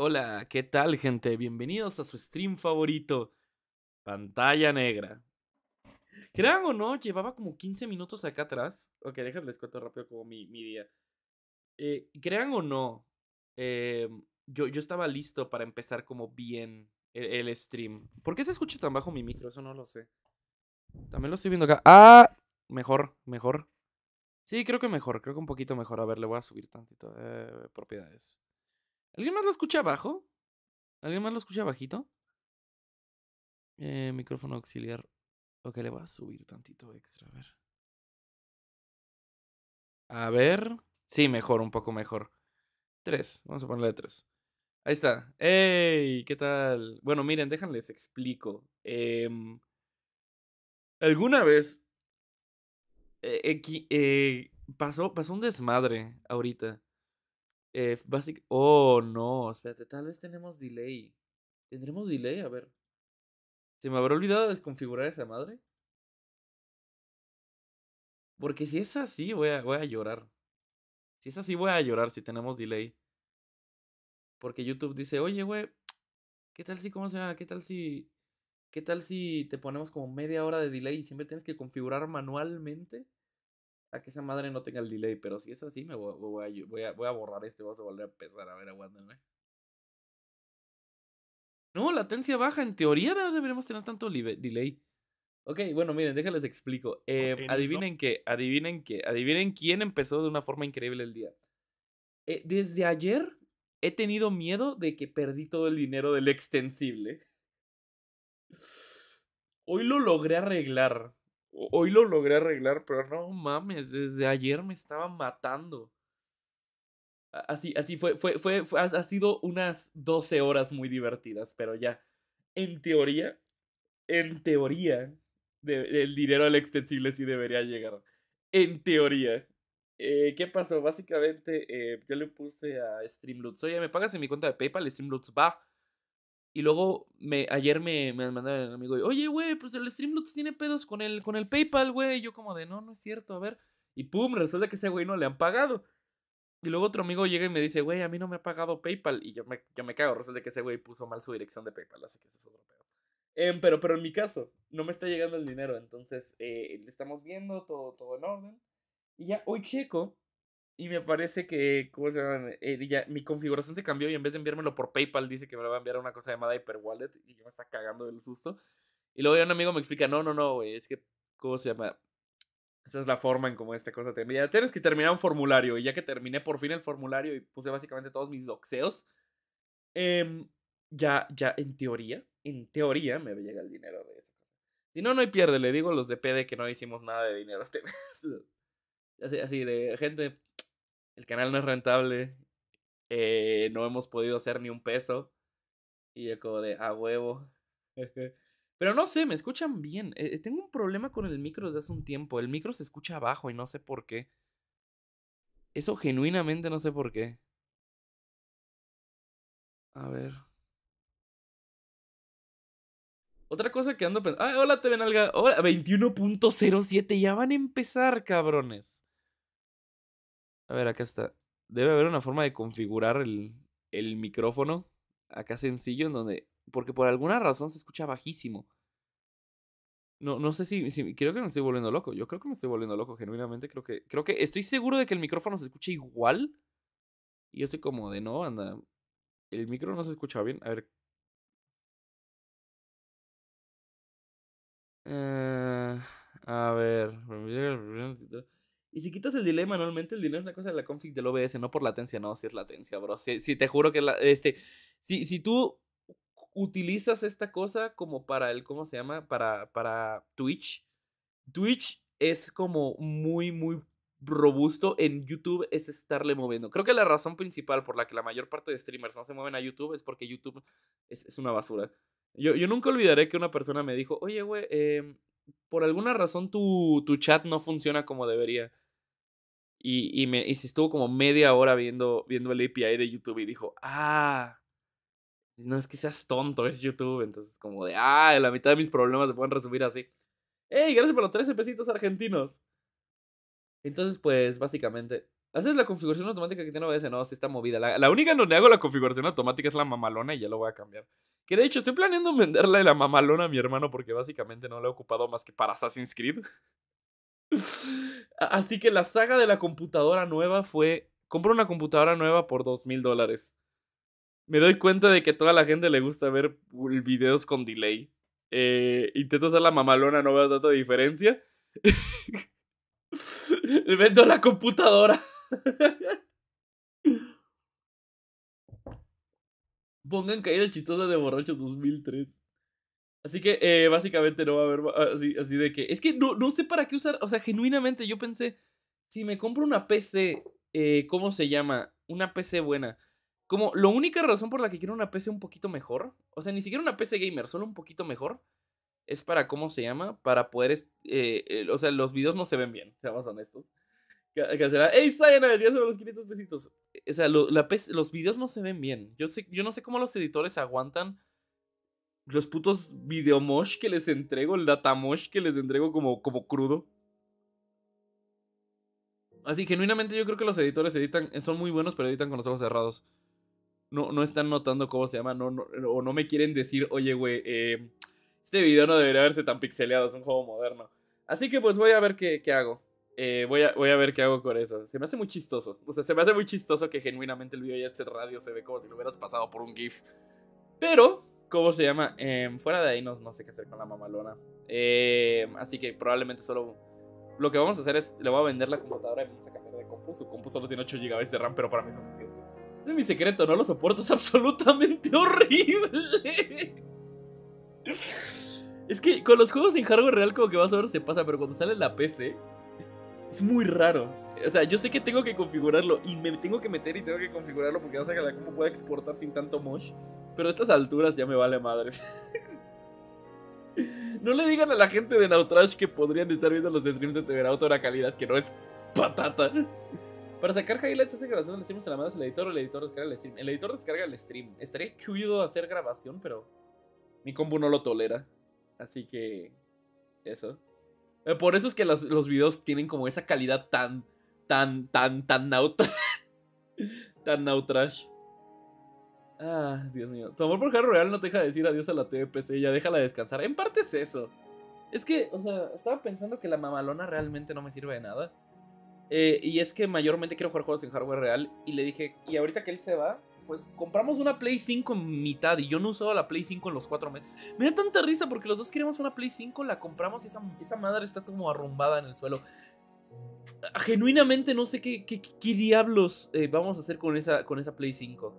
Hola, ¿qué tal gente? Bienvenidos a su stream favorito, Pantalla Negra. Crean o no, llevaba como 15 minutos acá atrás. Ok, déjenles cuento rápido como mi, día. crean eh, o no, em, yo, yo estaba listo para empezar como bien e-, el, stream. ¿Por qué se escucha tan bajo mi micro? Eso no lo sé. También lo estoy viendo acá. Ah, mejor, mejor. Sí, creo que mejor, creo que un poquito mejor. A ver, le voy a subir tantito. Eh, propiedades. ¿Alguien más lo escucha abajo? ¿Alguien más lo escucha bajito? Eh, micrófono auxiliar. Ok, le voy a subir tantito extra, a ver. A ver. Sí, mejor, un poco mejor. Tres, vamos a ponerle tres. Ahí está. ¡Ey! ¿Qué tal? Bueno, miren, déjenles explico. Em, alguna vez eh, eh, pasó, pasó un desmadre ahorita. Eh, basic... Oh, no, espérate, tal vez tenemos delay. ¿Tendremos delay? A ver. ¿Se me habrá olvidado desconfigurar esa madre? Porque si es así, voy a, voy a llorar. Si es así, voy a llorar si tenemos delay. Porque YouTube dice, oye, güey, ¿qué tal si, cómo se llama? ¿Qué tal si, qué tal si te ponemos como media hora de delay y siempre tienes que configurar manualmente? a que esa madre no tenga el delay, pero si es así, me voy, voy, a, voy, a, voy a borrar este, vamos a volver a empezar. A ver, aguántenme. No, latencia baja, en teoría no deberíamos tener tanto delay. Ok, bueno, miren, déjenles explico. Eh, adivinen qué, adivinen qué, adivinen quién empezó de una forma increíble el día. Eh, desde ayer he tenido miedo de que perdí todo el dinero del extensible. Hoy lo logré arreglar. Hoy lo logré arreglar, pero no mames, desde ayer me estaba matando. Así, así fue, fue, fue, ha sido unas 12 horas muy divertidas, pero ya, en teoría, en teoría, el dinero al extensible sí debería llegar. En teoría. Eh, ¿Qué pasó? Básicamente, eh, yo le puse a Streamloots, oye, ¿me pagas en mi cuenta de PayPal? Streamloots va. Y luego me, ayer me, mandaron el amigo, oye, güey, pues el Streamlabs tiene pedos con el, con el PayPal, güey. Yo como de, no, no es cierto, a ver. Y pum, resulta que ese güey no le han pagado. Y luego otro amigo llega y me dice, güey, a mí no me ha pagado PayPal. Y yo me, yo me cago, resulta que ese güey puso mal su dirección de PayPal, así que eso es otro pedo. Em, pero, pero en mi caso, no me está llegando el dinero, entonces eh, estamos viendo todo, todo en orden. Y ya hoy checo y me parece que, ¿cómo se llama? Eh, mi configuración se cambió y en vez de enviármelo por PayPal dice que me lo va a enviar a una cosa llamada Hyper Wallet y yo me está cagando del susto. Y luego ya un amigo me explica, no, no, no, güey, es que, ¿cómo se llama? Esa es la forma en cómo esta cosa te envía. Tienes que terminar un formulario. Y ya que terminé por fin el formulario y puse básicamente todos mis doxeos, em, ya, ya, en teoría, en teoría me llega el dinero de esa cosa. Si no, no hay pierde. Le digo a los de PD que no hicimos nada de dinero este mes. así de, gente, el canal no es rentable, eh, no hemos podido hacer ni un peso. Y yo como de, a ah, huevo. Pero no sé, me escuchan bien. Eh, eh, tengo un problema con el micro desde hace un tiempo. El micro se escucha abajo y no sé por qué. Eso genuinamente no sé por qué. A ver. Otra cosa que ando pensando. Ah, hola, te ven alga. Hola, 21.07. Ya van a empezar, cabrones. A ver, acá está. Debe haber una forma de configurar el, el micrófono. Acá sencillo, en donde. Porque por alguna razón se escucha bajísimo. No, no sé si, si, Creo que me estoy volviendo loco. Yo creo que me estoy volviendo loco, genuinamente. Creo que. Creo que estoy seguro de que el micrófono se escucha igual. Y yo soy como de no, anda. El micro no se escucha bien. A ver. Eh, a ver. Y si quitas el dilema manualmente, el delay es una cosa de la config del OBS, no por latencia, no, si es latencia, bro. Si, si te juro que la, este, si, si tú utilizas esta cosa como para el, ¿cómo se llama? Para, para Twitch. Twitch es como muy, muy robusto en YouTube es estarle moviendo. Creo que la razón principal por la que la mayor parte de streamers no se mueven a YouTube es porque YouTube es, una basura. Yo, nunca olvidaré que una persona me dijo, oye, güey, em, por alguna razón tu, chat no funciona como debería. Y, y, me, y se estuvo como media hora viendo, viendo el API de YouTube y dijo, ah, no es que seas tonto, es YouTube. Entonces, como de, ah, la mitad de mis problemas se pueden resumir así. ¡Ey, gracias por los 13 pesitos argentinos! Entonces, pues, básicamente, haces la configuración automática que tiene OBS, no, si está movida. La, única en donde hago la configuración automática es la mamalona y ya lo voy a cambiar. Que de hecho, estoy planeando venderle la mamalona a mi hermano porque básicamente no la he ocupado más que para Assassin's Creed. Así que la saga de la computadora nueva fue, compro una computadora nueva por dos mil dólares. Me doy cuenta de que toda la gente le gusta ver uh, videos con delay. Eh, intento hacer la mamalona, no veo tanta diferencia. Vendo la computadora. Pongan caída chistosa de borracho 2003. Así que eh, básicamente no va a haber así, de que. Es que no, sé para qué usar. O sea, genuinamente yo pensé. Si me compro una PC. Eh, ¿Cómo se llama? Una PC buena. Como la única razón por la que quiero una PC un poquito mejor. O sea, ni siquiera una PC gamer, solo un poquito mejor. Es para cómo se llama. Para poder. Eh, o sea, los videos no se ven bien, seamos honestos. será? ¡Ey, Sayana, Ya se los 500 pesitos. O sea, los videos no se ven bien. Yo, yo no sé cómo los editores aguantan los putos videomosh que les entrego, el datamosh que les entrego como, como crudo. Así, genuinamente yo creo que los editores editan, eh, son muy buenos, pero editan con los ojos cerrados. No, no están notando cómo se llama, no, o no me quieren decir, oye, güey, em, este video no debería verse tan pixeleado, es un juego moderno. Así que pues voy a ver qué, qué hago. Eh, voy, a, voy a ver qué hago con eso. Se me hace muy chistoso. O sea, se me hace muy chistoso que genuinamente el video ya esté Radio se ve como si lo hubieras pasado por un GIF. Pero, ¿Cómo se llama? Em, fuera de ahí no, sé qué hacer con la mamalona. Em, así que probablemente solo. Lo que vamos a hacer es. Le voy a vender la computadora y vamos a cambiar de compu. Su compu solo tiene 8 GB de RAM, pero para mí es suficiente. es mi secreto, no lo soporto. Es absolutamente horrible. Es que con los juegos sin hardware real, como que vas a ver se pasa, pero cuando sale la PC, es muy raro. O sea, yo sé que tengo que configurarlo y me tengo que meter y tengo que configurarlo porque no sé cómo puedo exportar sin tanto mosh. Pero a estas alturas ya me vale madre. no le digan a la gente de Nautrash que podrían estar viendo los streams de TV a una calidad que no es patata. Para sacar highlights, hace grabación le stream, en la mano el editor o el editor descarga el stream. El editor descarga el stream. Estaría cuido hacer grabación, pero mi combo no lo tolera. Así que. Eso. Eh, por eso es que los, los videos tienen como esa calidad tan tan, tan, tan nautrash... tan nautrash. Ah, Dios mío. Tu amor por Harry Real no te deja decir adiós a la TVPC, ya déjala descansar. En parte es eso. Es que, o sea, estaba pensando que la mamalona realmente no me sirve de nada. Eh, y es que mayormente quiero jugar juegos en hardware real. Y le dije, y ahorita que él se va, pues compramos una Play 5 en mitad. Y yo no usaba la Play 5 en los cuatro meses. Me da tanta risa porque los dos queríamos una Play 5, la compramos y esa, esa madre está como arrumbada en el suelo genuinamente no sé qué, qué, diablos eh, vamos a hacer con esa, con esa Play 5.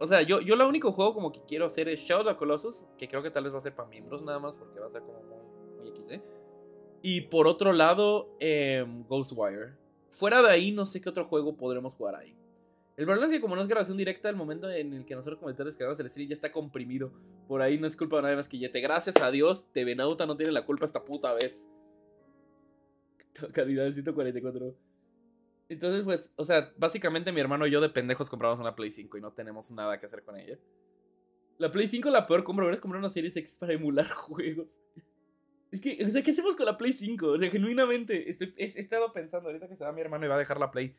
O sea, yo, yo lo único juego como que quiero hacer es Shadow of Colossus, que creo que tal vez va a ser para miembros nada más, porque va a ser como muy, X, XD. Y por otro lado, em, Ghostwire. Fuera de ahí, no sé qué otro juego podremos jugar ahí. El problema es que como no es grabación directa, el momento en el que nosotros comentamos vamos el decir ya está comprimido. Por ahí no es culpa de nadie más que Yete. Gracias a Dios, Tevenauta no tiene la culpa esta puta vez calidad de 144. Entonces, pues, o sea, básicamente mi hermano y yo de pendejos compramos una Play 5 y no tenemos nada que hacer con ella. La Play 5 la peor compra, es comprar una Series X para emular juegos. Es que, o sea, ¿qué hacemos con la Play 5? O sea, genuinamente, estoy, he, estado pensando ahorita que se va mi hermano y va a dejar la Play.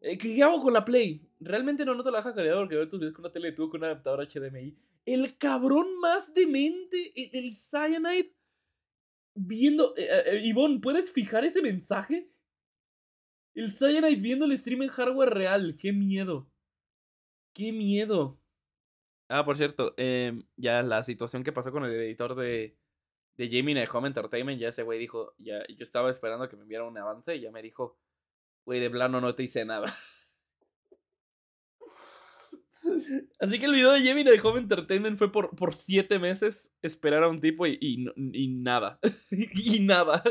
Eh, ¿Qué hago con la Play? Realmente no noto la baja calidad porque veo tus videos con una tele de con un adaptador HDMI. El cabrón más demente, el Cyanide, viendo. Eh, eh, eh, Ivonne, ¿puedes fijar ese mensaje? El Cyanide viendo el stream en hardware real. ¡Qué miedo! ¡Qué miedo! Ah, por cierto, eh, ya la situación que pasó con el editor de, de Jamie Home Entertainment, ya ese güey dijo, ya, yo estaba esperando que me enviara un avance y ya me dijo, güey, de plano no te hice nada. Así que el video de Jimmy de Home Entertainment fue por, por siete meses esperar a un tipo y, nada. y nada.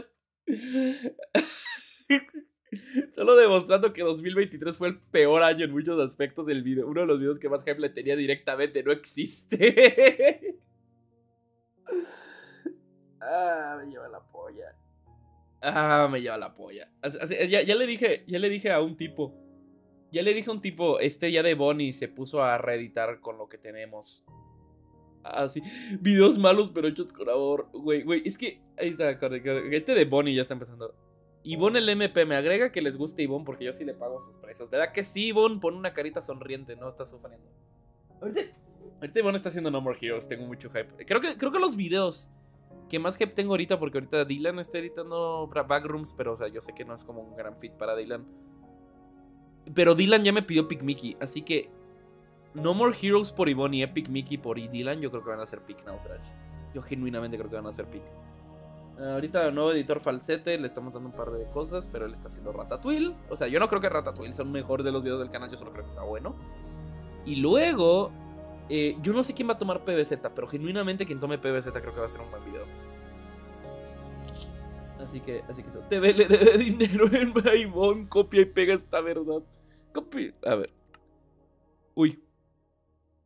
Solo demostrando que 2023 fue el peor año en muchos aspectos del video. Uno de los videos que más hype tenía directamente no existe. ah, me lleva la polla. Ah, me lleva la polla. ya, le dije, ya le dije a un tipo. Ya le dije a un tipo, este ya de Bonnie se puso a reeditar con lo que tenemos. Así, ah, sí videos malos pero hechos con amor. Güey, güey, es que ahí está, este de Bonnie ya está empezando. Y Ivonne el MP me agrega que les guste Ivonne porque yo sí le pago sus precios. ¿Verdad que sí, Ivonne? pone una carita sonriente, no está sufriendo. Ahorita, ahorita está haciendo No More Heroes, tengo mucho hype. Creo que, creo que los videos que más hype tengo ahorita, porque ahorita Dylan está editando Backrooms, pero o sea, yo sé que no es como un gran fit para Dylan. Pero Dylan ya me pidió Pick Mickey, así que No More Heroes por Ivonne y Epic Mickey por Dylan, yo creo que van a ser Pick Now Trash. Yo genuinamente creo que van a ser Pick. Ah, ahorita el nuevo editor falsete, le estamos dando un par de cosas, pero él está haciendo Ratatouille. O sea, yo no creo que Ratatouille sea el mejor de los videos del canal, yo solo creo que sea bueno. Y luego, eh, yo no sé quién va a tomar PBZ, pero genuinamente quien tome PBZ creo que va a ser un buen video. Así que, así que eso. Te le dinero en Braivon. Copia y pega esta verdad. Copia. A ver. Uy.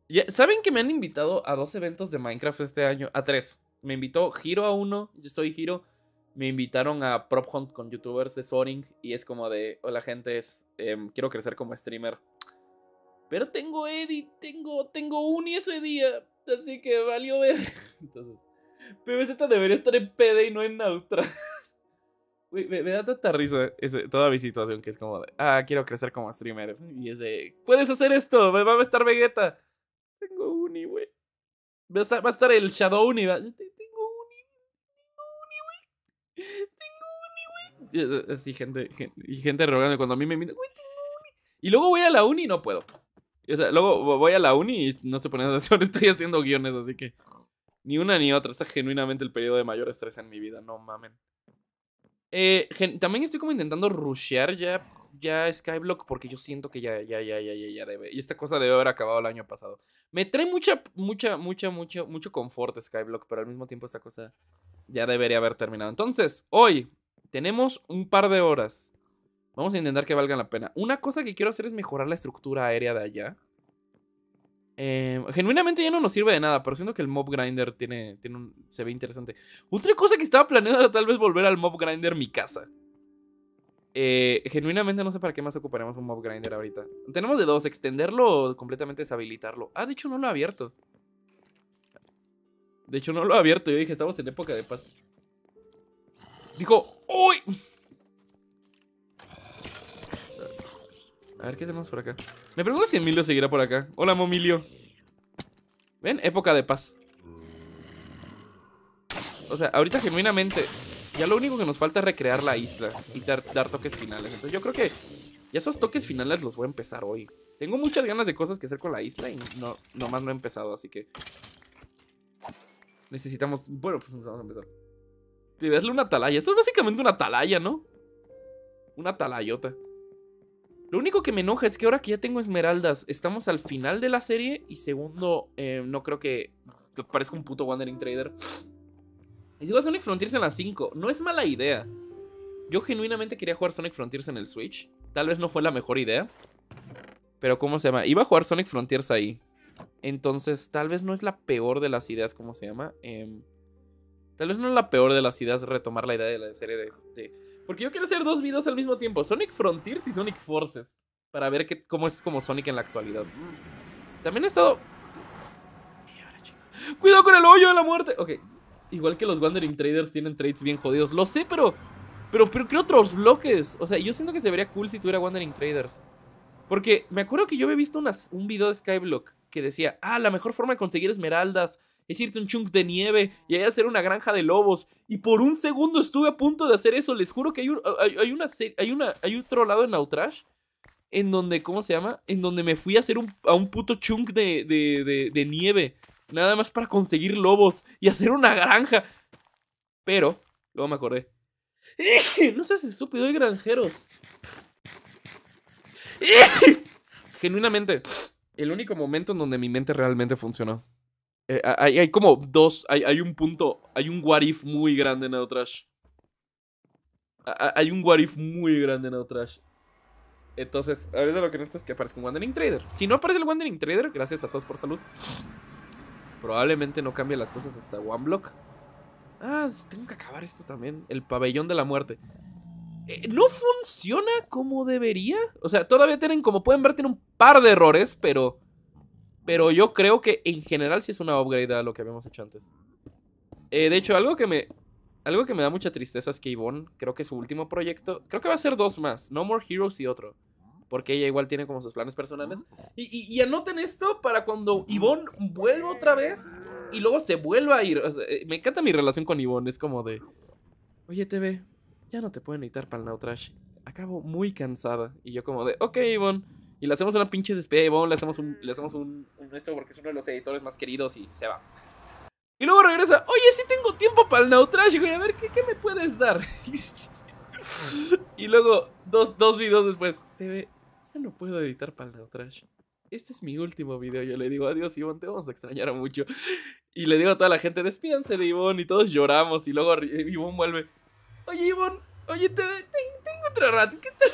Ya, ¿Saben que me han invitado a dos eventos de Minecraft este año? A tres. Me invitó Giro a uno. Yo soy Giro. Me invitaron a Prop Hunt con youtubers de Soaring. Y es como de: Hola, gente. Em, quiero crecer como streamer. Pero tengo Eddie, Tengo, tengo Uni ese día. Así que valió ver. Entonces. PBZ debería estar en PD y no en Nautra. me, da tanta risa toda mi situación que es como de, ah, quiero crecer como streamer. Y es de, puedes hacer esto, me va a estar Vegeta. Tengo Uni, güey. Va, a estar, el Shadow Uni. tengo Uni, tengo Uni, güey. Tengo Uni, güey. gente, y gente rogando cuando a mí me mira, Uni. Y luego voy a la Uni y no puedo. O sea, luego voy a la Uni y no estoy poniendo atención, estoy haciendo guiones, así que... Ni una ni otra, está genuinamente el periodo de mayor estrés en mi vida, no mamen. Eh, también estoy como intentando rushear ya, ya Skyblock porque yo siento que ya, ya, ya, ya, ya, ya debe. Y esta cosa debe haber acabado el año pasado. Me trae mucha, mucha, mucha, mucho, mucho confort Skyblock, pero al mismo tiempo esta cosa ya debería haber terminado. Entonces, hoy tenemos un par de horas. Vamos a intentar que valgan la pena. Una cosa que quiero hacer es mejorar la estructura aérea de allá. Em, genuinamente ya no nos sirve de nada, pero siento que el Mob Grinder tiene, tiene se ve interesante. Otra cosa que estaba planeando era tal vez volver al Mob Grinder mi casa. Eh, genuinamente no sé para qué más ocuparemos un Mob Grinder ahorita. Tenemos de dos, extenderlo o completamente deshabilitarlo. Ah, de hecho no lo ha abierto. De hecho no lo ha abierto, yo dije, estamos en época de paz. Dijo, ¡Uy! A ver qué tenemos por acá. Me pregunto si Emilio seguirá por acá. Hola, Momilio. ¿Ven? Época de paz. O sea, ahorita genuinamente ya lo único que nos falta es recrear la isla y dar, toques finales. Entonces yo creo que ya esos toques finales los voy a empezar hoy. Tengo muchas ganas de cosas que hacer con la isla y no, nomás no he empezado, así que... Necesitamos... Bueno, pues vamos a empezar. a una talaya? Eso es básicamente una atalaya, ¿no? Una talayota. Lo único que me enoja es que ahora que ya tengo esmeraldas, estamos al final de la serie. Y segundo, eh, no creo que parezca un puto Wandering Trader. Y digo Sonic Frontiers en la 5. No es mala idea. Yo genuinamente quería jugar Sonic Frontiers en el Switch. Tal vez no fue la mejor idea. Pero ¿cómo se llama? Iba a jugar Sonic Frontiers ahí. Entonces, tal vez no es la peor de las ideas, ¿cómo se llama? Em, tal vez no es la peor de las ideas retomar la idea de la serie de porque yo quiero hacer dos videos al mismo tiempo. Sonic Frontiers y Sonic Forces. Para ver cómo es como Sonic en la actualidad. También he estado... ¡Cuidado con el hoyo de la muerte! Ok. Igual que los Wandering Traders tienen trades bien jodidos. Lo sé, pero... Pero, pero creo otros bloques. O sea, yo siento que se vería cool si tuviera Wandering Traders. Porque me acuerdo que yo había visto un video de Skyblock que decía, ah, la mejor forma de conseguir esmeraldas es irte un chunk de nieve y ahí hacer una granja de lobos. Y por un segundo estuve a punto de hacer eso. Les juro que hay, un, hay, una, hay, una, hay otro lado en Outrash en donde, ¿cómo se llama? En donde me fui a hacer un, a un puto chunk de, de, de nieve. Nada más para conseguir lobos y hacer una granja. Pero, luego me acordé. No seas estúpido, hay granjeros. Genuinamente, el único momento en donde mi mente realmente funcionó. Eh, hay, hay, como dos, hay, hay, un punto, hay un what muy grande en Outrash. Hay un what muy grande en Outrash. Entonces, ahorita lo que necesito es que aparezca un Wandering Trader. Si no aparece el Wandering Trader, gracias a todos por salud. Probablemente no cambie las cosas hasta One Block. Ah, tengo que acabar esto también. El pabellón de la muerte. Eh, no funciona como debería. O sea, todavía tienen, como pueden ver, tienen un par de errores, pero pero yo creo que en general sí es una upgrade a lo que habíamos hecho antes. Eh, de hecho, algo que me. Algo que me da mucha tristeza es que Yvonne, creo que su último proyecto. Creo que va a ser dos más. No More Heroes y otro. Porque ella igual tiene como sus planes personales. Y, anoten esto para cuando Yvonne vuelva otra vez y luego se vuelva a ir. Eh, me encanta mi relación con Yvonne. Es como de. Oye, TV, ya no te pueden editar para el Now Acabo muy cansada. Y yo como de, ok, Yvonne y le hacemos una pinche despedida Ivonne le hacemos un, le hacemos un, un esto porque es uno de los editores más queridos y se va. Y luego regresa, oye, sí tengo tiempo para el nautrash, Voy a ver, ¿qué, me puedes dar? y luego, dos, dos videos después, TV, ya no puedo editar para el nautrash. Este es mi último video, yo le digo, adiós Ivonne, te vamos a extrañar mucho. Y le digo a toda la gente, despídanse de Ivonne, y todos lloramos, y luego Ivonne vuelve, oye Ivonne, oye, te, tengo otro rato, ¿qué tal?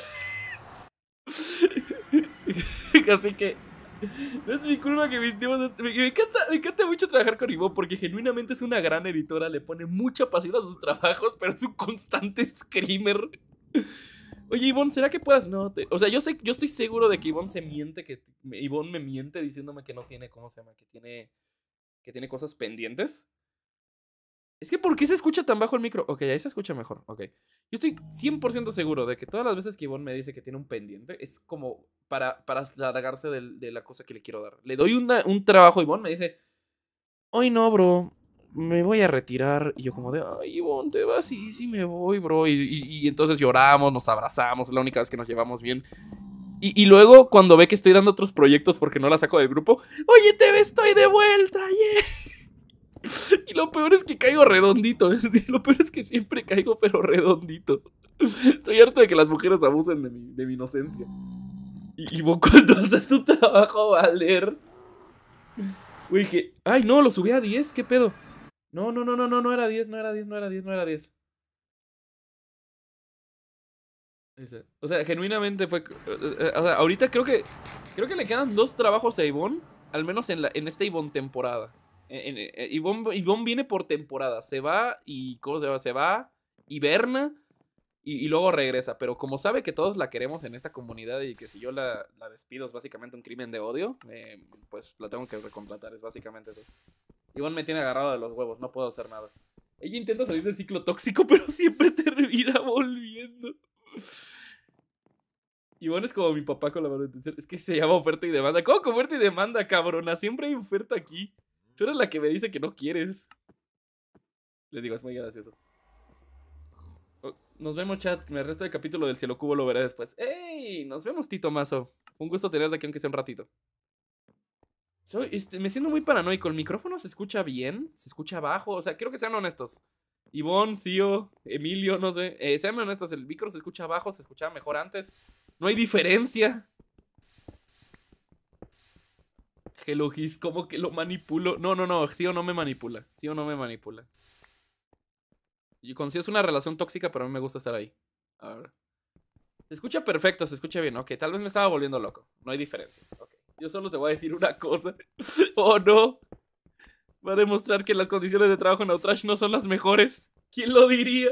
Así que no es mi culpa que mis Me, encanta, mucho trabajar con Ivonne porque genuinamente es una gran editora, le pone mucha pasión a sus trabajos, pero es un constante screamer. Oye, Ivonne, ¿será que puedas? No, o sea, yo sé, yo estoy seguro de que Ivonne se miente, que Ivonne me miente diciéndome que no tiene, ¿cómo se llama? Que tiene, que tiene cosas pendientes. Es que ¿por qué se escucha tan bajo el micro? Ok, ahí se escucha mejor, ok. Yo estoy 100% seguro de que todas las veces que Ivonne me dice que tiene un pendiente, es como para, para de, la cosa que le quiero dar. Le doy un trabajo a Ivonne, me dice, hoy no, bro, me voy a retirar. Y yo como de, ay, Ivonne, te vas, sí, sí me voy, bro. Y, entonces lloramos, nos abrazamos, es la única vez que nos llevamos bien. Y, y, luego, cuando ve que estoy dando otros proyectos porque no la saco del grupo, oye, te ve, estoy de vuelta, yeah. Y lo peor es que caigo redondito. Lo peor es que siempre caigo, pero redondito. Estoy harto de que las mujeres abusen de mi, inocencia. Y, y cuando hace su trabajo valer. Uy que, ay, no, lo subí a 10, ¿qué pedo? No, no, no, no, no, no era 10, no era 10, no era 10, no era 10. O sea, genuinamente fue. Eh, eh, eh, o sea, ahorita creo que. Creo que le quedan dos trabajos a Ivonne. Al menos en, la, en esta Ivonne temporada y eh, viene por temporada. Se va y. ¿Cómo se va? Se va, hiberna y, y, luego regresa. Pero como sabe que todos la queremos en esta comunidad y que si yo la, despido es básicamente un crimen de odio, em, pues la tengo que recontratar. Es básicamente eso. Ivonne me tiene agarrado de los huevos. No puedo hacer nada. Ella intenta salir del ciclo tóxico, pero siempre te revira volviendo. Ivonne es como mi papá con la atención. Es que se llama oferta y demanda. ¿Cómo que oferta y demanda, cabrona? Siempre hay oferta aquí. Tú eres la que me dice que no quieres. Les digo, es muy gracioso. nos vemos, chat. Me resta el capítulo del Cielo Cubo lo veré después. ¡Ey! Nos vemos, Tito Mazo. Un gusto tenerte aquí, aunque sea un ratito. Soy, este, me siento muy paranoico. ¿El micrófono se escucha bien? ¿Se escucha bajo? O sea, quiero que sean honestos. Ivonne, Sio, Emilio, no sé. Eh, sean honestos, el micro se escucha bajo, se escuchaba mejor antes. No hay diferencia. Hello ¿cómo que lo manipulo? No, no, no, sí o no me manipula. Sí o no me manipula. Y con sí es una relación tóxica, pero a mí me gusta estar ahí. A ver. Se escucha perfecto, se escucha bien. Ok, tal vez me estaba volviendo loco. No hay diferencia. Okay. Yo solo te voy a decir una cosa. oh, no. Va a demostrar que las condiciones de trabajo en Outrash no son las mejores. ¿Quién lo diría?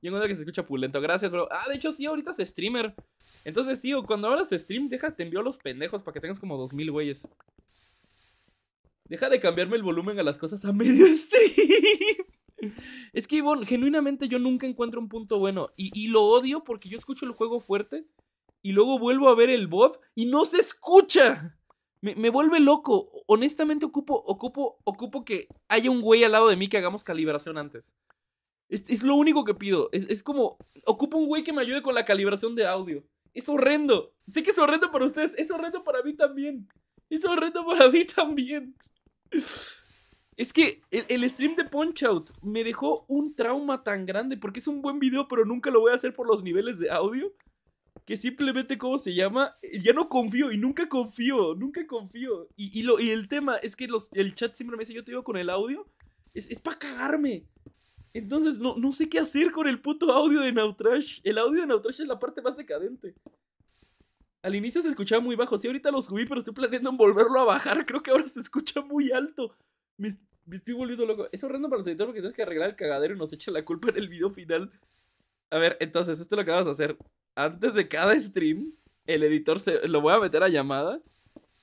Yo encuentro que se escucha pulento. Gracias, bro. Ah, de hecho, sí, ahorita es streamer. Entonces, sí, o cuando ahora hablas stream, déjate envío a los pendejos para que tengas como 2000 güeyes. Deja de cambiarme el volumen a las cosas a medio stream. es que, Ivonne, genuinamente yo nunca encuentro un punto bueno. Y, lo odio porque yo escucho el juego fuerte y luego vuelvo a ver el bot y no se escucha. Me, vuelve loco. Honestamente ocupo, ocupo, ocupo que haya un güey al lado de mí que hagamos calibración antes. Es, es lo único que pido. Es, es como, ocupo un güey que me ayude con la calibración de audio. Es horrendo. Sé que es horrendo para ustedes. Es horrendo para mí también. Es horrendo para mí también. Es que el, stream de Punch Out me dejó un trauma tan grande porque es un buen video, pero nunca lo voy a hacer por los niveles de audio. Que simplemente, ¿cómo se llama? Ya no confío y nunca confío, nunca confío. Y, lo, y el tema es que los, el chat siempre me dice: Yo te digo con el audio, es, para cagarme. Entonces, no, no sé qué hacer con el puto audio de Nautrash. El audio de Nautrash es la parte más decadente. Al inicio se escuchaba muy bajo. Sí, ahorita lo subí, pero estoy planeando en volverlo a bajar. Creo que ahora se escucha muy alto. Me, estoy volviendo loco. Es horrendo para los editores porque tienes que arreglar el cagadero y nos echa la culpa en el video final. A ver, entonces, esto lo que acabas a hacer. Antes de cada stream, el editor se, lo voy a meter a llamada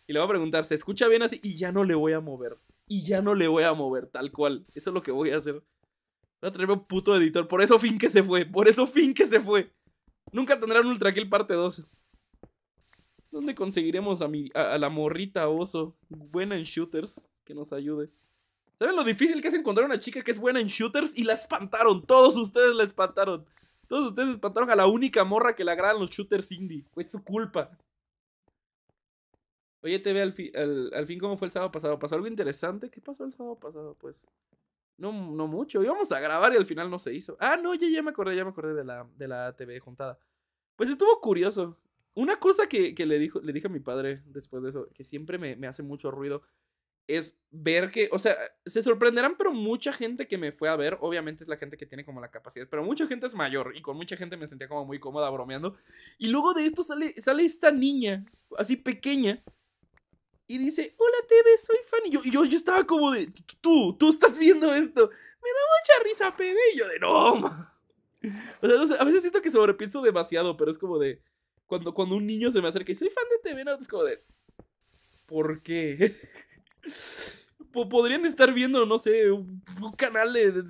y le voy a preguntar, ¿se escucha bien así? Y ya no le voy a mover. Y ya no le voy a mover, tal cual. Eso es lo que voy a hacer. Voy a traerme un puto editor. Por eso fin que se fue. Por eso fin que se fue. Nunca tendrán Ultra Kill parte 2. ¿Dónde conseguiremos a, mi, a, la morrita oso? Buena en shooters, que nos ayude. ¿Saben lo difícil que es encontrar una chica que es buena en shooters? Y la espantaron, todos ustedes la espantaron. Todos ustedes espantaron a la única morra que le agradan los shooters indie. Fue su culpa. Oye, te al, fin cómo fue el sábado pasado. ¿Pasó algo interesante? ¿Qué pasó el sábado pasado? Pues no, no mucho. Íbamos a grabar y al final no se hizo. Ah, no, ya, ya me acordé, ya me acordé de la, de la TV juntada. Pues estuvo curioso. Una cosa que, que, le, dijo, le dije a mi padre después de eso, que siempre me, me hace mucho ruido, es ver que, o sea, se sorprenderán, pero mucha gente que me fue a ver, obviamente es la gente que tiene como la capacidad, pero mucha gente es mayor y con mucha gente me sentía como muy cómoda bromeando. Y luego de esto sale, sale esta niña, así pequeña, y dice, hola TV, soy fan. Y yo, yo, estaba como de, tú, tú estás viendo esto. Me da mucha risa, pene. Y yo de, no, O sea, a veces siento que sobrepienso demasiado, pero es como de cuando, un niño se me acerca y soy fan de TV como de. ¿Por qué? Podrían estar viendo, no sé, un, canal de,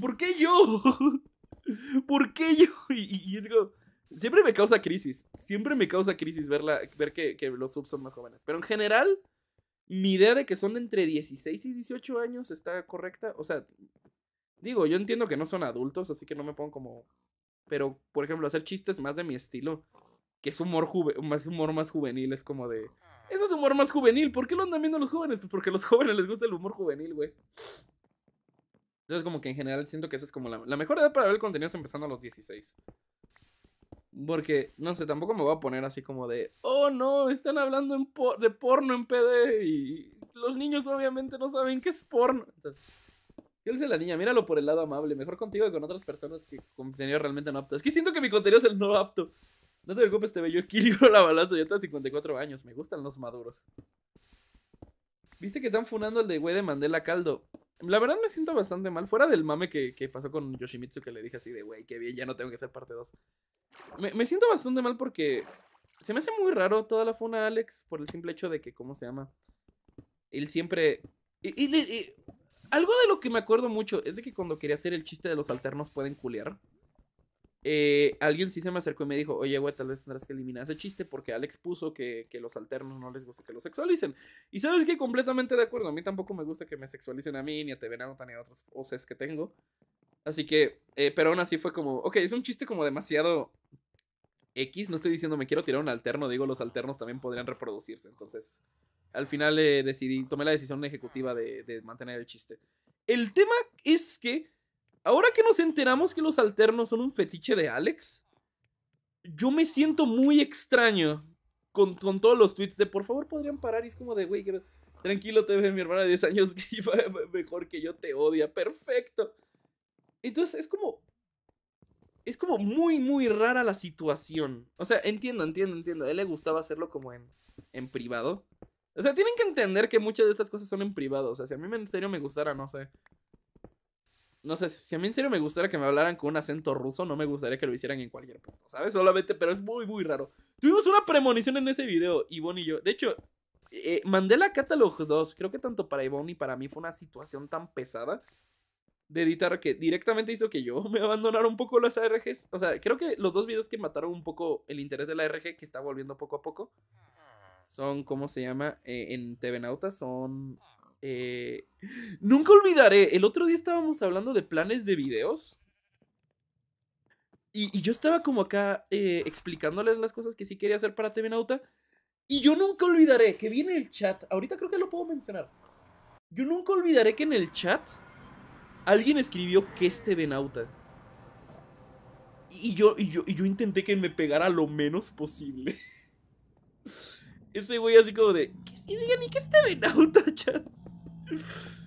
¿Por qué yo? ¿Por qué yo? Y, y, digo, siempre me causa crisis. Siempre me causa crisis ver, ver que, que los subs son más jóvenes. Pero en general, mi idea de que son entre 16 y 18 años está correcta. O sea, digo, yo entiendo que no son adultos, así que no me pongo como pero por ejemplo, hacer chistes más de mi estilo, que es humor, más, humor más juvenil, es como de... Eso es humor más juvenil, ¿por qué lo andan viendo los jóvenes? Pues porque a los jóvenes les gusta el humor juvenil, güey. Entonces como que en general siento que esa es como la, la mejor edad para ver el contenido empezando a los 16. Porque, no sé, tampoco me voy a poner así como de, oh no, están hablando de porno en PD y los niños obviamente no saben qué es porno. ¿Qué dice la niña? Míralo por el lado amable. Mejor contigo que con otras personas que contenido realmente no apto. Es que siento que mi contenido es el no apto. No te preocupes, te bello equilibrio la balazo. Yo tengo 54 años. Me gustan los maduros. ¿Viste que están funando el de güey de Mandela Caldo? La verdad me siento bastante mal. Fuera del mame que, que pasó con Yoshimitsu, que le dije así de güey, qué bien, ya no tengo que hacer parte 2. Me, me siento bastante mal porque se me hace muy raro toda la funa Alex por el simple hecho de que, ¿cómo se llama? Él siempre. y, y, algo de lo que me acuerdo mucho es de que cuando quería hacer el chiste de los alternos pueden culear. Eh, alguien sí se me acercó y me dijo, oye, güey, tal vez tendrás que eliminar ese chiste porque Alex puso que, los alternos no les gusta que los sexualicen. Y sabes que completamente de acuerdo, a mí tampoco me gusta que me sexualicen a mí, ni a TV ni a otras voces que tengo. Así que, eh, pero aún así fue como, ok, es un chiste como demasiado X, no estoy diciendo me quiero tirar un alterno, digo, los alternos también podrían reproducirse, entonces al final eh, decidí, tomé la decisión ejecutiva de, mantener el chiste. El tema es que, ahora que nos enteramos que los alternos son un fetiche de Alex, yo me siento muy extraño con, con todos los tweets de por favor podrían parar. Y es como de, güey, tranquilo, te ve mi hermana de 10 años que iba mejor que yo, te odia, perfecto. Entonces es como, es como muy, muy rara la situación. O sea, entiendo, entiendo, entiendo. A él le gustaba hacerlo como en, en privado. O sea, tienen que entender que muchas de estas cosas son en privado. O sea, si a mí en serio me gustara, no sé. No sé, si a mí en serio me gustara que me hablaran con un acento ruso, no me gustaría que lo hicieran en cualquier punto, ¿sabes? Solamente, pero es muy, muy raro. Tuvimos una premonición en ese video, Ivonne y yo. De hecho, eh, mandé la Catalog 2, creo que tanto para Ivonne y para mí fue una situación tan pesada de editar que directamente hizo que yo me abandonara un poco las ARGs. O sea, creo que los dos videos que mataron un poco el interés de la ARG, que está volviendo poco a poco, son, ¿cómo se llama? Eh, en Tevenauta son... Eh, nunca olvidaré, el otro día estábamos hablando de planes de videos. Y, yo estaba como acá eh, explicándoles las cosas que sí quería hacer para Tevenauta. Y yo nunca olvidaré que vi en el chat, ahorita creo que lo puedo mencionar. Yo nunca olvidaré que en el chat alguien escribió que es Tevenauta. Y yo, y yo, y yo intenté que me pegara lo menos posible. Ese güey así como de... ¿Qué, ¿y qué está en Nautachan?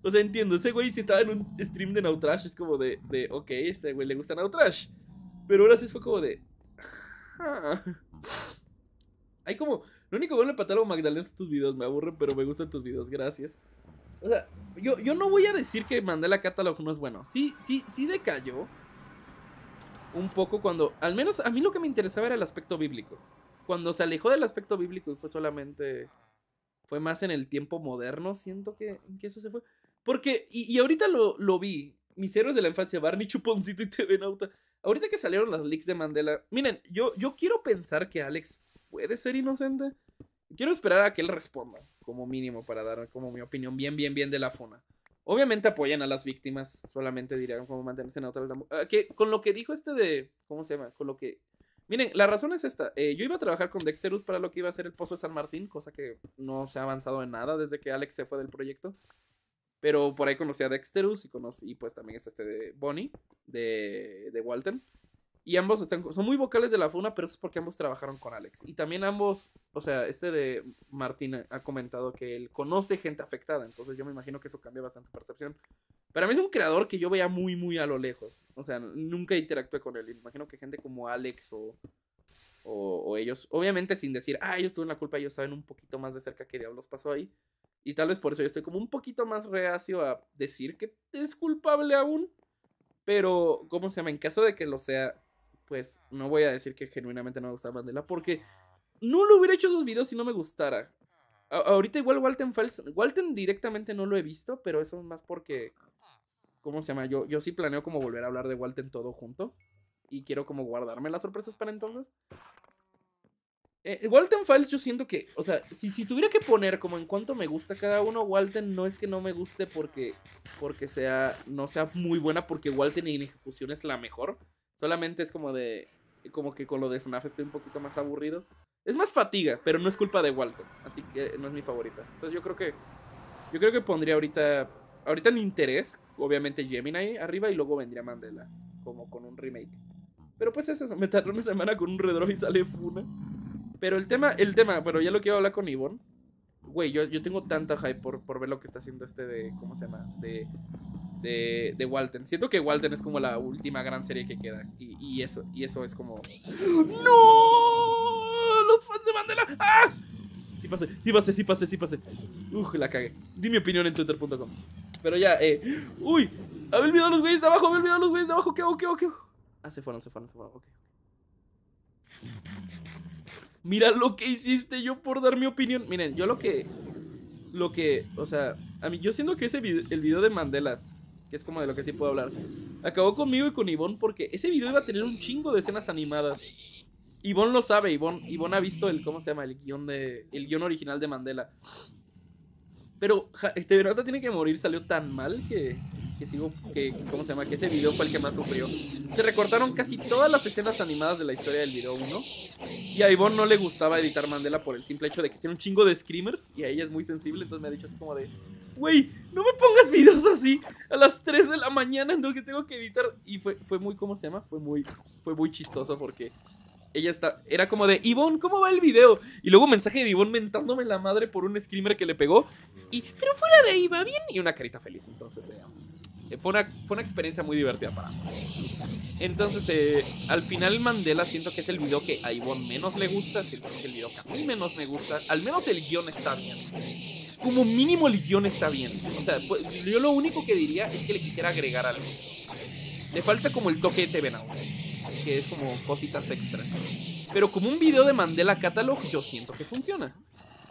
O sea, entiendo, ese güey si estaba en un stream de Nautrash es como de, de ok, este güey le gusta Nautrash. Pero ahora sí fue como de... Hay como... Lo único bueno de Patalo Magdalena son tus videos, me aburren, pero me gustan tus videos, gracias. O sea, yo, yo no voy a decir que Mandela Catalog no es bueno. Sí, sí, sí decayó. Un poco cuando... Al menos a mí lo que me interesaba era el aspecto bíblico cuando se alejó del aspecto bíblico y fue solamente. Fue más en el tiempo moderno, siento que, que eso se fue. Porque, y, ahorita lo, vi, mis héroes de la infancia, Barney Chuponcito y TV Nauta. Ahorita que salieron las leaks de Mandela, miren, yo, yo quiero pensar que Alex puede ser inocente. Quiero esperar a que él responda, como mínimo, para dar como mi opinión bien, bien, bien de la fona. Obviamente apoyan a las víctimas, solamente dirían como mantenerse en ah, que, con lo que dijo este de. ¿Cómo se llama? Con lo que Miren, la razón es esta. Eh, yo iba a trabajar con Dexterus para lo que iba a ser el Pozo de San Martín, cosa que no se ha avanzado en nada desde que Alex se fue del proyecto. Pero por ahí conocí a Dexterus y conocí, pues también es este de Bonnie, de, de Walton. Y ambos están, son muy vocales de la fauna, pero eso es porque ambos trabajaron con Alex. Y también ambos, o sea, este de Martín ha comentado que él conoce gente afectada, entonces yo me imagino que eso cambia bastante percepción. Para mí es un creador que yo veía muy, muy a lo lejos. O sea, nunca interactué con él. Imagino que gente como Alex o, o, ellos, obviamente sin decir, ah, ellos tuvieron la culpa, ellos saben un poquito más de cerca qué diablos pasó ahí. Y tal vez por eso yo estoy como un poquito más reacio a decir que es culpable aún. Pero, ¿cómo se llama? En caso de que lo sea, pues no voy a decir que genuinamente no me gusta Mandela, porque no lo hubiera hecho esos videos si no me gustara. ahorita igual Walton Files. Walton directamente no lo he visto, pero eso es más porque, ¿cómo se llama? Yo, yo sí planeo como volver a hablar de Walton todo junto y quiero como guardarme las sorpresas para entonces. Eh, Files yo siento que, o sea, si, si, tuviera que poner como en cuánto me gusta cada uno, Walton no es que no me guste porque, porque sea, no sea muy buena, porque Walton en ejecución es la mejor. Solamente es como de. Como que con lo de FNAF estoy un poquito más aburrido. Es más fatiga, pero no es culpa de Walton. Así que no es mi favorita. Entonces yo creo que. Yo creo que pondría ahorita. Ahorita en interés, obviamente Gemini arriba y luego vendría Mandela. Como con un remake. Pero pues eso. Me tardó una semana con un redro y sale Funa. Pero el tema, el tema, pero ya lo quiero hablar con Ivonne. Güey, yo, yo tengo tanta hype por, por ver lo que está haciendo este de. ¿Cómo se llama? De de, de, Walton. Siento que Walton es como la última gran serie que queda. Y, y eso, y eso es como. ¡No! ¡Los fans de Mandela! ¡Ah! Sí pasé, sí pasé, sí pasé, sí pasé. Uf, la cagué. Di mi opinión en twitter.com. Pero ya, eh. ¡Uy! me olvidado los güeyes de abajo, me olvidado los güeyes de abajo. ¿Qué hago, qué hago, qué hago? Ah, se fueron, se fueron, se fueron. Ok. Mira lo que hiciste yo por dar mi opinión. Miren, yo lo que. Lo que. O sea, a mí, yo siento que ese video, el video de Mandela que es como de lo que sí puedo hablar. Acabó conmigo y con Ivonne porque ese video iba a tener un chingo de escenas animadas. Ivonne lo sabe, Ivonne, ha visto el, ¿cómo se llama? El guión de, el guión original de Mandela. Pero este Verota tiene que morir salió tan mal que, que sigo que cómo se llama que ese video fue el que más sufrió. Se recortaron casi todas las escenas animadas de la historia del video 1 y a Ivonne no le gustaba editar Mandela por el simple hecho de que tiene un chingo de screamers y a ella es muy sensible, entonces me ha dicho así como de ¡Wey! no me pongas videos así a las 3 de la mañana en lo que tengo que editar. Y fue, fue muy, ¿cómo se llama? Fue muy, fue muy chistoso porque ella está, era como de, Ivonne, ¿cómo va el video? Y luego un mensaje de Ivonne mentándome la madre por un screamer que le pegó. Y, pero fuera de ahí, va bien. Y una carita feliz. Entonces, eh, eh, fue, una, experiencia muy divertida para mí. Entonces, eh, al final Mandela siento que es el video que a Ivonne menos le gusta, siento que es el video que a mí menos me gusta. Al menos el guión está bien. Como mínimo el guión está bien. O sea, pues, yo lo único que diría es que le quisiera agregar algo. Le falta como el toque de TV Now es como cositas extra. Pero como un video de Mandela Catalog, yo siento que funciona.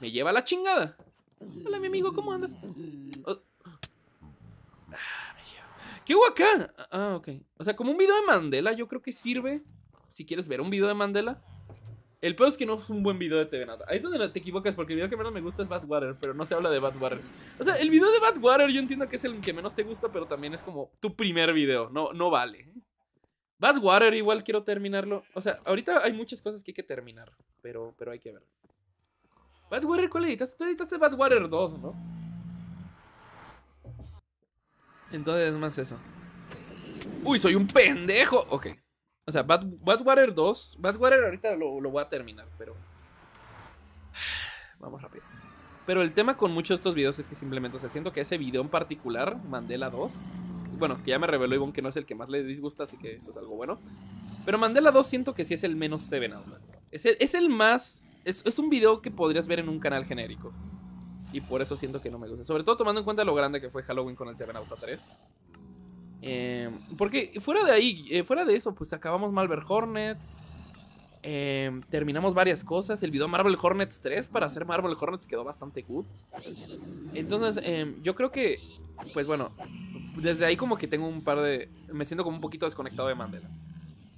Me lleva la chingada. Hola, mi amigo, ¿cómo andas? Oh. ¿Qué hubo acá? Ah, ok. O sea, como un video de Mandela, yo creo que sirve. Si quieres ver un video de Mandela. El peor es que no es un buen video de TV Ahí es donde te equivocas, porque el video que menos me gusta es Badwater, pero no se habla de Badwater. O sea, el video de Badwater yo entiendo que es el que menos te gusta, pero también es como tu primer video. No, no vale. Badwater igual quiero terminarlo. O sea, ahorita hay muchas cosas que hay que terminar, pero, pero hay que ver. Badwater, ¿cuál editaste? Tú editaste Badwater 2, ¿no? Entonces más eso. Uy, soy un pendejo. Ok. O sea, Badwater 2. Badwater ahorita lo, lo voy a terminar, pero... Vamos rápido. Pero el tema con muchos de estos videos es que simplemente, o sea, siento que ese video en particular, Mandela 2, bueno, que ya me reveló Ivonne que no es el que más le disgusta, así que eso es algo bueno. Pero Mandela 2 siento que sí es el menos TV Es el, es el más. Es, un video que podrías ver en un canal genérico. Y por eso siento que no me gusta. Sobre todo tomando en cuenta lo grande que fue Halloween con el TV 3. Em, porque fuera de ahí, eh, fuera de eso, pues acabamos Malver Hornets. Em, terminamos varias cosas. El video Marvel Hornets 3 para hacer Marvel Hornets quedó bastante good. Entonces, em, yo creo que, pues bueno, desde ahí como que tengo un par de... Me siento como un poquito desconectado de Mandela.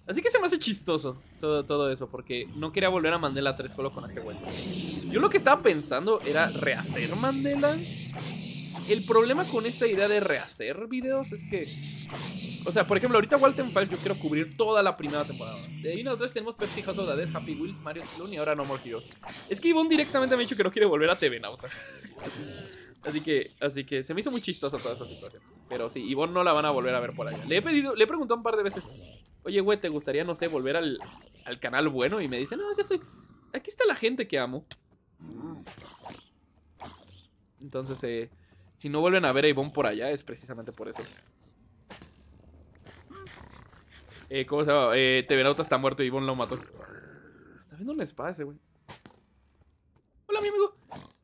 Así que se me hace chistoso todo, todo eso, porque no quería volver a Mandela 3 solo con ese vuelta. Yo lo que estaba pensando era rehacer Mandela. El problema con esta idea de rehacer videos es que... O sea, por ejemplo, ahorita Waltenfall yo quiero cubrir toda la primera temporada. De ahí nosotros tenemos Pepsi House Happy Wheels, Mario Sloan y ahora No More Heroes. Es que Ivonne directamente me ha dicho que no quiere volver a TV Nauta. así que, así que se me hizo muy chistosa toda esta situación. Pero sí, Ivonne no la van a volver a ver por allá. Le he pedido, le he preguntado un par de veces. Oye, güey, ¿te gustaría, no sé, volver al, canal bueno? Y me dice, no, yo soy... Aquí está la gente que amo. Entonces, eh, si no vuelven a ver a Ivonne por allá, es precisamente por eso. Eh, ¿Cómo se llama? Eh, TV está muerto, Ivonne lo mató. Está viendo una espada ese, güey.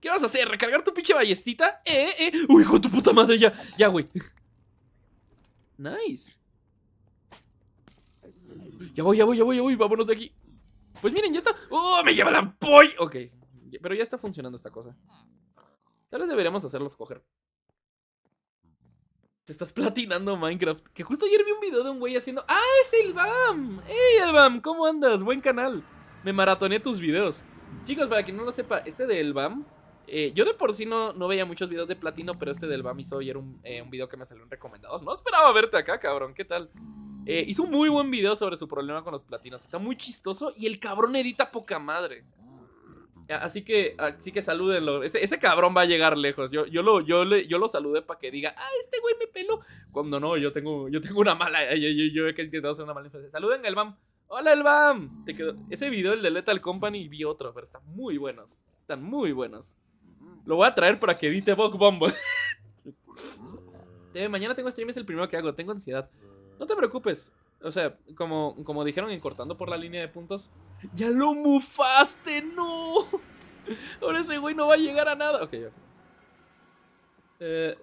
¿Qué vas a hacer? ¿Recargar tu pinche ballestita? Eh, eh. Uy, hijo de tu puta madre, ya. Ya, güey. Nice. Ya voy, ya voy, ya voy, ya voy. Vámonos de aquí. Pues miren, ya está. ¡Oh, me lleva la poy! Ok. Pero ya está funcionando esta cosa. Tal vez deberíamos hacerlos coger. Te estás platinando Minecraft. Que justo ayer vi un video de un güey haciendo. ¡Ah, es el BAM! ¡Ey, el BAM! ¿Cómo andas? Buen canal. Me maratoné tus videos. Chicos, para quien no lo sepa, este de el Bam... Eh, yo de por sí no, no veía muchos videos de platino, pero este del Bam Soy era eh, un, video que me salió en recomendados. No esperaba verte acá, cabrón. ¿Qué tal? Eh, hizo un muy buen video sobre su problema con los platinos. Está muy chistoso y el cabrón edita poca madre. Así que, así que salúdenlo. Ese, cabrón va a llegar lejos. Yo, yo, lo, yo, le, yo lo saludé para que diga, ah, este güey me peló. Cuando no, yo tengo, yo tengo una mala. Yo, yo, yo he intentado hacer una mala influencia. Saluden al BAM. ¡Hola, el BAM! Te quedó. Ese video, el de Lethal Company, vi otro, pero están muy buenos. Están muy buenos. Lo voy a traer para que edite Bog Bombo. Mm. Eh, mañana tengo stream, es el primero que hago. Tengo ansiedad. No te preocupes. O sea, como, como dijeron en cortando por la línea de puntos, ¡ya lo mufaste! ¡No! Ahora ese güey no va a llegar a nada. Ok, yo. Eh,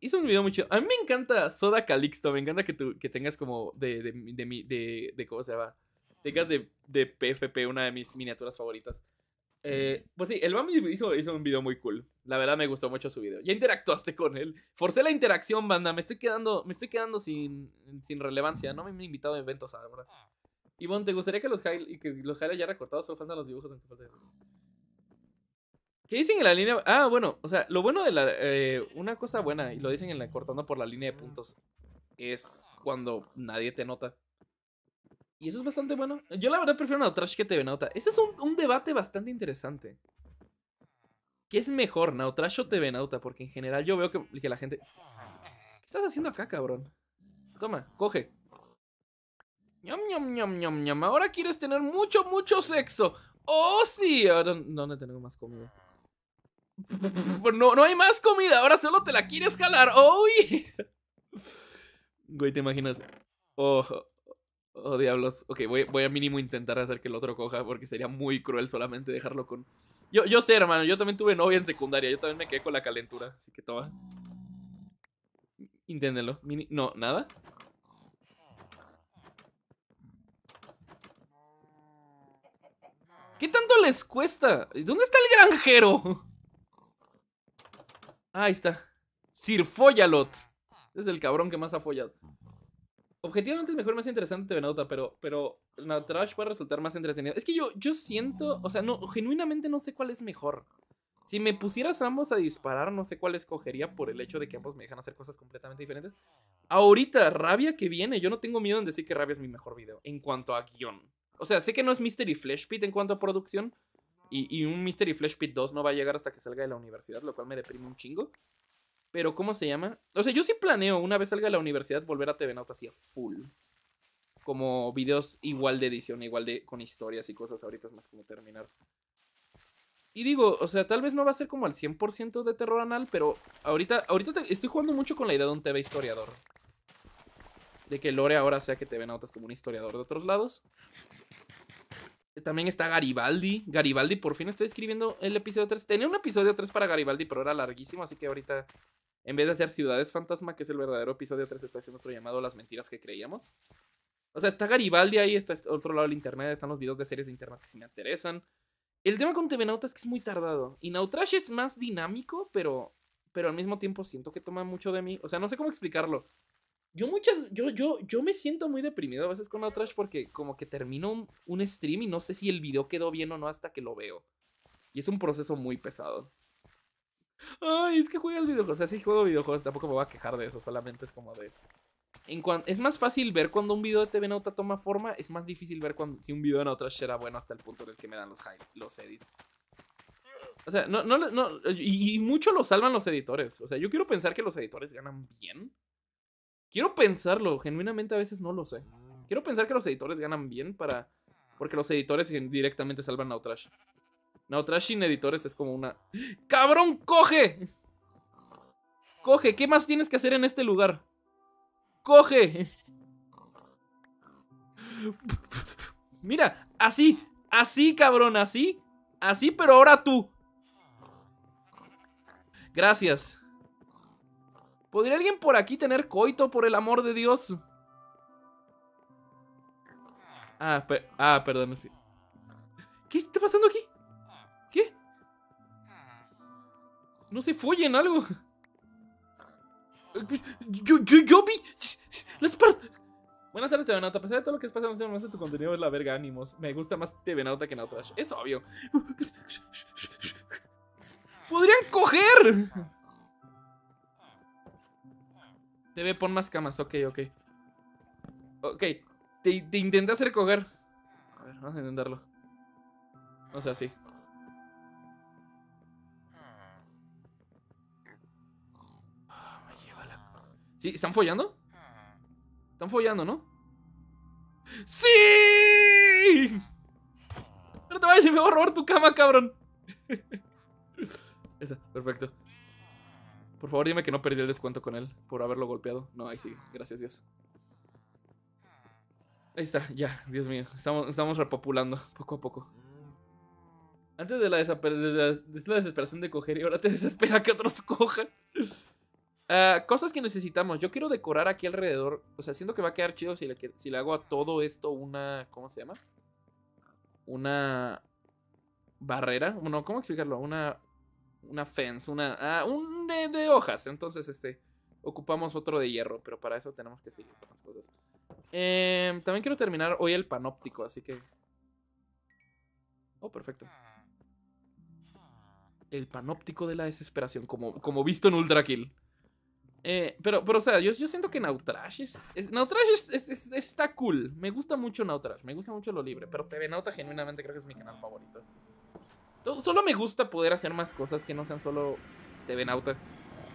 hizo un video muy chido. A mí me encanta Soda Calixto. Me encanta que, tú, tengas como de, de, de, de, de ¿Cómo se llama? Tengas de, de PFP, una de mis miniaturas favoritas. Eh, pues sí, el Bami hizo, un video muy cool. La verdad me gustó mucho su video. Ya interactuaste con él. Forcé la interacción, banda. Me estoy quedando, me estoy quedando sin, sin relevancia. No me han invitado a eventos ahora. Ivonne, ¿te gustaría que los, y que los ya solo faltan los dibujos? ¿Qué dicen en la línea? Ah, bueno, o sea, lo bueno de la... Eh, una cosa buena, y lo dicen en la cortando por la línea de puntos, es cuando nadie te nota. Y eso es bastante bueno. Yo la verdad prefiero Nautrash que TV Nauta. Ese es un, debate bastante interesante. ¿Qué es mejor, Nautrash o TV Nauta? Porque en general yo veo que, la gente... ¿Qué estás haciendo acá, cabrón? Toma, coge. Ñam, ñam, ñam, ñam, ñam. Ahora quieres tener mucho, mucho sexo. ¡Oh, sí! Ahora no, tengo más comida. No, no hay más comida. Ahora solo te la quieres jalar. uy Güey, ¿te imaginas? Ojo oh, Oh, diablos. Ok, voy, a mínimo intentar hacer que el otro coja porque sería muy cruel solamente dejarlo con... Yo, yo sé, hermano, yo también tuve novia en secundaria, yo también me quedé con la calentura, así que toma. Inténtenlo. No, nada. ¿Qué tanto les cuesta? ¿Dónde está el granjero? ahí está. Sir Follalot. Es el cabrón que más ha follado. Objetivamente es mejor más interesante de pero, pero la Trash puede resultar más entretenido. Es que yo, yo siento, o sea, no, genuinamente no sé cuál es mejor. Si me pusieras ambos a disparar, no sé cuál escogería por el hecho de que ambos me dejan hacer cosas completamente diferentes. Ahorita, Rabia que viene, yo no tengo miedo en decir que Rabia es mi mejor video en cuanto a guión. O sea, sé que no es Mystery Flash Pit en cuanto a producción, y, y, un Mystery Flash Pit 2 no va a llegar hasta que salga de la universidad, lo cual me deprime un chingo. Pero, ¿cómo se llama? O sea, yo sí planeo, una vez salga de la universidad, volver a TV Nauta así a full. Como videos igual de edición, igual de con historias y cosas. Ahorita es más como terminar. Y digo, o sea, tal vez no va a ser como al 100% de terror anal, pero ahorita, ahorita estoy jugando mucho con la idea de un TV historiador. De que Lore ahora sea que TV es como un historiador de otros lados. Eh, también está Garibaldi. Garibaldi, por fin estoy escribiendo el episodio 3. Tenía un episodio 3 para Garibaldi, pero era larguísimo, así que ahorita en vez de hacer Ciudades Fantasma, que es el verdadero episodio 3, está haciendo otro llamado Las Mentiras que Creíamos. O sea, está Garibaldi ahí, está este otro lado del internet, están los videos de series de internet que sí me interesan. El tema con TV es que es muy tardado. Y Nautrash es más dinámico, pero, pero al mismo tiempo siento que toma mucho de mí. O sea, no sé cómo explicarlo. Yo muchas, yo, yo, yo me siento muy deprimido a veces con Nautrash porque como que termino un, un stream y no sé si el video quedó bien o no hasta que lo veo. Y es un proceso muy pesado. Ay, es que juegas videojuegos. O sea, si juego videojuegos, tampoco me voy a quejar de eso, solamente es como de. Es más fácil ver cuando un video de TV Nauta toma forma, es más difícil ver cuando... si un video de otra era bueno hasta el punto en el que me dan los, los edits. O sea, no, y, mucho lo salvan los editores. O sea, yo quiero pensar que los editores ganan bien. Quiero pensarlo, genuinamente a veces no lo sé. Quiero pensar que los editores ganan bien para. Porque los editores directamente salvan a Outrash. No, Trashin Editores es como una... ¡Cabrón, coge! Coge, ¿qué más tienes que hacer en este lugar? ¡Coge! Mira, así, así, cabrón, así. Así, pero ahora tú. Gracias. ¿Podría alguien por aquí tener coito, por el amor de Dios? Ah, ah perdón. Sí. ¿Qué está pasando aquí? No se follen algo. Yo, vi. Las Buenas tardes, TV Nauta. A pesar de todo lo que pasa, no sé tu contenido es la verga, ánimos. Me gusta más TV que Nautrash Es obvio. ¡Podrían coger! TV, pon más camas. Ok, ok. Ok. Te, te intenté hacer coger. A ver, vamos a intentarlo. No sea, así. ¿Sí? ¿Están follando? Están follando, ¿no? ¡Sí! No te vayas y me voy a robar tu cama, cabrón. Está, perfecto. Por favor, dime que no perdí el descuento con él por haberlo golpeado. No, ahí sí, Gracias, Dios. Ahí está, ya, Dios mío. Estamos, estamos repopulando poco a poco. Antes de la, de la desesperación de coger y ahora te desespera que otros cojan. Ah, cosas que necesitamos. Yo quiero decorar aquí alrededor. O sea, siento que va a quedar chido si le, hago a todo esto una. ¿Cómo se llama? Una. Barrera. Bueno, ¿cómo explicarlo? Una. Una fence. Una. Ah, un de, hojas. Entonces, este. Ocupamos otro de hierro. Pero para eso tenemos que seguir con las cosas. Em, también quiero terminar hoy el panóptico. Así que. Oh, perfecto. El panóptico de la desesperación. Como, como visto en Ultra Kill. Eh, pero, pero, o sea, yo, yo siento que Nautrash Nautrash es, está cool. Me gusta mucho Nautrash, me gusta mucho lo libre. Pero TV genuinamente creo que es mi canal favorito. Solo me gusta poder hacer más cosas que no sean solo TV Nauta.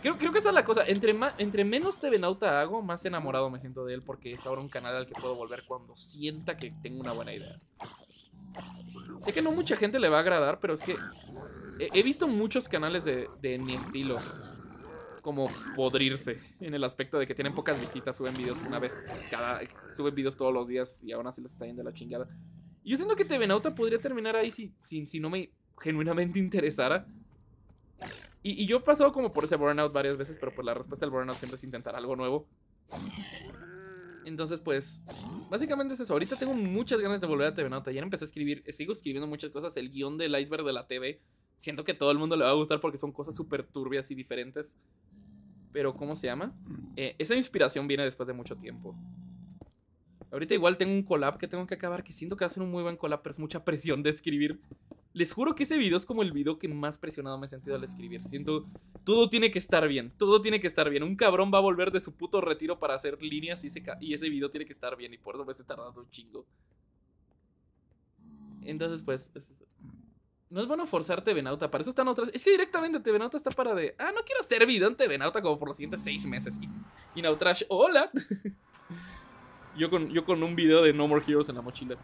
Creo, creo que esa es la cosa. Entre, entre menos TV hago, más enamorado me siento de él. Porque es ahora un canal al que puedo volver cuando sienta que tengo una buena idea. Sé que no mucha gente le va a agradar, pero es que he, visto muchos canales de, de mi estilo como podrirse en el aspecto de que tienen pocas visitas, suben videos una vez cada, suben videos todos los días y aún así les está yendo la chingada. Y yo siento que Tevenauta podría terminar ahí si, si, no me genuinamente interesara. Y, yo he pasado como por ese burnout varias veces, pero pues la respuesta del burnout siempre es intentar algo nuevo. Entonces, pues, básicamente es eso. Ahorita tengo muchas ganas de volver a TV Nauta. Ya empecé a escribir, sigo escribiendo muchas cosas. El guión del iceberg de la TV siento que todo el mundo le va a gustar porque son cosas súper turbias y diferentes. Pero, ¿cómo se llama? Eh, esa inspiración viene después de mucho tiempo. Ahorita igual tengo un collab que tengo que acabar, que siento que va a ser un muy buen collab, pero es mucha presión de escribir. Les juro que ese video es como el video que más presionado me he sentido al escribir. Siento, todo tiene que estar bien, todo tiene que estar bien. Un cabrón va a volver de su puto retiro para hacer líneas y ese, y ese video tiene que estar bien y por eso me estoy tardando un chingo. Entonces, pues, no es bueno forzar Nauta, para eso están otras. Es que directamente Nauta está para de. Ah, no quiero ser TV Tevenauta como por los siguientes seis meses. Y, Nautrash, ¡hola! yo, con, yo con un video de No More Heroes en la mochila.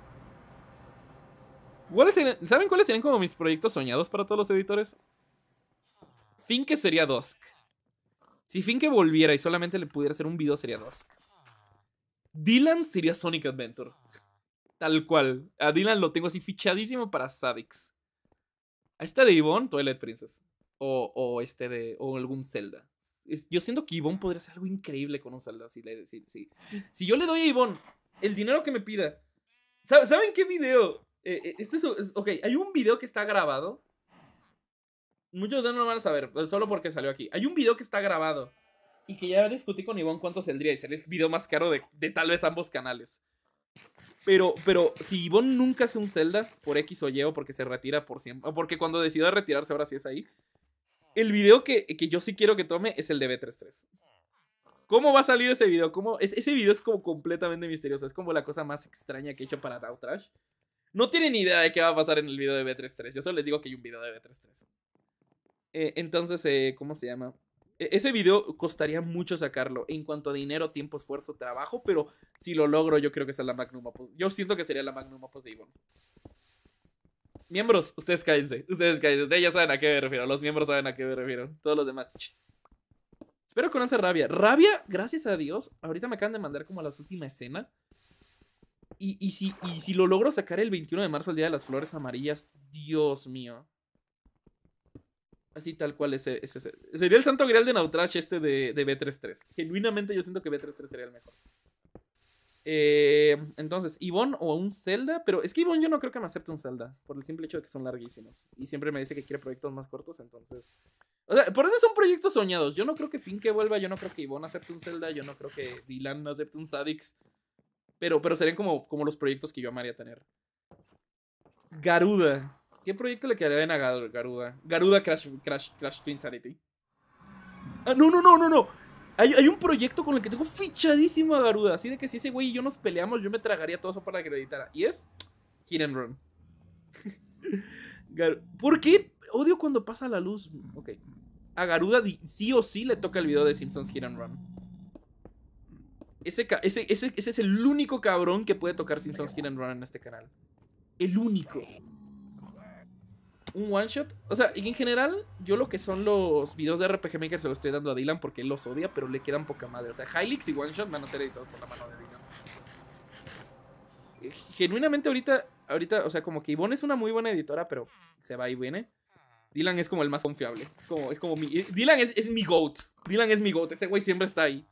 ¿Saben cuáles serían como mis proyectos soñados para todos los editores? que sería Dusk. Si Finke volviera y solamente le pudiera hacer un video, sería Dusk. Dylan sería Sonic Adventure. Tal cual. A Dylan lo tengo así fichadísimo para Sadix. A esta de Yvonne, Toilet Princess. O, o este de. O algún Zelda. Yo siento que Yvonne podría hacer algo increíble con un Zelda. Si, le, si, si yo le doy a Yvonne el dinero que me pida. ¿Saben qué video? Eh, eh, este es, ok, hay un video que está grabado. Muchos de no van a saber, pues, solo porque salió aquí. Hay un video que está grabado. Y que ya discutí con Ivonne cuánto saldría. Y sería el video más caro de, de tal vez ambos canales. Pero, pero si Ivonne nunca hace un Zelda por X o Y o porque se retira por siempre, o porque cuando decida retirarse ahora sí es ahí, el video que, yo sí quiero que tome es el de B33. ¿Cómo va a salir ese video? ¿Cómo? ese video es como completamente misterioso. Es como la cosa más extraña que he hecho para Dowtrash. Trash. No tienen idea de qué va a pasar en el video de B33. Yo solo les digo que hay un video de B33. Eh, entonces, eh, ¿cómo se llama? E-, ese video costaría mucho sacarlo en cuanto a dinero, tiempo, esfuerzo, trabajo, pero si lo logro, yo creo que es la magnum opus. Yo siento que sería la magnum de Ivonne. Miembros, ustedes cállense, ustedes cállense. ya saben a qué me refiero, los miembros saben a qué me refiero. Todos los demás. Espero que no rabia. Rabia, gracias a Dios, ahorita me acaban de mandar como la última escena. Y, y, si, y si lo logro sacar el 21 de marzo, el Día de las Flores Amarillas, Dios mío sí tal cual ese, Sería el santo grial de Nautrash este de, de B33. Genuinamente yo siento que B33 sería el mejor. Eh, entonces, Ivonne o un Zelda, pero es que Ivonne yo no creo que me acepte un Zelda, por el simple hecho de que son larguísimos. Y siempre me dice que quiere proyectos más cortos, entonces... O sea, por eso son proyectos soñados. Yo no creo que Finke que vuelva, yo no creo que Ivonne acepte un Zelda, yo no creo que Dylan acepte un Sadix. Pero, pero serían como, como los proyectos que yo amaría tener. Garuda. ¿Qué proyecto le quedaría a Garuda? Garuda Crash, Crash, Crash Ah, no, no, no, no, no. Hay, un proyecto con el que tengo fichadísimo a Garuda. Así de que si ese güey y yo nos peleamos, yo me tragaría todo eso para acreditar. Y es Hit and Run. ¿Por qué? Odio cuando pasa la luz. Ok. A Garuda sí o sí le toca el video de Simpsons Hit and Run. Ese, ese, ese es el único cabrón que puede tocar Simpsons Hit and Run en este canal. El único un one shot. O sea, y en general, yo lo que son los videos de RPG Maker se los estoy dando a Dylan porque él los odia, pero le quedan poca madre. O sea, Hylix y one shot van a ser editados por la mano de Dylan. Eh, genuinamente, ahorita, ahorita, o sea, como que Ivonne es una muy buena editora, pero se va y viene. Dylan es como el más confiable. Es como, es como mi. Eh, Dylan es, mi GOAT. Dylan es mi GOAT. Ese güey siempre está ahí.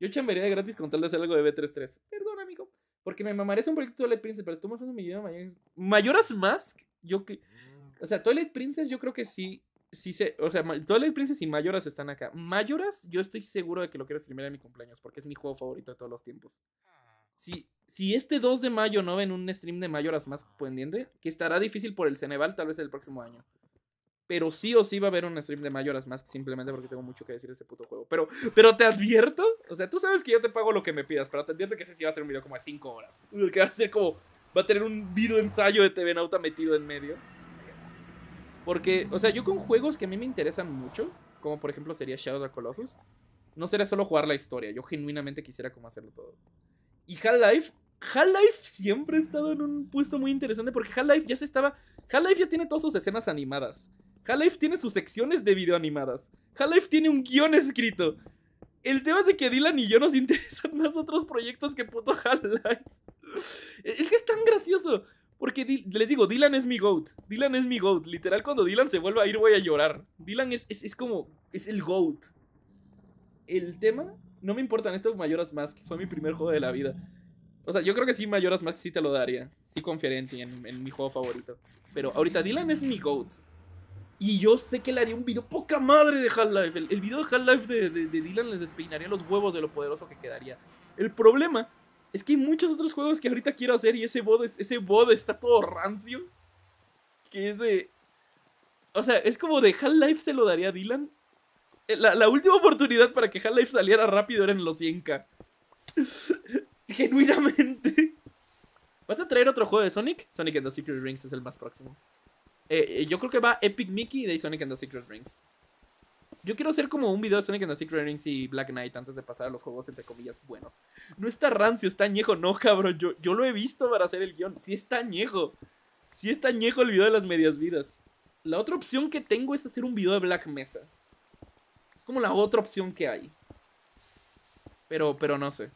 Yo chambería de gratis con tal de hacer algo de B33. Perdón, amigo. Porque me mamaré es un proyecto de la Prince, pero tú más mi menos mayor, Mayoras Mask. Yo que. O sea, Toilet Princess yo creo que sí. Sí se, o sea, Toilet Princess y Mayoras están acá. Mayoras, yo estoy seguro de que lo quiero Streamer en mi cumpleaños porque es mi juego favorito de todos los tiempos. Si, si este 2 de mayo no ven un stream de Mayoras más pendiente, que estará difícil por el Ceneval tal vez el próximo año. Pero sí o sí va a haber un stream de Mayoras más, simplemente porque tengo mucho que decir de ese puto juego. Pero, pero te advierto, o sea, tú sabes que yo te pago lo que me pidas, pero te advierto que ese sí va a ser un video como de 5 horas. Que va a ser como, va a tener un video ensayo de TV metido en medio. Porque, o sea, yo con juegos que a mí me interesan mucho, como por ejemplo sería Shadow of the Colossus, no sería solo jugar la historia, yo genuinamente quisiera como hacerlo todo. Y Half-Life, Half-Life siempre ha estado en un puesto muy interesante porque Half-Life ya se estaba, Half-Life ya tiene todas sus escenas animadas. Half-Life tiene sus secciones de video animadas. Half-Life tiene un guión escrito. El tema es que Dylan y yo nos interesan más otros proyectos que puto Half-Life. E, es que es tan gracioso. Porque les digo, Dylan es mi GOAT. Dylan es mi GOAT. Literal, cuando Dylan se vuelva a ir voy a llorar. Dylan es, es, como... Es el GOAT. El tema... No me importan estos Mayoras Mask. Fue mi primer juego de la vida. O sea, yo creo que sí Mayoras Mask sí te lo daría. Sí confiaré en ti, en, mi juego favorito. Pero ahorita Dylan es mi GOAT. Y yo sé que le haría un video poca madre de Half-Life. El, video de Half-Life de Dylan les despeinaría los huevos de lo poderoso que quedaría. El problema es que hay muchos otros juegos que ahorita quiero hacer y ese bot, ese está todo rancio. Que ese. O sea, es como de Half-Life se lo daría a Dylan. Eh, la, última oportunidad para que Half-Life saliera rápido era en los 100k. Genuinamente. ¿Vas a traer otro juego de Sonic? Sonic and the Secret Rings es el más próximo. Eh, eh, yo creo que va Epic Mickey de Sonic and the Secret Rings. Yo quiero hacer como un video de Sonic and the Secret Rings y Black Knight antes de pasar a los juegos, entre comillas, buenos. No está rancio, está añejo. No, cabrón, yo, yo lo he visto para hacer el guión. Sí está añejo. Sí está añejo el video de las medias vidas. La otra opción que tengo es hacer un video de Black Mesa. Es como la otra opción que hay. Pero, pero no sé.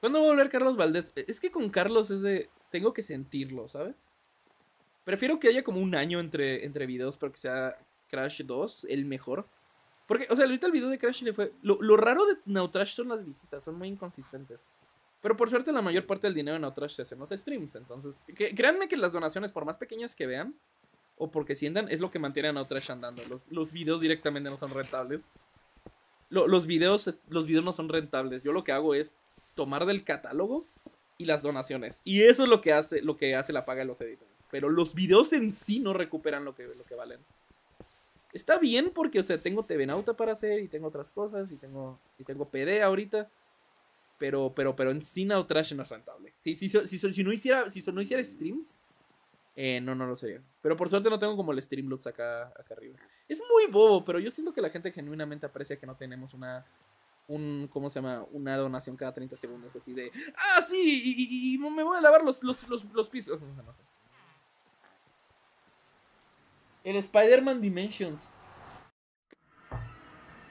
¿Cuándo va a volver Carlos Valdés? E, es que con Carlos es de... Tengo que sentirlo, ¿sabes? Prefiero que haya como un año entre, entre videos, pero que sea Crash 2, el mejor. Porque, o sea, ahorita el video de Crash le fue. Lo, raro de Nautrash son las visitas, son muy inconsistentes. Pero por suerte, la mayor parte del dinero de Nautrash se hace en los streams. Entonces, créanme que las donaciones, por más pequeñas que vean o porque sientan, es lo que mantiene a Nautrash andando. Los, los videos directamente no son rentables. los, videos, los videos no son rentables. Yo lo que hago es tomar del catálogo y las donaciones. Y eso es lo que hace, lo que hace la paga de los editores. Pero los videos en sí no recuperan lo que, lo que valen está bien porque, o sea, tengo TV para hacer y tengo otras cosas y tengo, y tengo PD ahorita. Pero, pero, pero en Cine Outrash no es rentable. Si, si, si, si, no hiciera, si no hiciera streams, eh, no, no lo sería. Pero por suerte no tengo como el streamlots acá, acá arriba. Es muy bobo, pero yo siento que la gente genuinamente aprecia que no tenemos una... Un, ¿Cómo se llama? Una donación cada 30 segundos así de... ¡Ah, sí! Y, me voy a lavar los, los, los, pies. No, el Spider-Man Dimensions.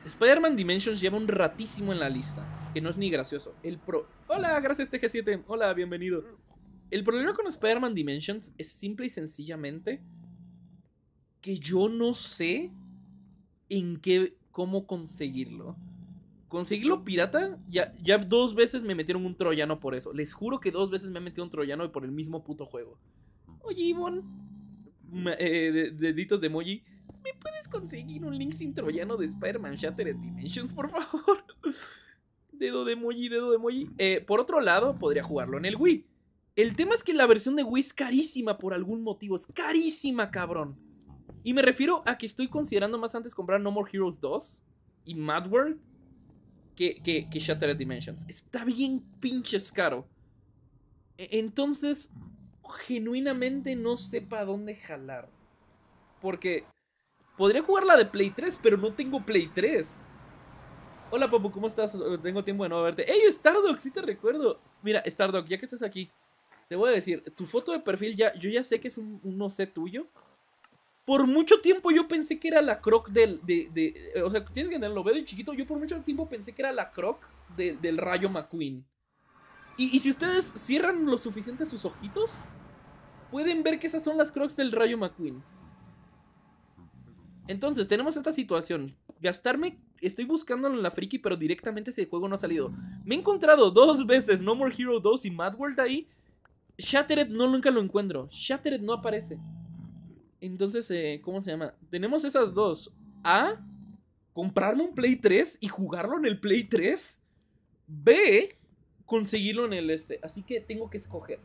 Spider-Man Dimensions lleva un ratísimo en la lista, que no es ni gracioso. El pro... Hola, gracias TG7. Hola, bienvenido. El problema con Spider-Man Dimensions es simple y sencillamente que yo no sé en qué, cómo conseguirlo. Conseguirlo pirata, ya, ya dos veces me metieron un troyano por eso. Les juro que dos veces me he metido un troyano por el mismo puto juego. Oye, Ivonne, eh, deditos de emoji. ¿Me puedes conseguir un link sin troyano de Spider-Man Shattered Dimensions, por favor? dedo de emoji, dedo de emoji. Eh, por otro lado, podría jugarlo en el Wii. El tema es que la versión de Wii es carísima por algún motivo. Es carísima, cabrón. Y me refiero a que estoy considerando más antes comprar No More Heroes 2 y Mad World que, que, que Shattered Dimensions. Está bien pinches caro. E-, entonces, genuinamente no sepa dónde jalar. Porque podría jugar la de Play 3, pero no tengo Play 3. Hola, Papu, ¿cómo estás? Tengo tiempo de no verte. ¡Ey, Stardock! Sí te recuerdo. Mira, Stardock, ya que estás aquí, te voy a decir, tu foto de perfil ya, yo ya sé que es un, no sé tuyo. Por mucho tiempo yo pensé que era la croc del. De, de, o sea, tienes que entenderlo, veo chiquito. Yo por mucho tiempo pensé que era la croc del Rayo McQueen. Y, si ustedes cierran lo suficiente sus ojitos, pueden ver que esas son las crocs del Rayo McQueen. Entonces, tenemos esta situación. Gastarme, estoy buscándolo en la friki, pero directamente ese juego no ha salido. Me he encontrado dos veces No More Hero 2 y Mad World ahí. Shattered no nunca lo encuentro. Shattered no aparece. Entonces, eh, ¿cómo se llama? Tenemos esas dos. A. Comprarme un Play 3 y jugarlo en el Play 3. B conseguirlo en el este. Así que tengo que escoger.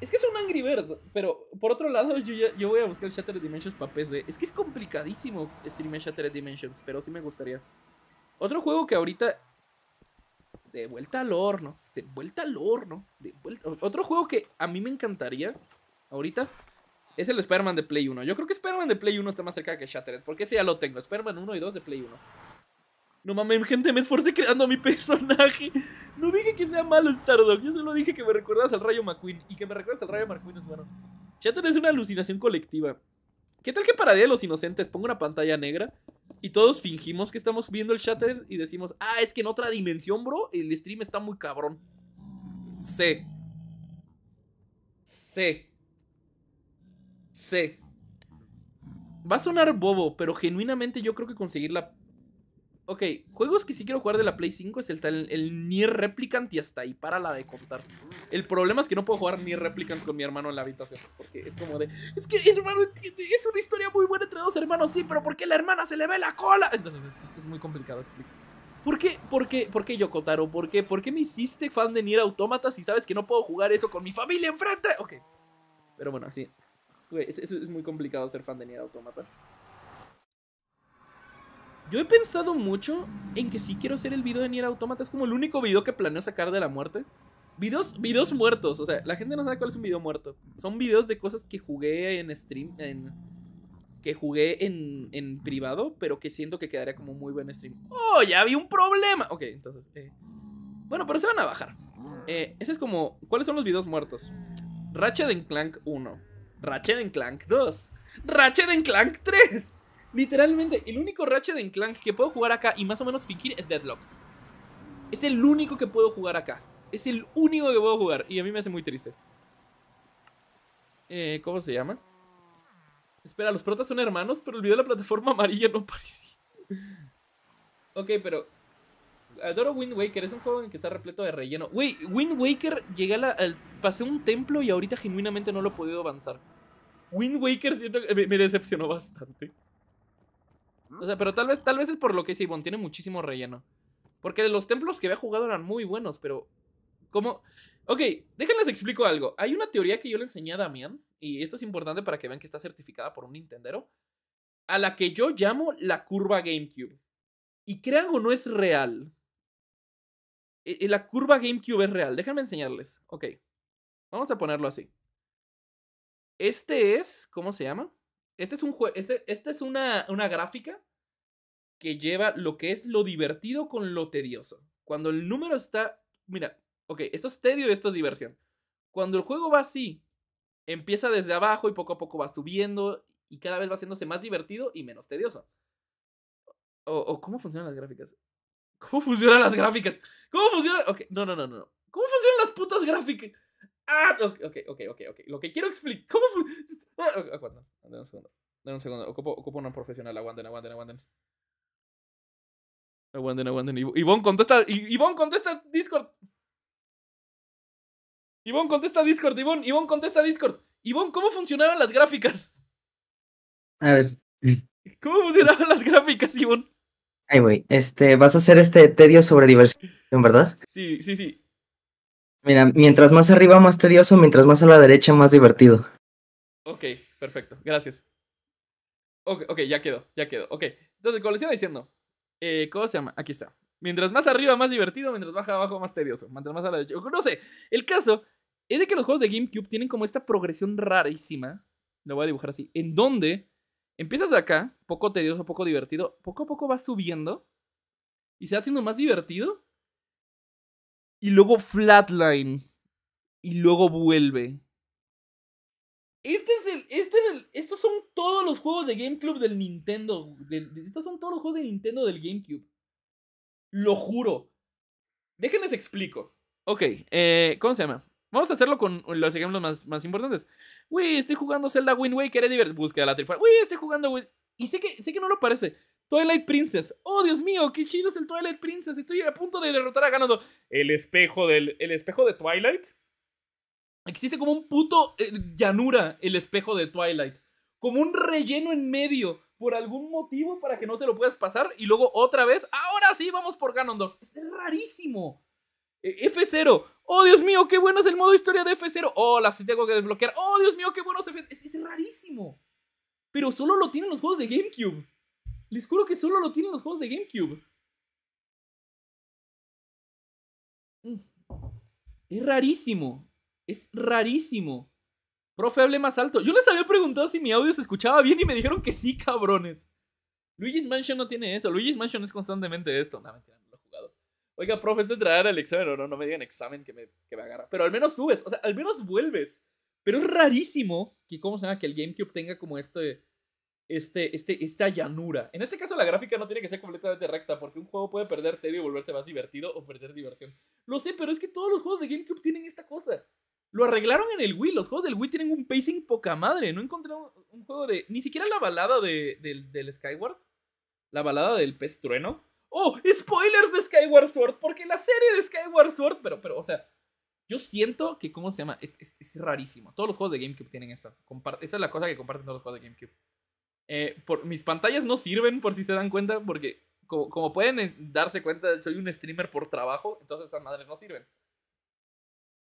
Es que es un Angry Bird, pero por otro lado, yo, voy a buscar Shattered Dimensions para de, Es que es complicadísimo streamer Shattered Dimensions, pero sí me gustaría. Otro juego que ahorita. De vuelta al horno. De vuelta al horno. De vuelta. Otro juego que a mí me encantaría. Ahorita. Es el Spider-Man de Play 1. Yo creo que Spider-Man de Play 1 está más cerca que Shattered. Porque ese ya lo tengo. Spider-Man 1 y 2 de Play 1. No mames, gente, me esforcé creando mi personaje. No dije que sea malo Stardog. Yo solo dije que me recuerdas al Rayo McQueen. Y que me recuerdas al Rayo McQueen es bueno. Ya es una alucinación colectiva. ¿Qué tal que para Día de los Inocentes pongo una pantalla negra y todos fingimos que estamos viendo el Shatter y decimos, ah, es que en otra dimensión, bro, el stream está muy cabrón? C. C. C. Va a sonar bobo, pero genuinamente yo creo que conseguir la Ok, juegos que sí quiero jugar de la Play 5 es el tal el Nier Replicant y hasta ahí, para la de contar. El problema es que no puedo jugar Nier Replicant con mi hermano en la habitación, porque es como de, es que hermano, es una historia muy buena entre dos hermanos, sí, pero ¿por qué la hermana se le ve la cola? Entonces es, muy complicado explicar. ¿Por qué? ¿Por qué? ¿Por qué, Yokotaro? ¿Por qué? ¿Por qué me hiciste fan de Nier Automata si sabes que no puedo jugar eso con mi familia enfrente? Ok. Pero bueno, así. Es, es muy complicado ser fan de Nier Automata. Yo he pensado mucho en que sí quiero hacer el video de Nier Automata. Es como el único video que planeo sacar de la muerte. Videos, videos muertos. O sea, la gente no sabe cuál es un video muerto. Son videos de cosas que jugué en stream. En, que jugué en, en privado, pero que siento que quedaría como muy buen stream. ¡Oh, ya había un problema! Ok, entonces. Eh. Bueno, pero se van a bajar. Eh, ese es como. ¿Cuáles son los videos muertos? Ratchet Clank 1. Ratchet Clank 2. Ratchet Clank 3. Literalmente, el único Ratchet en Clank que puedo jugar acá y más o menos fingir es Deadlock. Es el único que puedo jugar acá. Es el único que puedo jugar y a mí me hace muy triste. Eh, ¿Cómo se llama? Espera, los protas son hermanos, pero olvidé la plataforma amarilla, no parece ok, pero... Adoro Wind Waker, es un juego en que está repleto de relleno. Wey, Wind Waker llegué a al... Pasé un templo y ahorita genuinamente no lo he podido avanzar. Wind Waker siento que me decepcionó bastante. O sea, pero tal vez, tal vez es por lo que Sibon tiene muchísimo relleno. Porque de los templos que había jugado eran muy buenos, pero. ¿Cómo? Ok, déjenles explico algo. Hay una teoría que yo le enseñé a Damián, y esto es importante para que vean que está certificada por un Nintendero, a la que yo llamo la curva GameCube. Y crean o no es real. E, e, la curva GameCube es real. Déjenme enseñarles. Ok. Vamos a ponerlo así. Este es, ¿cómo se llama? Este es un juego. Este, esta es una, una gráfica que lleva lo que es lo divertido con lo tedioso. Cuando el número está. Mira, ok, esto es tedio y esto es diversión. Cuando el juego va así, empieza desde abajo y poco a poco va subiendo y cada vez va haciéndose más divertido y menos tedioso. O, cómo funcionan las gráficas. ¿Cómo funcionan las gráficas? ¿Cómo funcionan? Ok, no, no, no, no. ¿Cómo funcionan las putas gráficas? Ah, ok, ok, ok, ok. Lo que quiero explicar. ¿Cómo fue? Ah, aguanten, un segundo. Dame un segundo. Ocupo, ocupo una profesional. Aguanten, aguanten, aguanten. Aguanten, aguanten. Ivonne contesta. Ivonne contesta Discord. Ivonne contesta Discord. Ivonne, Ivonne contesta Discord. Ivonne, ¿cómo funcionaban las gráficas? A ver. ¿Cómo funcionaban las gráficas, Ivonne? Ay, güey. Este, vas a hacer este tedio sobre diversión, ¿verdad? Sí, sí, sí. Mira, mientras más arriba, más tedioso, mientras más a la derecha, más divertido. Ok, perfecto, gracias. Ok, okay ya quedó, ya quedó. Ok, entonces, como les iba diciendo, eh, ¿cómo se llama? Aquí está. Mientras más arriba, más divertido, mientras baja abajo, más tedioso. Mientras más a la derecha. No sé, el caso es de que los juegos de GameCube tienen como esta progresión rarísima. Lo voy a dibujar así. En donde empiezas de acá, poco tedioso, poco divertido. Poco a poco vas subiendo. Y se va haciendo más divertido. Y luego Flatline. Y luego vuelve. Este es el, este el, estos son todos los juegos de GameCube del Nintendo. estos son todos los juegos de Nintendo del GameCube. Lo juro. Déjenles explico. Ok, eh, ¿cómo se llama? Vamos a hacerlo con los ejemplos más, más importantes. Uy, estoy jugando Zelda Winway, Waker, era divertido. Busca la Uy, estoy jugando... Y sé que, sé que no lo parece, Twilight Princess. Oh, Dios mío, qué chido es el Twilight Princess. Estoy a punto de derrotar a Ganondorf El espejo del. El espejo de Twilight. Existe como un puto eh, llanura el espejo de Twilight. Como un relleno en medio. Por algún motivo para que no te lo puedas pasar. Y luego otra vez. Ahora sí, vamos por Ganondorf. Es rarísimo. E, F0. Oh, Dios mío, qué bueno es el modo historia de F0. Oh, sí tengo que desbloquear. Oh, Dios mío, qué bueno es f es, rarísimo. Pero solo lo tienen los juegos de GameCube. Les juro que solo lo tienen los juegos de GameCube. Mm. Es rarísimo. Es rarísimo. Profe, hable más alto. Yo les había preguntado si mi audio se escuchaba bien y me dijeron que sí, cabrones. Luigi's Mansion no tiene eso. Luigi's Mansion es constantemente esto. No, mentira, no lo he jugado. Oiga, profe, esto de traer el examen o no, no me digan examen que me, agarra. Pero al menos subes, o sea, al menos vuelves. Pero es rarísimo que, ¿cómo se llama? Que el GameCube tenga como esto de este, este, esta llanura. En este caso la gráfica no tiene que ser completamente recta porque un juego puede perder tedio y volverse más divertido o perder diversión. Lo sé, pero es que todos los juegos de GameCube tienen esta cosa. Lo arreglaron en el Wii. Los juegos del Wii tienen un pacing poca madre. No encontré un, un juego de... Ni siquiera la balada de, del, del Skyward. La balada del pez trueno. ¡Oh! ¡Spoilers de Skyward Sword! Porque la serie de Skyward Sword... Pero, pero, o sea... Yo siento que, ¿cómo se llama? Es, es, rarísimo. Todos los juegos de GameCube tienen esta Esa es la cosa que comparten todos los juegos de GameCube. Eh, mis pantallas no sirven, por si se dan cuenta, porque como, pueden darse cuenta, soy un streamer por trabajo, entonces esas madres no sirven.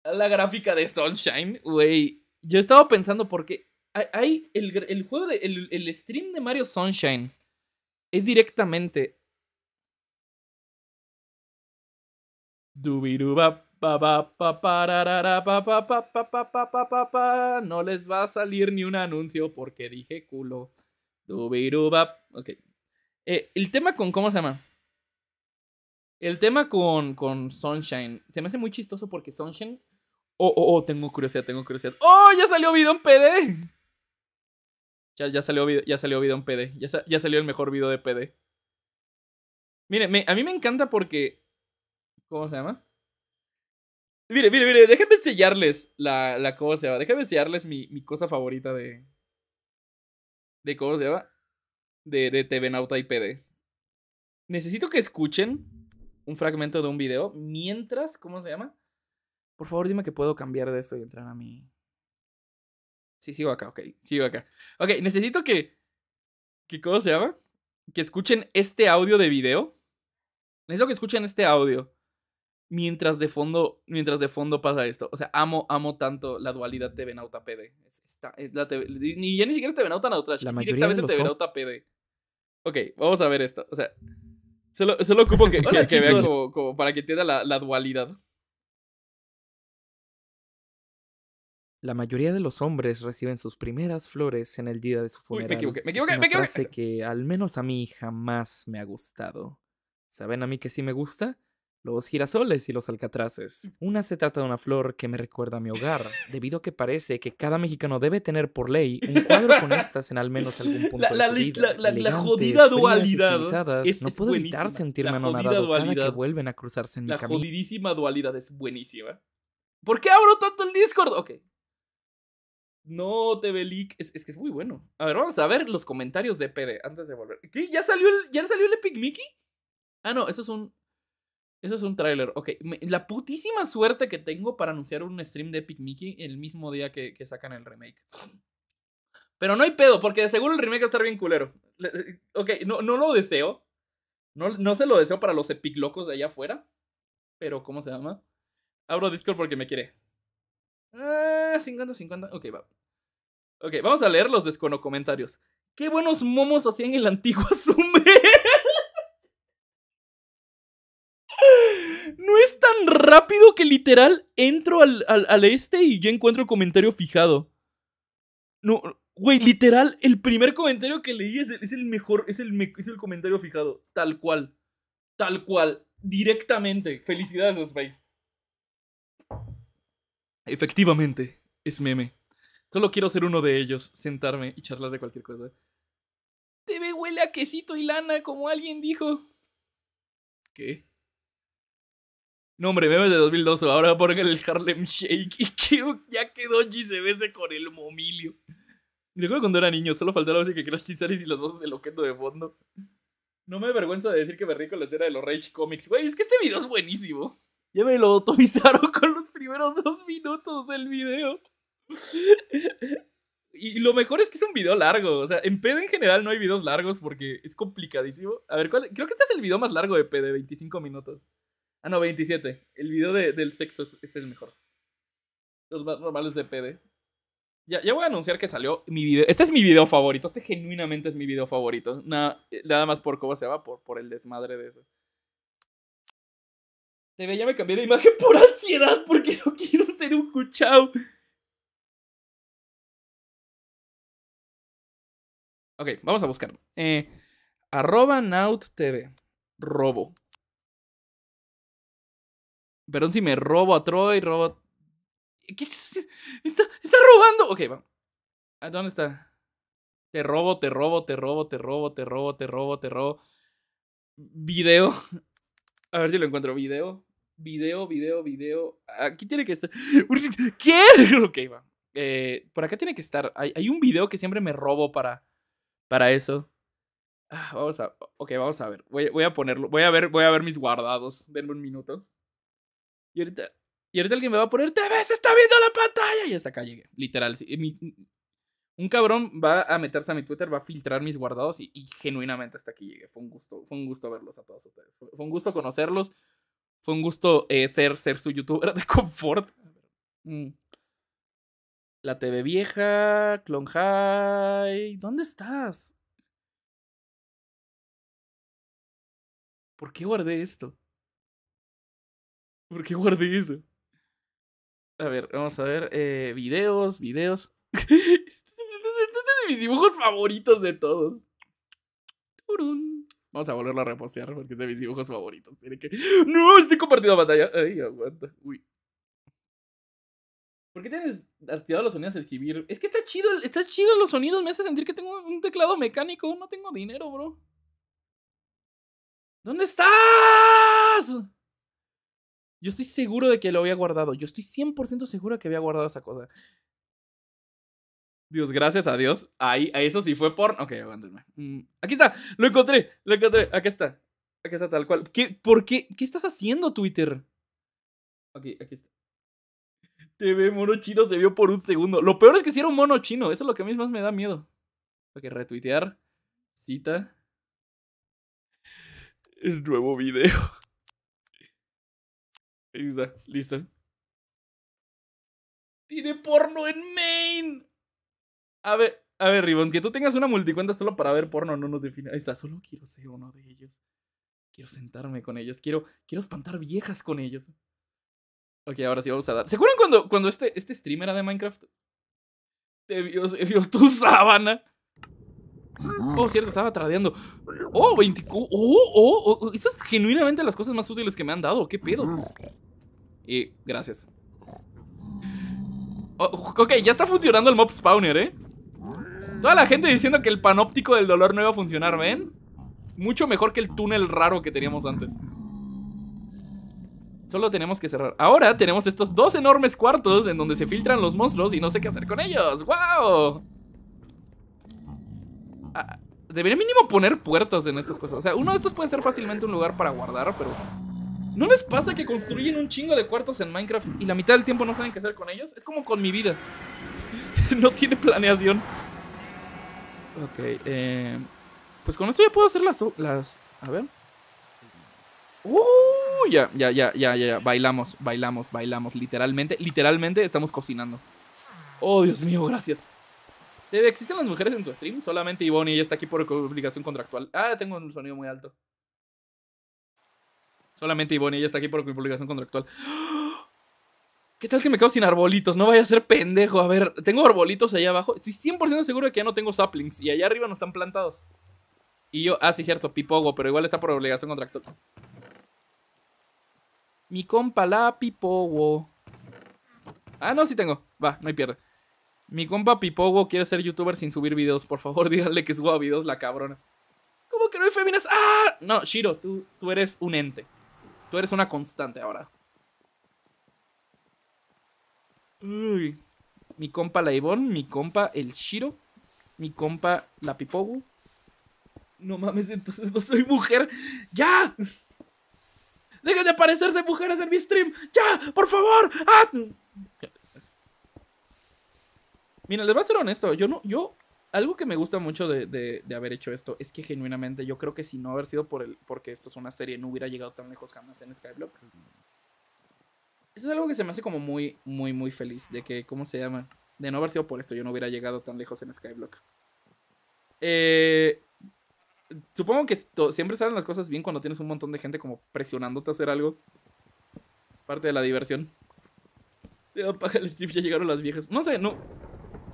La gráfica de Sunshine, güey. Yo estaba pensando porque hay, el, juego de, el, el stream de Mario Sunshine es directamente no les va a salir ni un anuncio porque dije culo. Dubirubap. Ok. Eh, el tema con. ¿Cómo se llama? El tema con, con Sunshine. Se me hace muy chistoso porque Sunshine. Oh, oh, oh, tengo curiosidad, tengo curiosidad. ¡Oh! ¡Ya salió video en PD! Ya, ya salió, video, ya salió video en PD. Ya, ya salió el mejor video de PD. Mire, a mí me encanta porque. ¿Cómo se llama? Mire, mire, mire, déjenme enseñarles la, la cosa. Déjenme enseñarles mi, mi cosa favorita de, de cómo se llama, de, de TV Nauta y PD. Necesito que escuchen un fragmento de un video mientras, ¿cómo se llama? Por favor, dime que puedo cambiar de esto y entrar a mi. Sí, sigo acá, ok. Sigo acá. Ok, necesito que. que cómo se llama? Que escuchen este audio de video. Necesito que escuchen este audio. Mientras de fondo. Mientras de fondo pasa esto. O sea, amo, amo tanto la dualidad TV Nauta PD. Está, eh, ni, ya ni siquiera te venauta nada otra directamente directamente venauta PD. Ok, vamos a ver esto. O sea, solo, solo ocupo que, que, como, para que entienda la, dualidad. La mayoría de los hombres reciben sus primeras flores en el día de su funeral. me equivoqué, me equivoqué, me equivoqué. que al menos a mí jamás me ha gustado. ¿Saben a mí que sí me gusta? los girasoles y los alcatraces. Una se trata de una flor que me recuerda a mi hogar, debido a que parece que cada mexicano debe tener por ley un cuadro con estas en al menos algún punto la, de vida. La, jodida dualidad. no puedo evitar sentirme cada que vuelven a cruzarse en mi camino. La jodidísima dualidad es buenísima. ¿Por qué abro tanto el Discord? Ok. No, Tebelic. Es, es que es muy bueno. A ver, vamos a ver los comentarios de PD antes de volver. ¿Qué? ¿Ya salió el, ya salió el Epic Mickey? Ah, no, eso es un eso es un tráiler, ok. la putísima suerte que tengo para anunciar un stream de Epic Mickey el mismo día que, sacan el remake. Pero no hay pedo, porque seguro el remake va a estar bien culero. ok, no, no lo deseo. No, no se lo deseo para los Epic locos de allá afuera. Pero, ¿cómo se llama? Abro Discord porque me quiere. Ah, 50-50. Ok, va. Ok, vamos a leer los descono ¡Qué buenos momos hacían el antiguo antigua No es tan rápido que literal entro al, al, al este y ya encuentro el comentario fijado. No, güey, literal, el primer comentario que leí es, el mejor, es el, el comentario fijado. Tal cual. Tal cual. Directamente. Felicidades, Space. Efectivamente, es meme. Solo quiero ser uno de ellos, sentarme y charlar de cualquier cosa. Te ve huele a quesito y lana, como alguien dijo. ¿Qué? No, hombre, memes de 2012. Ahora por el Harlem Shake. Y que ya quedó vese con el momilio. Recuerdo cuando era niño, solo faltaba decir que Crash Chizaris y las voces de loqueto de fondo. No me avergüenza de decir que me la era de los Rage Comics. Güey, es que este video es buenísimo. Ya me lo automizaron con los primeros dos minutos del video. Y lo mejor es que es un video largo. O sea, en PD en general no hay videos largos porque es complicadísimo. A ver, creo que este es el video más largo de PD, 25 minutos. Ah, no, 27. El video de, del sexo es, el mejor. Los más normales de PD. Ya, ya voy a anunciar que salió mi video. Este es mi video favorito. Este genuinamente es mi video favorito. Nada, eh, nada más por cómo se va, por, por el desmadre de eso. Se ya me cambié de imagen por ansiedad porque no quiero ser un cuchao. Ok, vamos a buscarlo. Eh, naut NautTV. Robo. Perdón si me robo a Troy, robo. ¿Qué? Está, está robando. Ok, vamos. ¿A ah, dónde está? Te robo, te robo, te robo, te robo, te robo, te robo, te robo. Video. A ver si lo encuentro. Video. Video, video, video. Aquí tiene que estar. ¿Qué? Ok, va. Eh, por acá tiene que estar. Hay, un video que siempre me robo para, para eso. Ah, vamos a. Ok, vamos a ver. Voy, voy a ponerlo. Voy a ver, voy a ver mis guardados. Denme un minuto. Y ahorita, alguien me va a poner, TV se está viendo la pantalla. Y hasta acá llegué, literal. un cabrón va a meterse a mi Twitter, va a filtrar mis guardados y, genuinamente hasta aquí llegué. Fue un gusto, fue un gusto verlos a todos ustedes. Fue, un gusto conocerlos. Fue un gusto eh, ser, ser su youtuber de confort. Mm. La TV vieja, Clon High. ¿Dónde estás? ¿Por qué guardé esto? ¿Por qué guardé eso? A ver, vamos a ver. Eh, videos, videos. Este, este, este, este es de mis dibujos favoritos de todos. Vamos a volverlo a repostear porque es de mis dibujos favoritos. ¡No! Estoy compartiendo pantalla. Ay, aguanta. Uy. ¿Por qué tienes activado los sonidos a escribir? Es que está chido, está chido los sonidos. Me hace sentir que tengo un teclado mecánico. No tengo dinero, bro. ¿Dónde estás? Yo estoy seguro de que lo había guardado. Yo estoy 100% seguro de que había guardado esa cosa. Dios, gracias a Dios. Ahí, a eso sí fue por. Ok, aguántame mm, aquí está, lo encontré, lo encontré. Aquí está. Aquí está tal cual. ¿Qué, ¿Por qué? ¿Qué estás haciendo, Twitter? Ok, aquí está. TV mono chino se vio por un segundo. Lo peor es que si era un mono chino. Eso es lo que a mí más me da miedo. Ok, retuitear. Cita. El nuevo video. Listo Tiene porno en main. A ver, a ver, Ribón, que tú tengas una multicuenta solo para ver porno no nos define. Ahí está, solo quiero ser uno de ellos. Quiero sentarme con ellos, quiero, quiero espantar viejas con ellos. Ok, ahora sí vamos a dar. ¿Se acuerdan cuando, cuando este, este stream era de Minecraft? Te vio, tu sábana. Oh, cierto, estaba tradeando. Oh, 24. Oh, oh, oh, esas es genuinamente las cosas más útiles que me han dado. ¿Qué pedo? Y gracias. Oh, ok, ya está funcionando el mob spawner, ¿eh? Toda la gente diciendo que el panóptico del dolor no iba a funcionar, ¿ven? Mucho mejor que el túnel raro que teníamos antes. Solo tenemos que cerrar. Ahora tenemos estos dos enormes cuartos en donde se filtran los monstruos y no sé qué hacer con ellos. ¡Wow! Ah, debería mínimo poner puertas en estas cosas. O sea, uno de estos puede ser fácilmente un lugar para guardar, pero... ¿No les pasa que construyen un chingo de cuartos en Minecraft y la mitad del tiempo no saben qué hacer con ellos? Es como con mi vida. no tiene planeación. Ok, eh, pues con esto ya puedo hacer las... las a ver. Uh, ya, ya, ya, ya, ya, bailamos, bailamos, bailamos, literalmente, literalmente estamos cocinando. Oh, Dios mío, gracias. ¿Existen las mujeres en tu stream? Solamente Ivonne y está aquí por obligación contractual. Ah, tengo un sonido muy alto. Solamente Ivonne, ya está aquí por obligación contractual. ¿Qué tal que me quedo sin arbolitos? No vaya a ser pendejo. A ver, tengo arbolitos allá abajo. Estoy 100% seguro de que ya no tengo saplings. Y allá arriba no están plantados. Y yo, ah, sí, cierto, pipogo, pero igual está por obligación contractual. Mi compa la pipogo. Ah, no, sí tengo. Va, no hay pierde. Mi compa Pipogo quiere ser youtuber sin subir videos. Por favor, díganle que suba videos la cabrona. ¿Cómo que no hay feminas? ¡Ah! No, Shiro, tú, tú eres un ente. Tú eres una constante ahora. Uy. Mi compa la Ivonne, mi compa el Shiro, mi compa la Pipogu. No mames, entonces no soy mujer. ¡Ya! ¡Dejen de aparecerse mujeres en mi stream! ¡Ya! ¡Por favor! ¡Ah! Mira, les voy a ser honesto. Yo no, yo algo que me gusta mucho de, haber hecho esto es que genuinamente yo creo que si no haber sido por el, porque esto es una serie, no hubiera llegado tan lejos jamás en Skyblock. Eso es algo que se me hace como muy, muy, muy feliz. De que, ¿cómo se llama? De no haber sido por esto, yo no hubiera llegado tan lejos en Skyblock. Eh, supongo que siempre salen las cosas bien cuando tienes un montón de gente como presionándote a hacer algo. Parte de la diversión. apaga el strip, ya llegaron las viejas. No sé, no.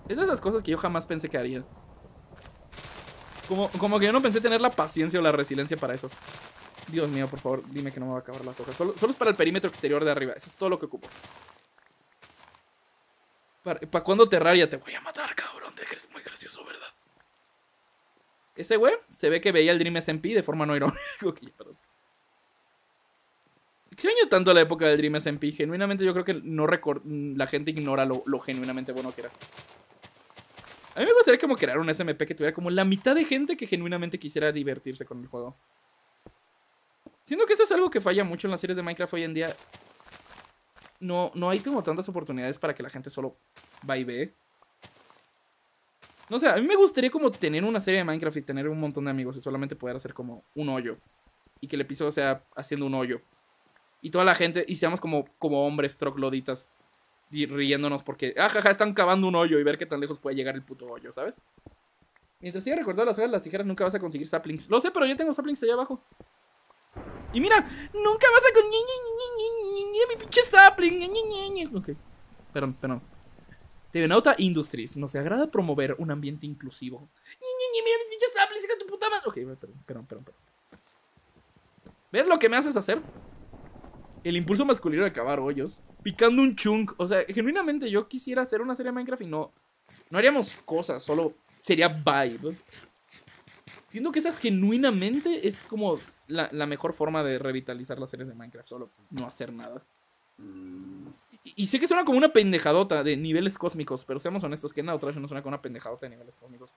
Esas de las cosas que yo jamás pensé que haría. Como, como que yo no pensé tener la paciencia o la resiliencia para eso. Dios mío, por favor, dime que no me va a acabar las hojas. Solo, es para el perímetro exterior de arriba. Eso es todo lo que ocupo. ¿Para, ¿para cuándo Terraria? Te voy a matar, cabrón. Te crees muy gracioso, ¿verdad? Ese güey se ve que veía el Dream SMP de forma no irónica. okay, Extraño tanto la época del Dream SMP. Genuinamente yo creo que no la gente ignora lo genuinamente bueno que era. A mí me gustaría como crear un SMP que tuviera como la mitad de gente que genuinamente quisiera divertirse con el juego. Siento que eso es algo que falla mucho en las series de Minecraft hoy en día. No, no hay como tantas oportunidades para que la gente solo va y ve. No sé, a mí me gustaría como tener una serie de Minecraft y tener un montón de amigos y solamente poder hacer como un hoyo. Y que el episodio sea haciendo un hoyo. Y toda la gente, y seamos como, como hombres trogloditas y riéndonos porque, ajaja, ah, están cavando un hoyo y ver qué tan lejos puede llegar el puto hoyo, ¿sabes? Mientras siga recordando las hojas las tijeras, nunca vas a conseguir saplings. Lo sé, pero yo tengo saplings allá abajo. Y mira, nunca vas a conseguir. Mira mi pinche sapling. Ok, perdón, perdón. Tevenauta Industries. Nos agrada promover un ambiente inclusivo. Mira mis pinches saplings, hija tu puta madre. Ok, perdón, perdón, perdón. perdón. ¿Ves lo que me haces hacer? El impulso masculino de cavar hoyos picando un chunk. O sea, genuinamente yo quisiera hacer una serie de Minecraft y no, no haríamos cosas, solo sería vibe. Siento que esa genuinamente es como la, mejor forma de revitalizar las series de Minecraft, solo no hacer nada. Mm. Y, sé que suena como una pendejadota de niveles cósmicos, pero seamos honestos, que nada otra vez no suena como una pendejadota de niveles cósmicos.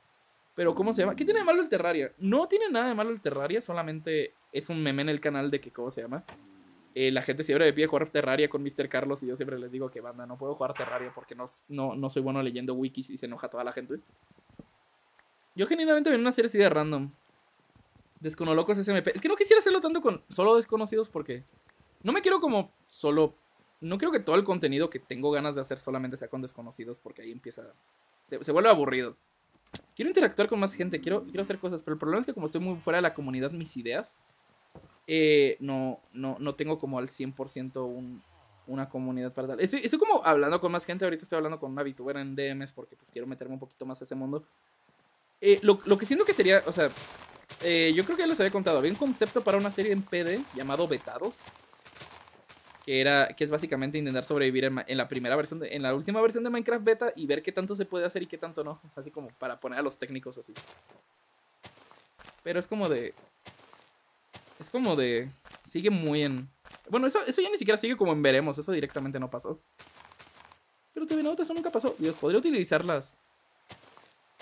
Pero ¿cómo se llama? ¿Qué tiene de malo el Terraria? No tiene nada de malo el Terraria, solamente es un meme en el canal de que, ¿cómo se llama? Eh, la gente siempre me pide jugar Terraria con Mr. Carlos y yo siempre les digo que banda, no puedo jugar Terraria porque no, no, soy bueno leyendo wikis y se enoja toda la gente. Yo generalmente en una serie así de random. Desconolocos SMP. Es que no quisiera hacerlo tanto con solo desconocidos porque no me quiero como solo... No quiero que todo el contenido que tengo ganas de hacer solamente sea con desconocidos porque ahí empieza... Se, se vuelve aburrido. Quiero interactuar con más gente, quiero, quiero hacer cosas, pero el problema es que como estoy muy fuera de la comunidad, mis ideas eh, no, no, tengo como al 100% un, una comunidad para tal. Estoy, como hablando con más gente, ahorita estoy hablando con una VTuber en DMs porque pues quiero meterme un poquito más a ese mundo. Eh, lo, que siento que sería, o sea, eh, yo creo que ya les había contado, había un concepto para una serie en PD llamado Betados Que, era, que es básicamente intentar sobrevivir en, la primera versión, en la última versión de Minecraft Beta y ver qué tanto se puede hacer y qué tanto no. Así como para poner a los técnicos así. Pero es como de, es como de. Sigue muy en. Bueno, eso, eso ya ni siquiera sigue como en veremos. Eso directamente no pasó. Pero TV Nota, eso nunca pasó. Dios, podría utilizarlas.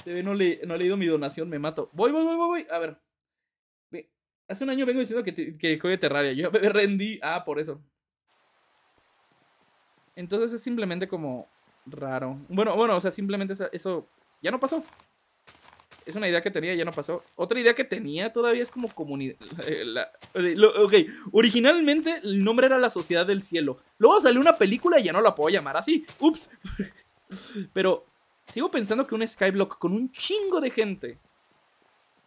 TV no, le, no he leído mi donación, me mato. Voy, voy, voy, voy, voy. A ver. Hace un año vengo diciendo que, que Terraria. Yo me rendí. Ah, por eso. Entonces es simplemente como raro. Bueno, bueno, o sea, simplemente eso ya no pasó. Es una idea que tenía, y ya no pasó. Otra idea que tenía todavía es como comunidad. Eh, eh, ok, originalmente el nombre era La Sociedad del Cielo. Luego salió una película y ya no la puedo llamar así. Ups. Pero sigo pensando que un Skyblock con un chingo de gente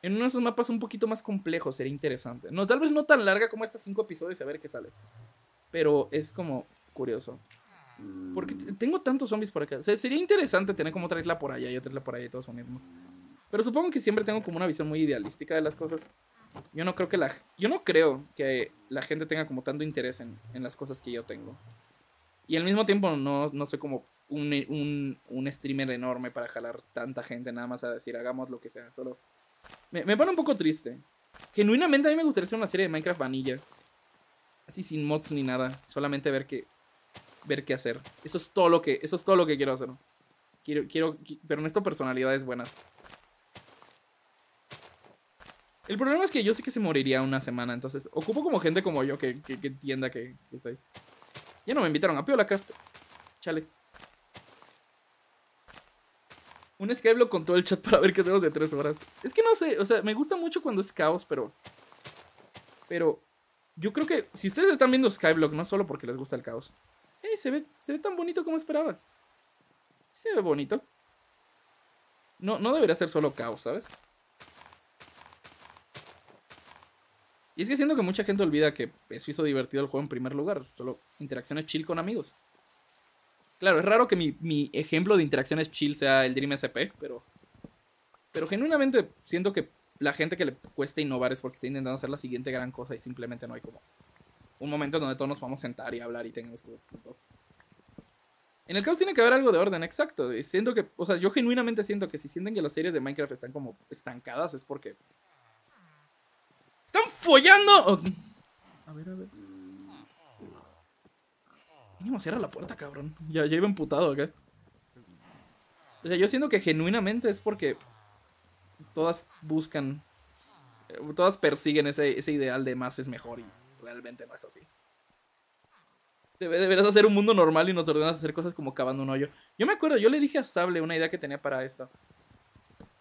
en uno de esos mapas un poquito más complejos sería interesante. No, tal vez no tan larga como estas cinco episodios, a ver qué sale. Pero es como curioso. Porque mm. tengo tantos zombies por acá. sería interesante tener como otra isla por allá y otra isla por allá y todos son mismos. Pero supongo que siempre tengo como una visión muy idealística de las cosas. Yo no creo que la, yo no creo que la gente tenga como tanto interés en, en las cosas que yo tengo. Y al mismo tiempo no, no soy como un, un, un, streamer enorme para jalar tanta gente nada más a decir hagamos lo que sea. Solo me, me pone un poco triste. Genuinamente a mí me gustaría hacer una serie de Minecraft vanilla. Así sin mods ni nada. Solamente ver qué, ver qué hacer. Eso es todo lo que, eso es todo lo que quiero hacer. Quiero, quiero, pero necesito personalidades buenas. El problema es que yo sé que se moriría una semana, entonces ocupo como gente como yo que, que, entienda que, Ya no me invitaron a Piola Craft. Chale. Un Skyblock con todo el chat para ver qué hacemos de tres horas. Es que no sé, o sea, me gusta mucho cuando es caos, pero. Pero. Yo creo que. Si ustedes están viendo Skyblock, no solo porque les gusta el caos. ¡Ey! Se ve, se ve tan bonito como esperaba. Se ve bonito. No, no debería ser solo caos, ¿sabes? Y es que siento que mucha gente olvida que eso hizo divertido el juego en primer lugar. Solo interacciones chill con amigos. Claro, es raro que mi, ejemplo de interacciones chill sea el Dream SP, pero. Pero genuinamente siento que la gente que le cuesta innovar es porque está intentando hacer la siguiente gran cosa y simplemente no hay como un momento donde todos nos vamos a sentar y hablar y tengamos que... En el caos tiene que haber algo de orden, exacto. Siento que, o sea, yo genuinamente siento que si sienten que las series de Minecraft están como estancadas es porque ¿Están follando? A ver, a ver. cierra la puerta, cabrón. Ya, ya iba emputado acá. O sea, yo siento que genuinamente es porque todas buscan, eh, todas persiguen ese, ideal de más es mejor y realmente no es así. Debe, deberás hacer un mundo normal y nos ordenas hacer cosas como cavando un hoyo. Yo me acuerdo, yo le dije a Sable una idea que tenía para esto.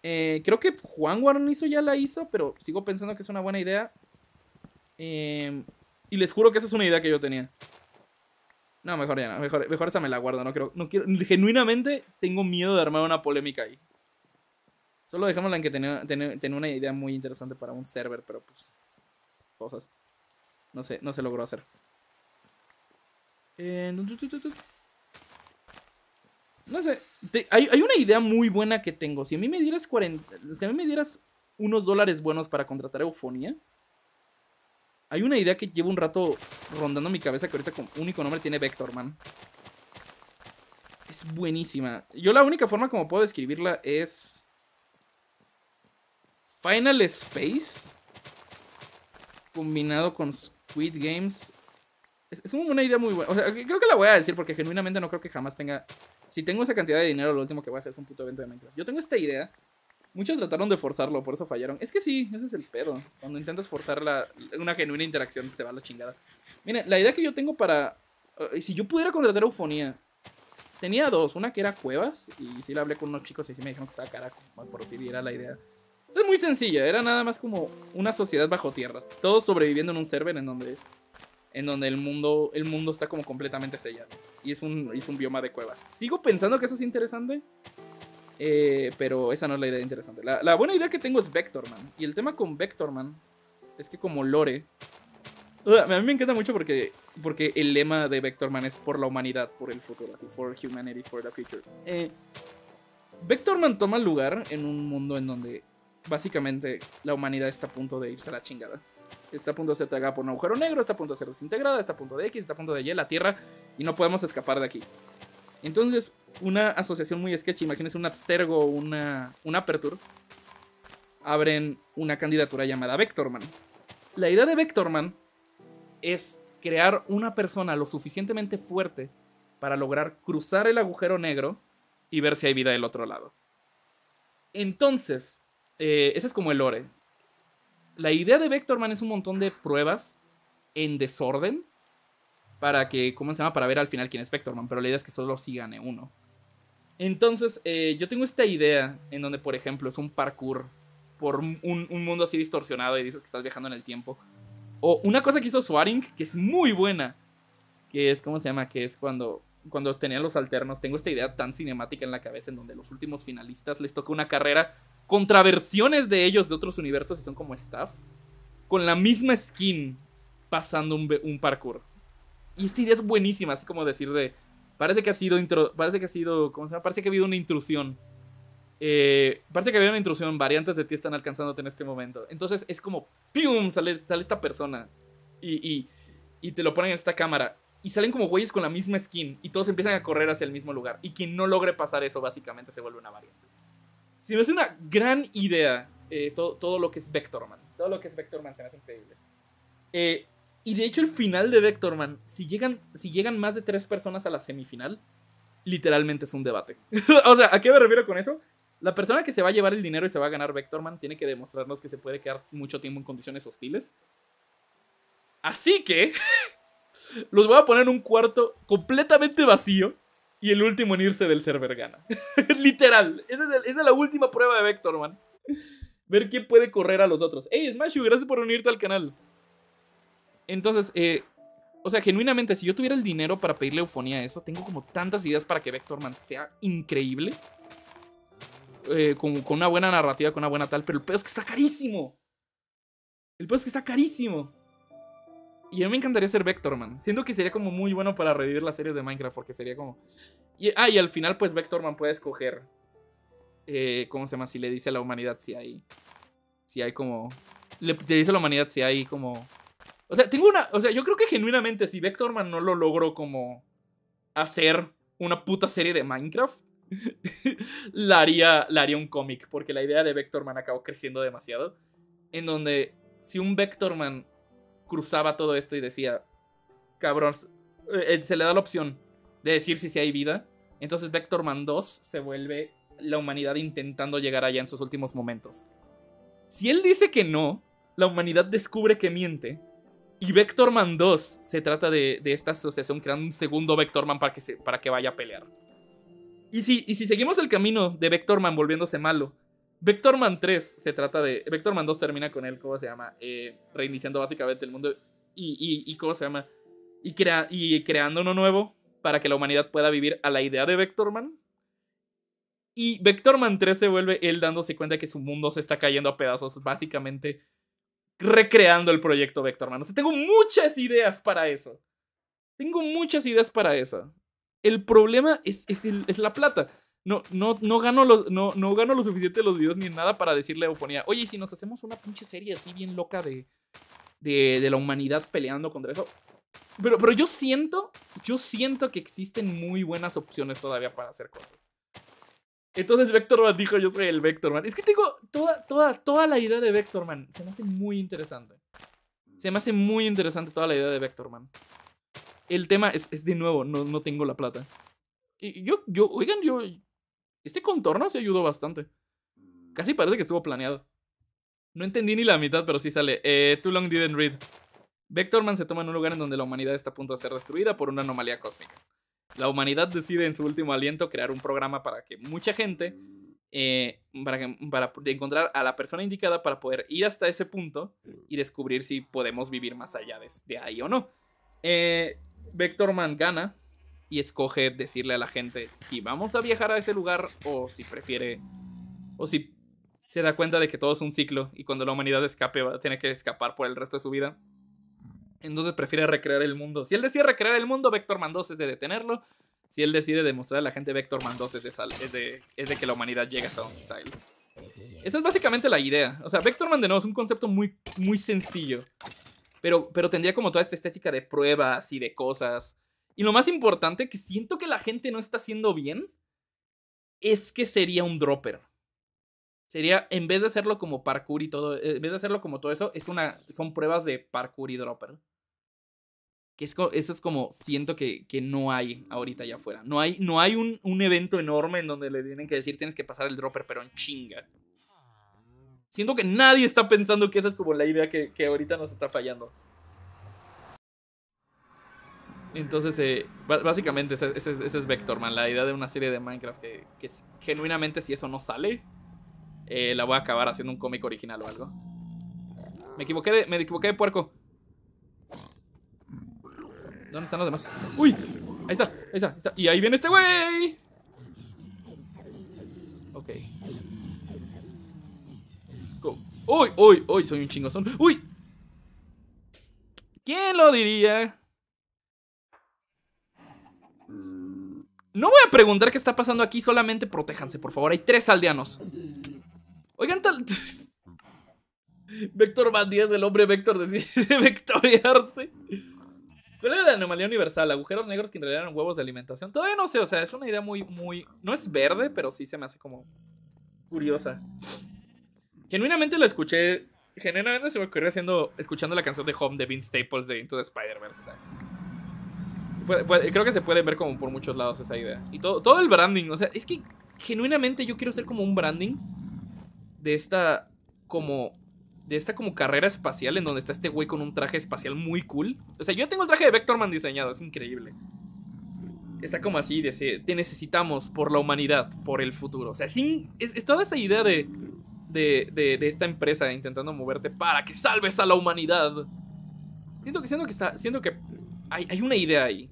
Eh, creo que Juan Guarnizo ya la hizo, pero sigo pensando que es una buena idea. Em, y les juro que esa es una idea que yo tenía. No, mejor ya no. Mejor, esa me la guardo. No quiero, no quiero, genuinamente tengo miedo de armar una polémica ahí. Solo dejémosla en que tenía, una idea muy interesante para un server, pero pues. Cosas. No sé, no se logró hacer. Eh, no sé, hay, una idea muy buena que tengo. Si a mí me dieras 40, si me dieras unos dólares buenos para contratar Eufonia... hay una idea que llevo un rato rondando mi cabeza que ahorita con único nombre tiene Vector, man. Es buenísima. Yo la única forma como puedo describirla es... Final Space combinado con Squid Games. Es, es una idea muy buena. O sea, creo que la voy a decir porque genuinamente no creo que jamás tenga si tengo esa cantidad de dinero, lo último que voy a hacer es un puto evento de Minecraft. Yo tengo esta idea. Muchos trataron de forzarlo, por eso fallaron. Es que sí, ese es el pedo. Cuando intentas forzar la, una genuina interacción, se va a la chingada. Mira, la idea que yo tengo para... Eh, si yo pudiera contratar eufonía, tenía dos. Una que era cuevas, y sí la hablé con unos chicos y sí me dijeron que estaba cara, por si diera la idea. Es muy sencilla, era nada más como una sociedad bajo tierra. Todos sobreviviendo en un server en donde en donde el mundo, el mundo está como completamente sellado. Y es un, es un bioma de cuevas. Sigo pensando que eso es interesante. Eh, pero esa no es la idea interesante. La, buena idea que tengo es Vectorman. Y el tema con Vectorman es que como lore... a mí me encanta mucho porque, porque el lema de Vectorman es por la humanidad, por el futuro, así, for humanity, for the future. Eh, Vectorman toma lugar en un mundo en donde básicamente la humanidad está a punto de irse a la chingada está a punto de ser tragada por un agujero negro, está a punto de ser desintegrada, está a punto de X, está a punto de Y, la Tierra, y no podemos escapar de aquí. Entonces, una asociación muy sketchy, imagínense un abstergo una, una apertura, abren una candidatura llamada Vectorman. La idea de Vectorman es crear una persona lo suficientemente fuerte para lograr cruzar el agujero negro y ver si hay vida del otro lado. Entonces, eh, ese es como el lore la idea de Vectorman es un montón de pruebas en desorden para que, ¿cómo se llama? Para ver al final quién es Vectorman, pero la idea es que solo si gane uno. Entonces, eh, yo tengo esta idea en donde, por ejemplo, es un parkour por un, mundo así distorsionado y dices que estás viajando en el tiempo. O una cosa que hizo Swaring, que es muy buena, que es, ¿cómo se llama? Que es cuando, cuando tenían los alternos. Tengo esta idea tan cinemática en la cabeza en donde los últimos finalistas les toca una carrera contraversiones de ellos de otros universos y son como staff, con la misma skin pasando un, un parkour. Y esta idea es buenísima, así como decir de, parece que ha sido, parece que ha sido, ¿cómo Parece que ha habido una intrusión. Eh, parece que ha habido una intrusión, variantes de ti están alcanzándote en este momento. Entonces es como, pum Sale, sale esta persona y, y te lo ponen en esta cámara. Y salen como güeyes con la misma skin y todos empiezan a correr hacia el mismo lugar. Y quien no logre pasar eso, básicamente se vuelve una variante. Se me hace una gran idea eh, todo, lo que es Vectorman. Todo lo que es Vectorman se me hace increíble. Eh, y de hecho, el final de Vectorman, si llegan, si llegan más de tres personas a la semifinal, literalmente es un debate. o sea, ¿a qué me refiero con eso? La persona que se va a llevar el dinero y se va a ganar Vectorman tiene que demostrarnos que se puede quedar mucho tiempo en condiciones hostiles. Así que los voy a poner en un cuarto completamente vacío y el último en irse del server gana. Literal. Esa es, la última prueba de Vector, man. Ver quién puede correr a los otros. Hey, Smashu, gracias por unirte al canal. Entonces, eh, o sea, genuinamente, si yo tuviera el dinero para pedirle eufonía a eso, tengo como tantas ideas para que Vectorman sea increíble. Eh, con, con, una buena narrativa, con una buena tal, pero el pedo es que está carísimo. El pedo es que está carísimo. Y a mí me encantaría ser Vectorman. Siento que sería como muy bueno para revivir las series de Minecraft porque sería como... Y, ah, y al final pues Vectorman puede escoger... Eh, ¿Cómo se llama? Si le dice a la humanidad si hay... Si hay como... Le, dice a la humanidad si hay como... O sea, tengo una... O sea, yo creo que genuinamente si Vectorman no lo logró como... Hacer una puta serie de Minecraft. la, haría, la haría un cómic porque la idea de Vectorman acabó creciendo demasiado. En donde si un Vectorman cruzaba todo esto y decía, cabrón, eh, eh, se le da la opción de decir si, sí hay vida. Entonces Vectorman 2 se vuelve la humanidad intentando llegar allá en sus últimos momentos. Si él dice que no, la humanidad descubre que miente. Y man 2 se trata de, esta asociación creando un segundo Vectorman para que, para que vaya a pelear. Y si, y si seguimos el camino de vector man volviéndose malo, Vector Man 3 se trata de. Vector Man 2 termina con él, ¿cómo se llama? Eh, reiniciando básicamente el mundo y, ¿cómo se llama? Y, creando uno nuevo para que la humanidad pueda vivir a la idea de Vector Man. Y Vector Man 3 se vuelve él dándose cuenta que su mundo se está cayendo a pedazos, básicamente recreando el proyecto Vector Man. O sea, tengo muchas ideas para eso. Tengo muchas ideas para eso. El problema es, es la plata no, no, no, gano los, no, no gano lo suficiente los videos ni nada para decirle a Eufonía, oye, si nos hacemos una pinche serie así bien loca de, de, la humanidad peleando contra eso. Pero, pero yo siento, yo siento que existen muy buenas opciones todavía para hacer cosas. Entonces Man dijo, yo soy el Vector Man. Es que tengo toda, toda, toda la idea de Man. Se me hace muy interesante. Se me hace muy interesante toda la idea de Vector Man. El tema es, de nuevo, no, no tengo la plata. Y yo, yo, oigan, yo, este contorno se ayudó bastante. Mm. Casi parece que estuvo planeado. No entendí ni la mitad, pero sí sale. Eh, too long didn't read. Vectorman se toma en un lugar en donde la humanidad está a punto de ser destruida por una anomalía cósmica. La humanidad decide en su último aliento crear un programa para que mucha gente, mm. eh, para, encontrar a la persona indicada para poder ir hasta ese punto y descubrir si podemos vivir más allá de, ahí o no. Eh, Vectorman gana y escoge decirle a la gente si vamos a viajar a ese lugar o si prefiere o si se da cuenta de que todo es un ciclo y cuando la humanidad escape Tiene que escapar por el resto de su vida. Entonces prefiere recrear el mundo. Si él decide recrear el mundo, Vector Man 2 es de detenerlo. Si él decide demostrar a la gente Vector Man 2 es de, es de, que la humanidad llega hasta donde está Esa es básicamente la idea. O sea, Vector Man de nuevo es un concepto muy, muy sencillo. Pero, pero tendría como toda esta estética de pruebas y de cosas. Y lo más importante que siento que la gente no está haciendo bien es que sería un dropper. Sería, en vez de hacerlo como parkour y todo, eh, en vez de hacerlo como todo eso, es una, son pruebas de parkour y dropper. Que es, eso es como siento que, que, no hay ahorita allá afuera. No hay, no hay un, un evento enorme en donde le tienen que decir tienes que pasar el dropper, pero en chinga. Siento que nadie está pensando que esa es como la idea que, que ahorita nos está fallando. Entonces, eh, básicamente, ese, es Vector, man. La idea de una serie de Minecraft que, genuinamente, si eso no sale, eh, la voy a acabar haciendo un cómic original o algo. Me equivoqué de, me equivoqué de puerco. ¿Dónde están los demás? ¡Uy! Ahí está, ahí está, Y ahí viene este güey. Ok. Go. ¡Uy, uy, uy! Soy un son! ¡Uy! ¿Quién lo diría? No voy a preguntar qué está pasando aquí, solamente protéjanse, por favor. Hay tres aldeanos. Oigan, tal... Vector Bandías, el hombre Vector, decide vectoriarse ¿Cuál era la anomalía universal? Agujeros negros que en realidad eran huevos de alimentación. Todavía no sé, o sea, es una idea muy, muy... No es verde, pero sí se me hace como curiosa. Genuinamente la escuché... Genuinamente se me ocurrió haciendo, escuchando la canción de Home de Vince Staples de Into the Spider-Verse creo que se puede ver como por muchos lados esa idea. Y todo, todo el branding, o sea, es que genuinamente yo quiero hacer como un branding de esta como de esta como carrera espacial en donde está este güey con un traje espacial muy cool. O sea, yo tengo el traje de Vectorman diseñado, es increíble. Está como así, de te necesitamos por la humanidad, por el futuro. O sea, es, toda esa idea de, de, de, esta empresa intentando moverte para que salves a la humanidad. Siento que, siento que, está, siento que hay, una idea ahí.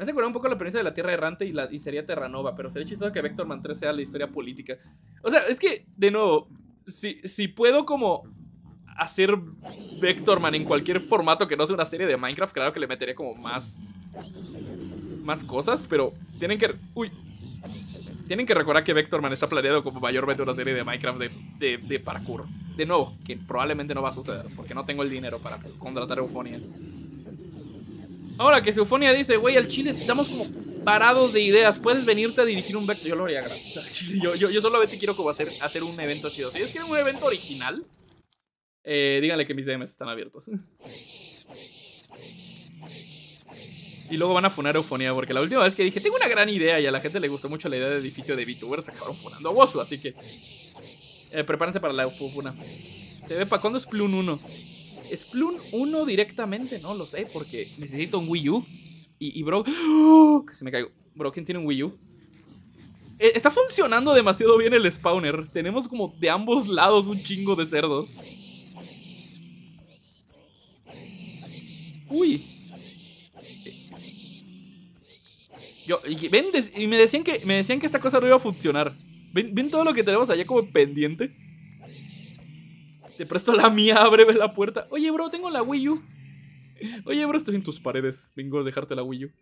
Me hace acordar un poco la experiencia de la Tierra Errante y, la, y sería Terranova, pero sería chistoso que Vector Man 3 sea la historia política. O sea, es que, de nuevo, si, si puedo como hacer Vectorman Man en cualquier formato que no sea una serie de Minecraft, claro que le metería como más. más cosas, pero tienen que. Uy. Tienen que recordar que Vectorman está planeado como mayormente una serie de Minecraft de, parkour. De nuevo, que probablemente no va a suceder, porque no tengo el dinero para contratar Eufonia. Ahora que Eufonia dice, güey, al chile estamos como parados de ideas. Puedes venirte a dirigir un evento. Yo lo haría gratis. yo, solamente quiero como hacer, un evento chido. Si que es un evento original, eh, díganle que mis DMs están abiertos. Y luego van a funar Eufonía, porque la última vez que dije, tengo una gran idea y a la gente le gustó mucho la idea de edificio de se acabaron funando a Wosu, así que eh, prepárense para la Eufuna. Se ve para cuando es Plun 1. Splun 1 directamente, no lo sé, porque necesito un Wii U. Y, bro, que se me caigo. Bro, ¿quién tiene un Wii U? Eh, está funcionando demasiado bien el spawner. Tenemos como de ambos lados un chingo de cerdos. Uy. Yo, ven, y me decían que me decían que esta cosa no iba a funcionar. ¿Ven, ¿Ven todo lo que tenemos allá como pendiente? Te presto la mía, ábreme la puerta. Oye, bro, tengo la Wii U. Oye, bro, estoy en tus paredes. Vengo a dejarte la Wii U.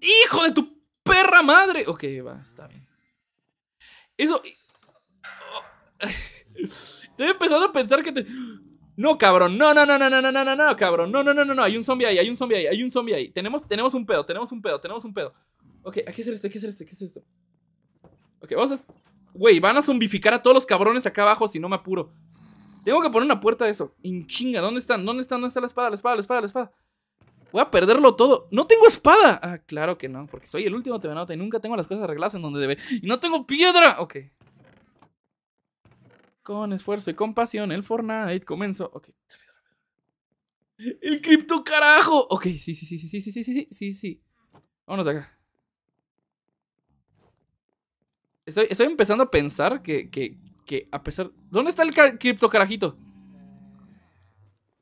¡Hijo de tu perra madre! Ok, va, está bien. Eso. Estoy empezando a pensar que te. No, cabrón. No, no, no, no, no, no, no, no, no, cabrón. No, no, no, no, no. Hay un zombie ahí, hay un zombie ahí, hay un zombie ahí. Tenemos, tenemos un pedo, tenemos un pedo, tenemos un pedo. Ok, hay que hacer esto, hay que hacer esto, hay que esto. Ok, vamos a... Güey, van a zombificar a todos los cabrones acá abajo si no me apuro. Tengo que poner una puerta de eso. En chinga, ¿dónde están? ¿Dónde están? ¿Dónde está la espada? La espada, la espada, la espada. Voy a perderlo todo. ¡No tengo espada! Ah, claro que no, porque soy el último Tebanota y nunca tengo las cosas arregladas en donde debe. ¡Y no tengo piedra! Ok. Con esfuerzo y compasión, el Fortnite comenzó. Ok. ¡El cripto carajo! Ok, sí, sí, sí, sí, sí, sí, sí, sí, sí, sí. Vámonos de acá. Estoy, empezando a pensar que, que, que a pesar... ¿Dónde está el cripto carajito?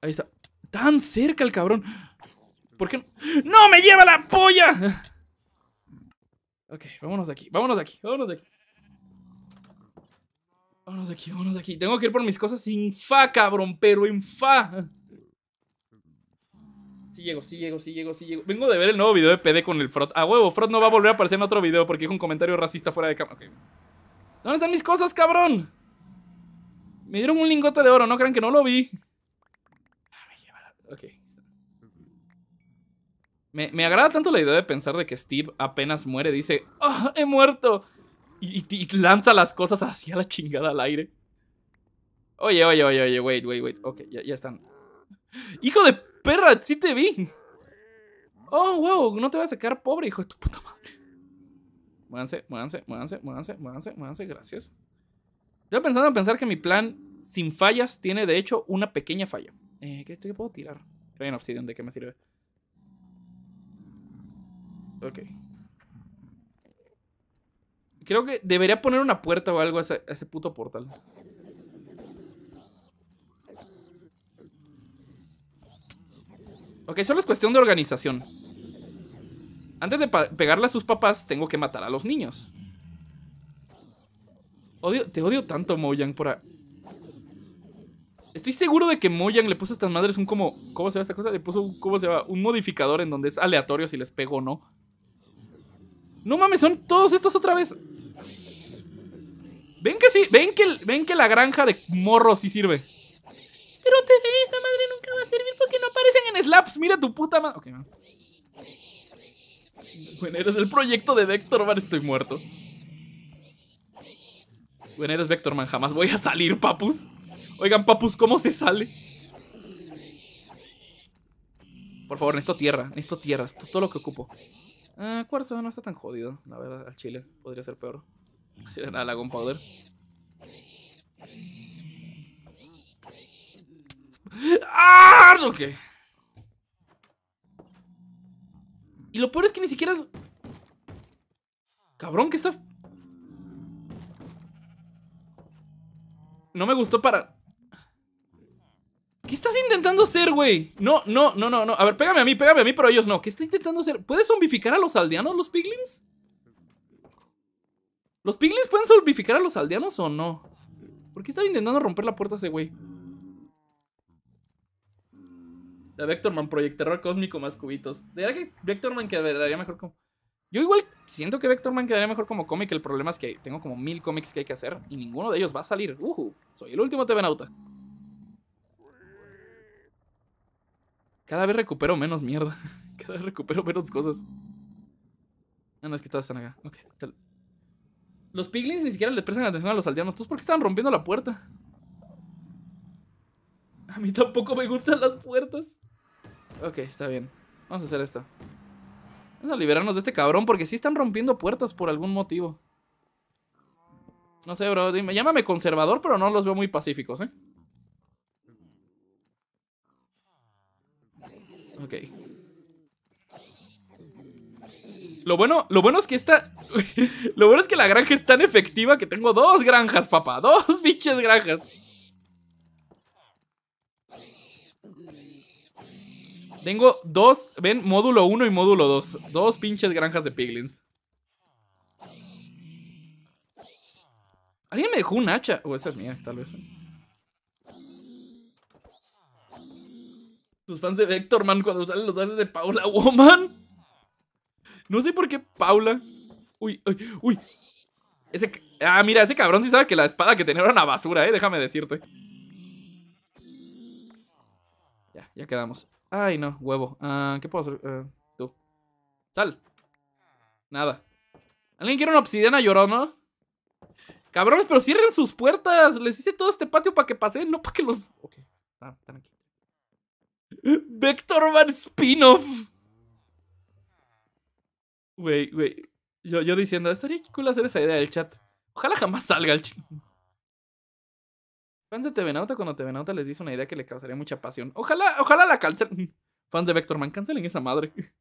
Ahí está. Tan cerca el cabrón. ¿Por qué no? ¡No me lleva la polla! Ok, vámonos de aquí, vámonos de aquí, vámonos de aquí. Vámonos de aquí, vámonos de aquí. Tengo que ir por mis cosas sin fa, cabrón, pero en fa. Sí llego, sí llego, sí llego, sí llego. Vengo de ver el nuevo video de PD con el Frot. A ah, huevo, Frot no va a volver a aparecer en otro video porque hizo un comentario racista fuera de cámara. ¿Dónde están mis cosas, cabrón? Me dieron un lingote de oro, no crean que no lo vi. Ah, ok. Me, agrada tanto la idea de pensar de que Steve apenas muere, dice, oh, he muerto. Y, lanza las cosas hacia la chingada al aire. Oye, oye, oye, oye, wait, wait, wait. Ok, ya, ya están. Hijo de perra! ¡Sí te vi! ¡Oh, wow! No te vas a quedar pobre, hijo de tu puta madre. Muévanse, muévanse, muévanse, muévanse, muévanse, muévanse, gracias. Estoy pensando en pensar que mi plan sin fallas tiene de hecho una pequeña falla. Eh, ¿qué, ¿qué, puedo tirar? Creen Obsidian, ¿de qué me sirve? Ok. Creo que debería poner una puerta o algo a ese, a ese puto portal. Ok, solo es cuestión de organización. Antes de pegarle a sus papás, tengo que matar a los niños. te odio tanto, Moyang, por... Estoy seguro de que Moyang le puso a estas madres un como... ¿Cómo se llama esta cosa? Le puso un, se un modificador en donde es aleatorio si les pego o no. No mames, son todos estos otra vez. Ven que sí, ven que, ven que la granja de morros sí sirve. Pero TV, esa madre nunca va a servir porque no aparecen en slaps. Mira tu puta madre. Bueno, eres el proyecto de Vector Man, estoy muerto. Bueno, eres Vector Man, jamás voy a salir, papus. Oigan, papus, ¿cómo se sale? Por favor, necesito tierra, necesito tierra, esto es todo lo que ocupo. Ah, cuarzo no está tan jodido, la verdad, al chile. Podría ser peor. Si era nada la gunpowder. ¡Ah! Ok. Y lo peor es que ni siquiera... Cabrón, que está... No me gustó para... ¿Qué estás intentando hacer, güey? No, no, no, no, no. A ver, pégame a mí, pégame a mí, pero ellos no. ¿Qué estás intentando hacer? ¿Puedes zombificar a los aldeanos, los piglins? ¿Los piglins pueden zombificar a los aldeanos o no? ¿Por qué estaba intentando romper la puerta ese güey? de Vectorman, Proyecto Terror Cósmico más cubitos. De verdad que Vectorman quedaría mejor como. Yo igual siento que Vectorman quedaría mejor como cómic. El problema es que tengo como mil cómics que hay que hacer y ninguno de ellos va a salir. Uhu, soy el último TV Nauta. Cada vez recupero menos mierda. Cada vez recupero menos cosas. Ah, no, es que todas están acá. Ok. Los piglins ni siquiera le prestan atención a los aldeanos. ¿Tú por qué estaban rompiendo la puerta? A mí tampoco me gustan las puertas. Ok, está bien. Vamos a hacer esto. Vamos a liberarnos de este cabrón porque sí están rompiendo puertas por algún motivo. No sé, bro. Dime, llámame conservador, pero no los veo muy pacíficos, ¿eh? Ok. Lo bueno, lo bueno es que esta... lo bueno es que la granja es tan efectiva que tengo dos granjas, papá. Dos biches granjas. Tengo dos, ven, módulo 1 y módulo 2. Dos pinches granjas de piglins. Alguien me dejó un hacha. O esa es mía, tal vez. Los fans de Vector, man, cuando salen los haces de Paula Woman. No sé por qué Paula. Uy, uy, uy. Ah, mira, ese cabrón sí sabe que la espada que tenía era una basura, eh. Déjame decirte. Ya, ya quedamos. Ay, no, huevo. Ah, ¿Qué puedo hacer? Eh, tú. Sal. Nada. ¿Alguien quiere una obsidiana llorona? Cabrones, pero cierren sus puertas. Les hice todo este patio para que pasen, no para que los... Ok, están aquí. Vector Van Spinoff. Güey, güey. Yo, yo diciendo, estaría cool hacer esa idea del chat. Ojalá jamás salga el chingo. Fans de TV cuando TV les dice una idea que le causaría mucha pasión. Ojalá, ojalá la cancelen. Fans de Vectorman, cancelen esa madre.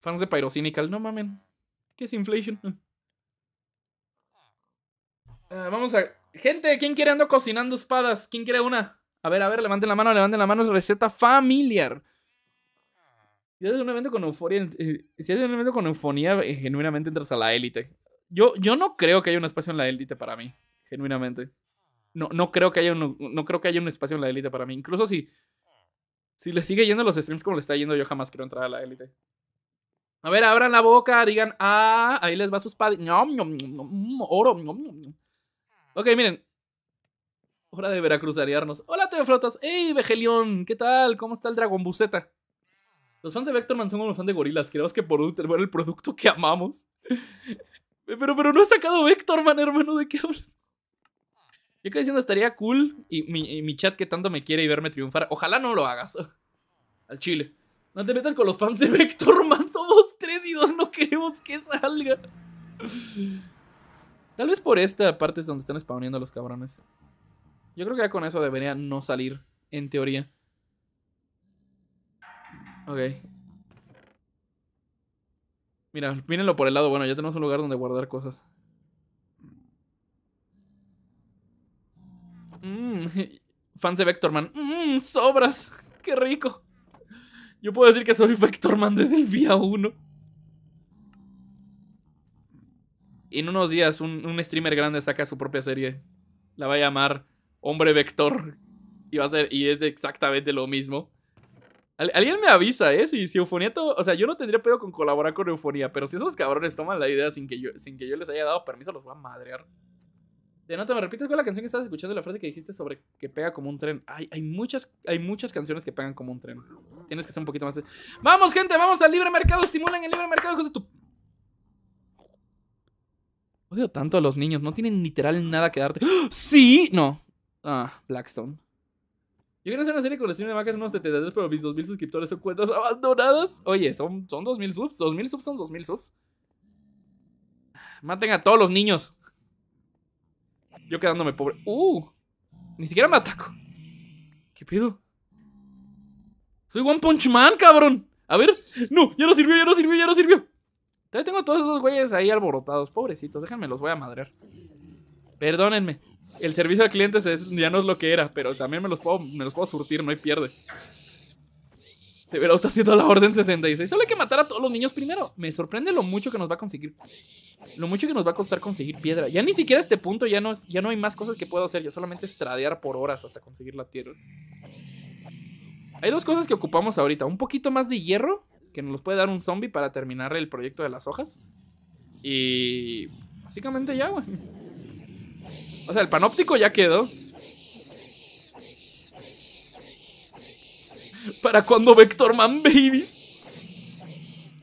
Fans de Pyrocynical, no mamen. ¿Qué es inflation? Eh, vamos a. Gente, ¿quién quiere ando cocinando espadas? ¿Quién quiere una? A ver, a ver, levanten la mano, levanten la mano. Receta familiar. Si haces un evento con euforia, eh, si haces un evento con eufonía, eh, genuinamente entras a la élite. Yo, yo no creo que haya un espacio en la élite para mí genuinamente. No, no, creo que haya un, no creo que haya un espacio en la élite para mí. Incluso si, si le sigue yendo los streams como le está yendo, yo jamás quiero entrar a la élite. A ver, abran la boca, digan, ah, ahí les va sus padres. Oro. Ok, miren. Hora de veracruzarearnos. Hola, TV Flotas. ¡Hey, Vegelión! ¿Qué tal? ¿Cómo está el Dragon Buceta? Los fans de Vectorman son como los fans de gorilas. Creo que por el producto que amamos. pero, pero no ha sacado Vectorman, hermano. ¿De qué hablas? Yo que diciendo, estaría cool. Y mi, chat que tanto me quiere y verme triunfar. Ojalá no lo hagas. Al chile. No te metas con los fans de Vector, man. Todos, tres y dos. No queremos que salga. Tal vez por esta parte es donde están spawneando los cabrones. Yo creo que ya con eso debería no salir. En teoría. Ok. Mira, mírenlo por el lado. Bueno, ya tenemos un lugar donde guardar cosas. Mmm, fans de Vectorman. Mmm, sobras. Qué rico. Yo puedo decir que soy Vectorman desde el día 1. En unos días un, streamer grande saca su propia serie. La va a llamar Hombre Vector. Y va a ser, y es exactamente lo mismo. alguien me avisa, ¿eh? Si, eufonía todo, o sea, yo no tendría pedo con colaborar con Eufonía, pero si esos cabrones toman la idea sin que yo, sin que yo les haya dado permiso, los voy a madrear nota ¿me repites cuál es la canción que estabas escuchando? La frase que dijiste sobre que pega como un tren. hay muchas, hay muchas canciones que pegan como un tren. Tienes que ser un poquito más. ¡Vamos, gente! ¡Vamos al libre mercado! ¡Estimulen el libre mercado, hijos de tu. Odio tanto a los niños. No tienen literal nada que darte. ¡Ah! ¡Sí! No. Ah, Blackstone. Yo quiero hacer una serie con el stream de vacas unos 72, pero mis 2000 suscriptores son cuentas abandonados Oye, son, son 2000 subs. 2000 subs son 2000 subs. Maten a todos los niños. Yo quedándome pobre. ¡Uh! Ni siquiera me ataco. ¿Qué pido? Soy One Punch Man, cabrón. A ver. No, ya no sirvió, ya no sirvió, ya no sirvió. Todavía tengo todos esos güeyes ahí alborotados. Pobrecitos, déjenme, los voy a madrear. Perdónenme. El servicio al cliente ya no es lo que era, pero también me los puedo, me los puedo surtir, no hay pierde. Te verá está haciendo la orden 66. Solo hay que matar a todos los niños primero. Me sorprende lo mucho que nos va a conseguir. Lo mucho que nos va a costar conseguir piedra. Ya ni siquiera a este punto ya no, ya no hay más cosas que puedo hacer. Yo solamente estradear por horas hasta conseguir la tierra. Hay dos cosas que ocupamos ahorita. Un poquito más de hierro, que nos los puede dar un zombie para terminar el proyecto de las hojas. Y... Básicamente ya, güey. O sea, el panóptico ya quedó. para cuando Man Babies.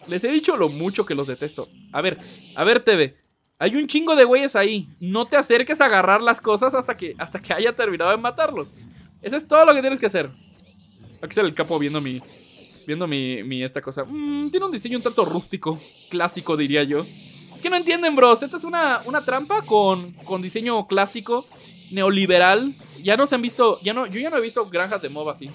Les he dicho lo mucho que los detesto. A ver, a ver, TV. Hay un chingo de güeyes ahí. No te acerques a agarrar las cosas hasta que, hasta que haya terminado de matarlos. Eso es todo lo que tienes que hacer. Aquí está el capo viendo mi. Viendo mi, mi esta cosa. Mm, tiene un diseño un tanto rústico. Clásico, diría yo. Que no entienden, bros. Esta es una, una trampa con, con diseño clásico, neoliberal. Ya no se han visto. Ya no, yo ya no he visto granjas de MOB así.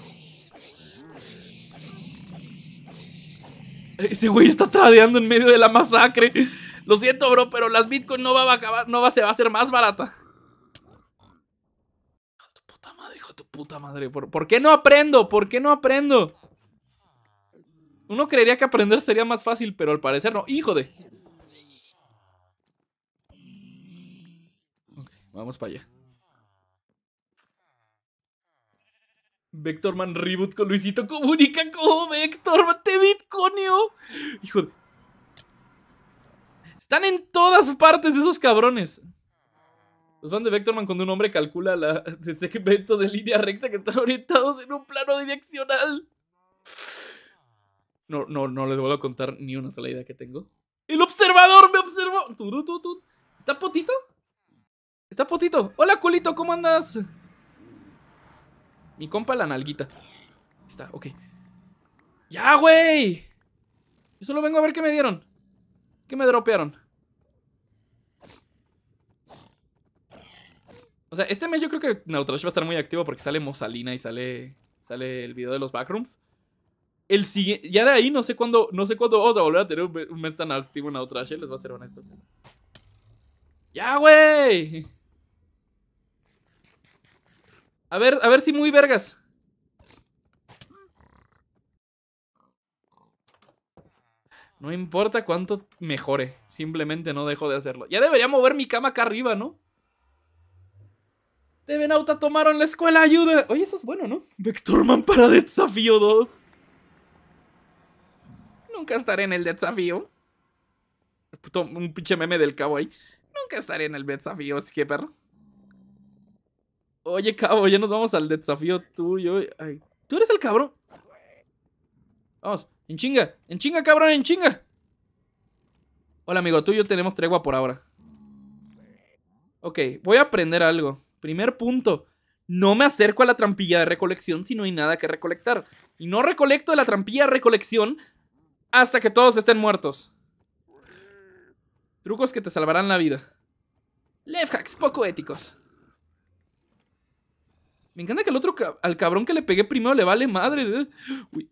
Ese güey está tradeando en medio de la masacre. Lo siento, bro, pero las Bitcoin no va a acabar, no va, se va a hacer más barata. Hijo de tu puta madre, hijo de tu puta madre. ¿Por, qué no aprendo? ¿Por qué no aprendo? Uno creería que aprender sería más fácil, pero al parecer no. ¡Hijo de! Ok, vamos para allá. Vectorman Reboot con Luisito Comunica como Vectorman! te conio Hijo de... Están en todas partes de esos cabrones. Los van de Vectorman cuando un hombre calcula la, el segmento de línea recta que están orientados en un plano direccional. No, no, no les vuelvo a contar ni una sola idea que tengo. ¡El observador me observó! ¿Está Potito? ¿Está Potito? Hola, culito, ¿cómo andas? Mi compa la nalguita. está, ok. ¡Ya, güey! Yo solo vengo a ver qué me dieron. ¿Qué me dropearon? O sea, este mes yo creo que Nautrash va a estar muy activo porque sale Mosalina y sale sale el video de los backrooms. El siguiente, ya de ahí no sé cuándo, no sé cuándo vamos a volver a tener un, mes tan activo en les va a ser honesto. Ya, güey. A ver, a ver si muy vergas. No importa cuánto mejore. Simplemente no dejo de hacerlo. Ya debería mover mi cama acá arriba, ¿no? Devenauta tomaron la escuela, ayuda. Oye, eso es bueno, ¿no? Vectorman para Desafío 2. Nunca estaré en el desafío. un pinche meme del cabo Nunca estaré en el desafío, Skipper. Oye, cabo, ya nos vamos al desafío tú, ¿Tú eres el cabrón? Vamos, en chinga, en chinga, cabrón, en chinga. Hola, amigo, tú y yo tenemos tregua por ahora. Ok, voy a aprender algo. Primer punto. No me acerco a la trampilla de recolección si no hay nada que recolectar. Y no recolecto de la trampilla de recolección hasta que todos estén muertos. Trucos que te salvarán la vida. Left hacks poco éticos. Me encanta que al otro, al cabrón que le pegué primero le vale madre. ¿eh? Uy.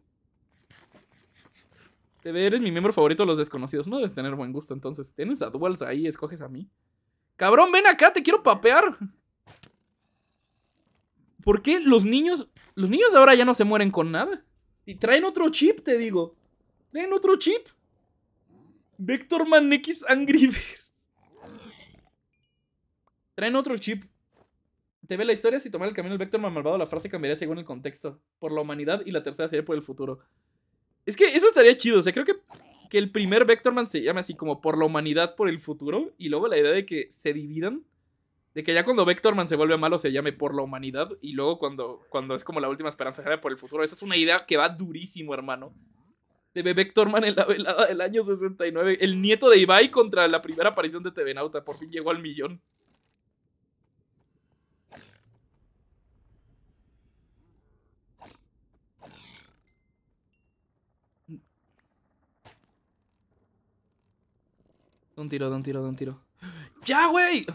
Debe, eres mi miembro favorito de los desconocidos. No debes tener buen gusto, entonces. Tienes a Duels ahí, escoges a mí. Cabrón, ven acá, te quiero papear. ¿Por qué los niños... Los niños de ahora ya no se mueren con nada. Y traen otro chip, te digo. Traen otro chip. Vector Man X Angry Bear. Traen otro chip te ve la historia si tomar el camino del vector Man malvado, la frase cambiaría según el contexto. Por la humanidad y la tercera sería por el futuro. Es que eso estaría chido. O sea, creo que, que el primer Vectorman se llame así como por la humanidad, por el futuro. Y luego la idea de que se dividan. De que ya cuando Vectorman se vuelve malo se llame por la humanidad. Y luego cuando, cuando es como la última esperanza se por el futuro. Esa es una idea que va durísimo, hermano. De Vectorman en la velada del año 69. El nieto de Ibai contra la primera aparición de Nauta, Por fin llegó al millón. un tiro, de un tiro, de un tiro. ¡Ya, güey!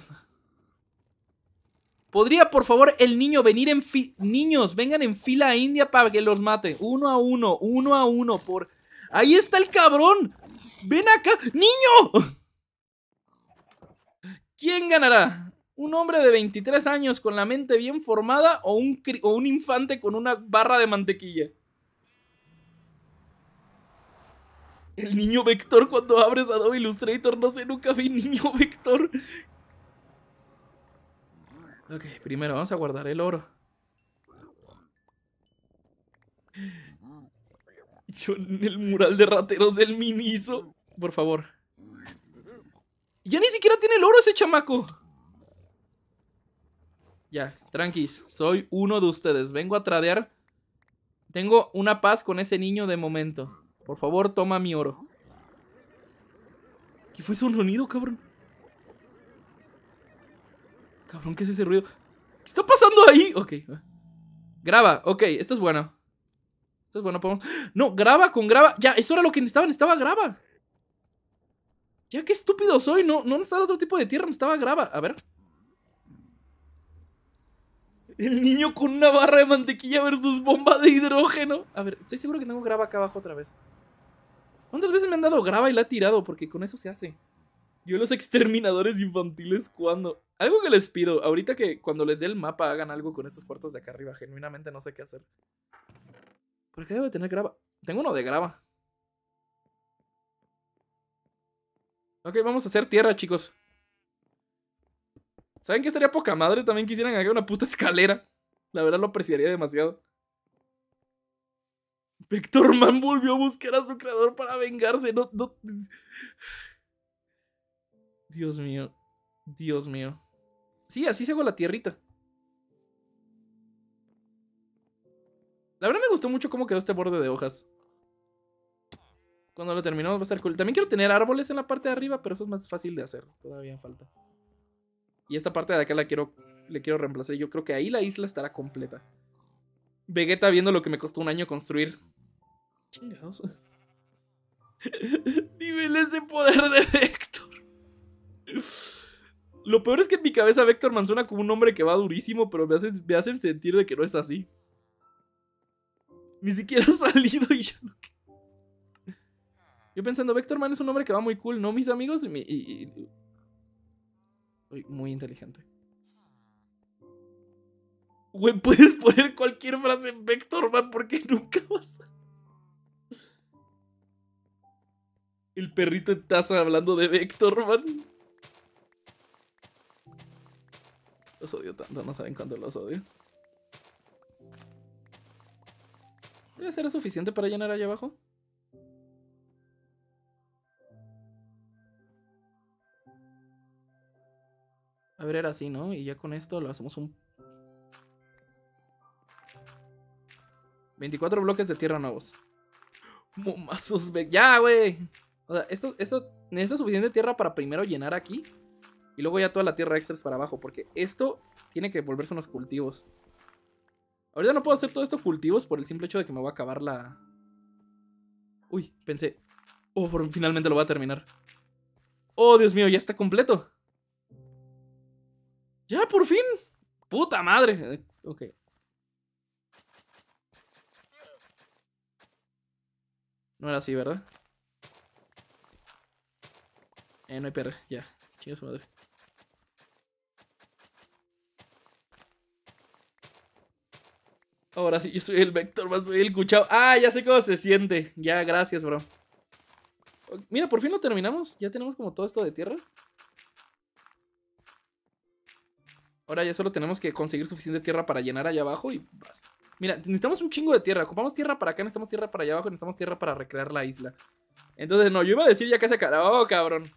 ¿Podría, por favor, el niño venir en fila? Niños, vengan en fila a India para que los mate. Uno a uno, uno a uno, por... ¡Ahí está el cabrón! ¡Ven acá! ¡Niño! ¿Quién ganará? ¿Un hombre de 23 años con la mente bien formada o un, o un infante con una barra de mantequilla? El niño vector cuando abres Adobe Illustrator. No sé, nunca vi niño vector. Ok, primero vamos a guardar el oro. Yo en el mural de rateros del Miniso. Por favor. Ya ni siquiera tiene el oro ese chamaco. Ya, tranquis. Soy uno de ustedes. Vengo a tradear. Tengo una paz con ese niño de momento. Por favor, toma mi oro. ¿Qué fue ese sonido, cabrón? Cabrón, ¿qué es ese ruido? ¿Qué está pasando ahí? Ok. Graba, ok, esto es bueno. Esto es bueno, podemos... No, graba con graba. Ya, eso era lo que necesitaban, estaba graba. Ya, qué estúpido soy. No, no necesitaba otro tipo de tierra, no estaba graba. A ver. El niño con una barra de mantequilla versus bomba de hidrógeno. A ver, estoy seguro que tengo graba acá abajo otra vez. ¿Cuántas veces me han dado grava y la ha tirado? Porque con eso se hace. Yo los exterminadores infantiles cuando... Algo que les pido, ahorita que cuando les dé el mapa hagan algo con estos puertos de acá arriba. Genuinamente no sé qué hacer. ¿Por qué debo tener grava? Tengo uno de grava. Ok, vamos a hacer tierra, chicos. ¿Saben que estaría poca madre? También quisieran hacer una puta escalera. La verdad lo apreciaría demasiado. Vector Man volvió a buscar a su creador para vengarse. No, no. Dios mío. Dios mío. Sí, así se hago la tierrita. La verdad me gustó mucho cómo quedó este borde de hojas. Cuando lo terminemos va a estar cool. También quiero tener árboles en la parte de arriba, pero eso es más fácil de hacer. Todavía falta. Y esta parte de acá la quiero, le quiero reemplazar. Yo creo que ahí la isla estará completa. Vegeta viendo lo que me costó un año construir. Niveles de poder de Vector. Lo peor es que en mi cabeza Vector man suena como un hombre que va durísimo, pero me hacen, me sentir de que no es así. Ni siquiera ha salido y ya no... Yo pensando, Vector Man es un hombre que va muy cool, ¿no, mis amigos? Y, Muy inteligente. Güey, puedes poner cualquier frase en Vector Man porque nunca vas a... El perrito en taza hablando de Vector, man. Los odio tanto, no saben cuánto los odio. ¿Debe ser suficiente para llenar allá abajo? A ver, era así, ¿no? Y ya con esto lo hacemos un... 24 bloques de tierra nuevos. Momazos, ve... ¡Ya, güey! O sea, esto, esto, necesito suficiente tierra para primero llenar aquí. Y luego ya toda la tierra extra es para abajo. Porque esto tiene que volverse unos cultivos. Ahorita no puedo hacer todo estos cultivos por el simple hecho de que me voy a acabar la... Uy, pensé... Oh, finalmente lo voy a terminar. Oh, Dios mío, ya está completo. Ya, por fin. Puta madre. Ok. No era así, ¿verdad? Eh, no hay perra, ya. Chinga su madre. Ahora sí, yo soy el Vector, más soy el cuchao. Ah, ya sé cómo se siente. Ya, gracias, bro. Mira, por fin lo terminamos. Ya tenemos como todo esto de tierra. Ahora ya solo tenemos que conseguir suficiente tierra para llenar allá abajo y Mira, necesitamos un chingo de tierra. Ocupamos tierra para acá, necesitamos tierra para allá abajo, necesitamos tierra para recrear la isla. Entonces, no, yo iba a decir ya que se acabó, cabrón.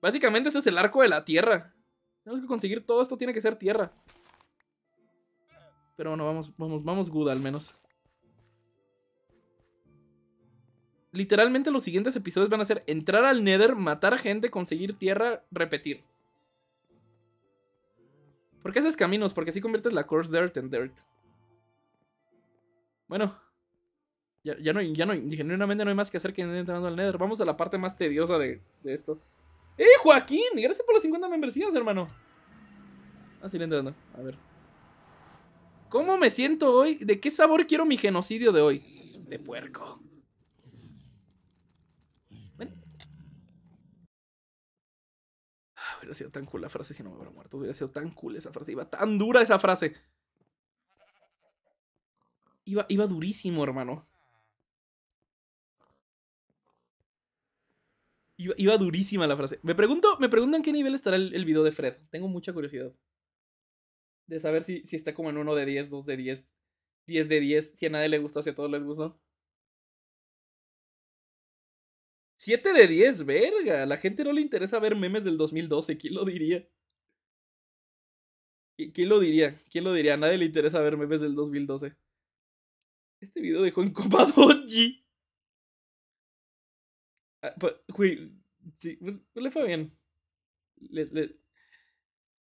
Básicamente ese es el arco de la tierra. Tenemos que conseguir todo esto, tiene que ser tierra. Pero bueno, vamos, vamos, vamos good al menos. Literalmente los siguientes episodios van a ser entrar al Nether, matar gente, conseguir tierra, repetir. ¿Por qué haces caminos? Porque así conviertes la course dirt en dirt. Bueno. Ya, no, ya no, genuinamente no hay más que hacer que entrando al Nether. Vamos a la parte más tediosa de esto. ¡Eh, Joaquín! Gracias por las 50 membresías, hermano. Así ah, le entrando. A ver. ¿Cómo me siento hoy? ¿De qué sabor quiero mi genocidio de hoy? De puerco. Ven. Ah, hubiera sido tan cool la frase si no me hubiera muerto. Hubiera sido tan cool esa frase. Iba tan dura esa frase. Iba, iba durísimo, hermano. Iba, durísima la frase. Me pregunto, me pregunto en qué nivel estará el, video de Fred. Tengo mucha curiosidad. De saber si, está como en 1 de 10, 2 de 10, 10 de 10, si a nadie le gustó, si a todos les gustó. 7 de 10, verga. A La gente no le interesa ver memes del 2012. ¿Quién lo diría? ¿Quién lo diría? ¿Quién lo diría? A nadie le interesa ver memes del 2012. Este video dejó incómodo G. Ah, Pero, pues, güey, sí, pues, pues, le fue bien.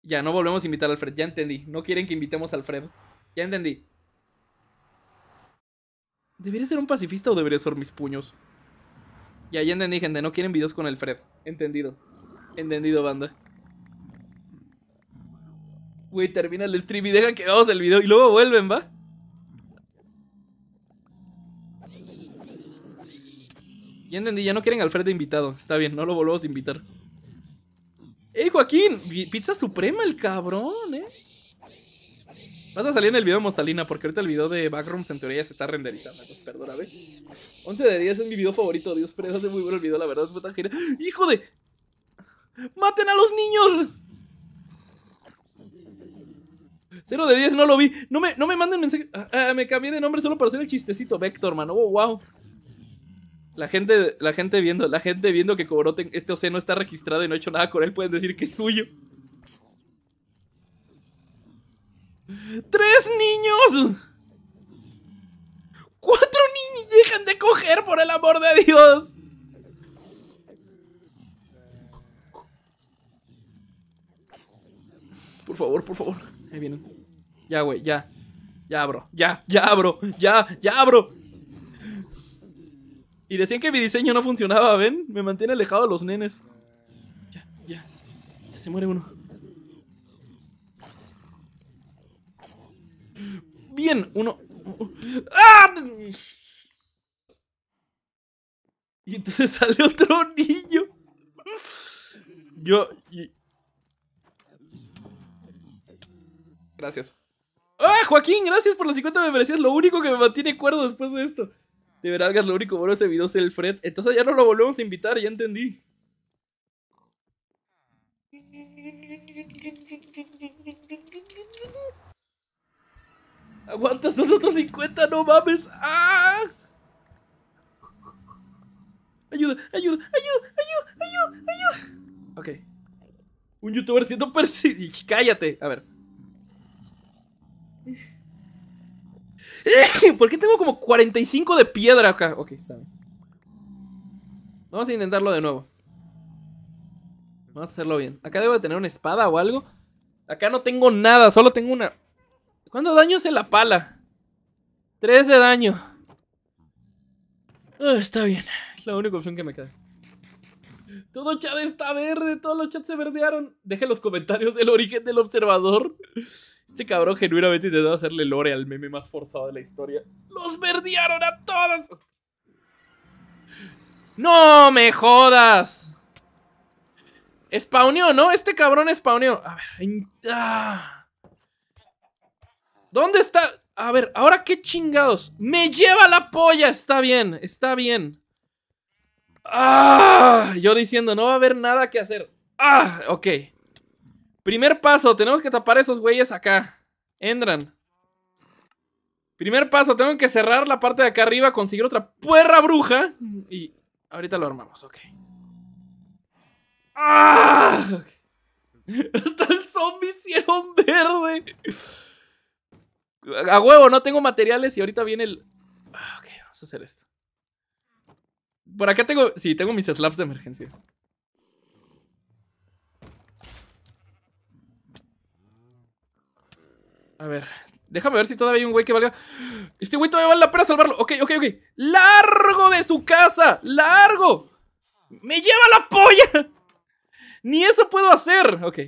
Ya no volvemos a invitar a Alfred, ya entendí. No quieren que invitemos a Alfred. Ya entendí. ¿Debería ser un pacifista o debería ser mis puños? Ya, ya entendí, gente. No quieren videos con Fred, Entendido. Entendido, banda. Güey, termina el stream y deja que veamos el video y luego vuelven, ¿va? Ya entendí, ya no quieren Alfred de invitado. Está bien, no lo volvemos a invitar. ¡Ey, Joaquín! Pizza suprema el cabrón, ¿eh? Vas a salir en el video de Mosalina, porque ahorita el video de Backrooms en teoría se está renderizando, pues perdóname. 11 de 10 es mi video favorito, Dios Fred, hace muy bueno el video, la verdad, gira. ¡Hijo de! ¡Maten a los niños! 0 de 10, no lo vi. No me, no me manden mensaje. Ah, ah, me cambié de nombre solo para hacer el chistecito, Vector, mano. Oh, wow. La gente, la gente viendo, la gente viendo que Cobrote, este océano está registrado y no ha hecho nada con él, pueden decir que es suyo. ¡Tres niños! ¡Cuatro niños! ¡Dejen de coger, por el amor de Dios! Por favor, por favor. Ahí vienen. Ya, güey, ya. Ya, abro, Ya, ya, abro, Ya, ya, abro. Y decían que mi diseño no funcionaba, ¿ven? Me mantiene alejado de los nenes. Ya, ya. Se muere uno. Bien, uno. ¡Ah! Y entonces sale otro niño. Yo. Gracias. ¡Ah, Joaquín! Gracias por los 50 merecías Lo único que me mantiene cuerdo después de esto. De verdad, lo único bueno de ese video es el Fred. Entonces ya no lo volvemos a invitar, ya entendí. Aguanta, son otros 50, no mames. Ah. Ayuda, ayuda, ayuda, ayuda, ayuda, ayuda. Ok. Un youtuber siendo perseguido. Cállate. A ver. ¡Eh! ¿Por qué tengo como 45 de piedra acá? Ok, está bien. Vamos a intentarlo de nuevo. Vamos a hacerlo bien. Acá debo de tener una espada o algo. Acá no tengo nada, solo tengo una. ¿Cuánto daño hace la pala? 3 de daño. Ah, está bien. Es la única opción que me queda. Todo chat está verde, todos los chats se verdearon. en los comentarios el origen del observador. Este cabrón genuinamente intentó hacerle lore al meme más forzado de la historia. ¡Los verdearon a todos! ¡No me jodas! Spawneó, ¿no? Este cabrón spawneó. A ver. Ah. ¿Dónde está? A ver, ¿ahora qué chingados? ¡Me lleva la polla! Está bien, está bien. ¡Ah! Yo diciendo, no va a haber nada que hacer. ¡Ah! Ok. Primer paso, tenemos que tapar esos güeyes acá. Entran. Primer paso, tengo que cerrar la parte de acá arriba, conseguir otra puerra bruja. Y ahorita lo armamos, ok. ¡Ah! Hasta el zombie hicieron verde. A huevo, no tengo materiales y ahorita viene el... Ah, ok, vamos a hacer esto. Por acá tengo... Sí, tengo mis slaps de emergencia. A ver. Déjame ver si todavía hay un güey que valga... Este güey todavía vale la pena salvarlo. Ok, ok, ok. ¡Largo de su casa! ¡Largo! ¡Me lleva la polla! ¡Ni eso puedo hacer! Ok.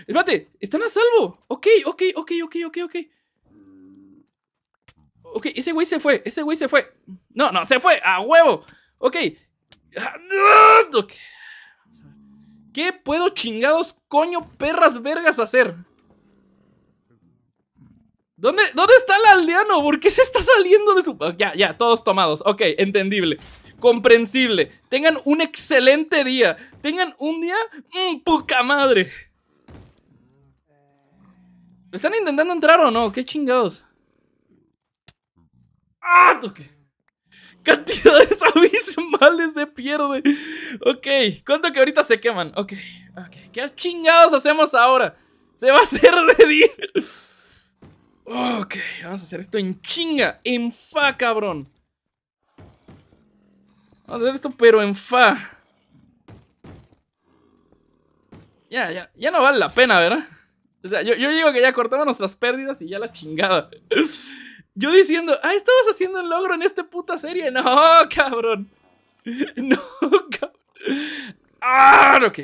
Espérate, están a salvo. Ok, ok, ok, ok, ok, ok. Ok, ese güey se fue, ese güey se fue. No, no, se fue, a huevo. Ok. Ah, ¿Qué puedo chingados, coño, perras vergas hacer? ¿Dónde, ¿Dónde está el aldeano? ¿Por qué se está saliendo de su...? Ah, ya, ya, todos tomados. Ok, entendible. Comprensible. Tengan un excelente día. Tengan un día... Mmm, ¡Poca madre! están intentando entrar o no? ¿Qué chingados? ¡Ah! ¿Tú qué chingados ah toque! Cantidades abismales se pierde. Ok, ¿cuánto que ahorita se queman? Ok, ok. ¿Qué chingados hacemos ahora? Se va a hacer de Ok, vamos a hacer esto en chinga. En fa, cabrón. Vamos a hacer esto, pero en fa. Ya, ya, ya no vale la pena, ¿verdad? O sea, yo, yo digo que ya cortamos nuestras pérdidas y ya la chingada. Yo diciendo, ah, estabas haciendo un logro en esta puta serie. No, cabrón. No, cabrón. Ah, ok.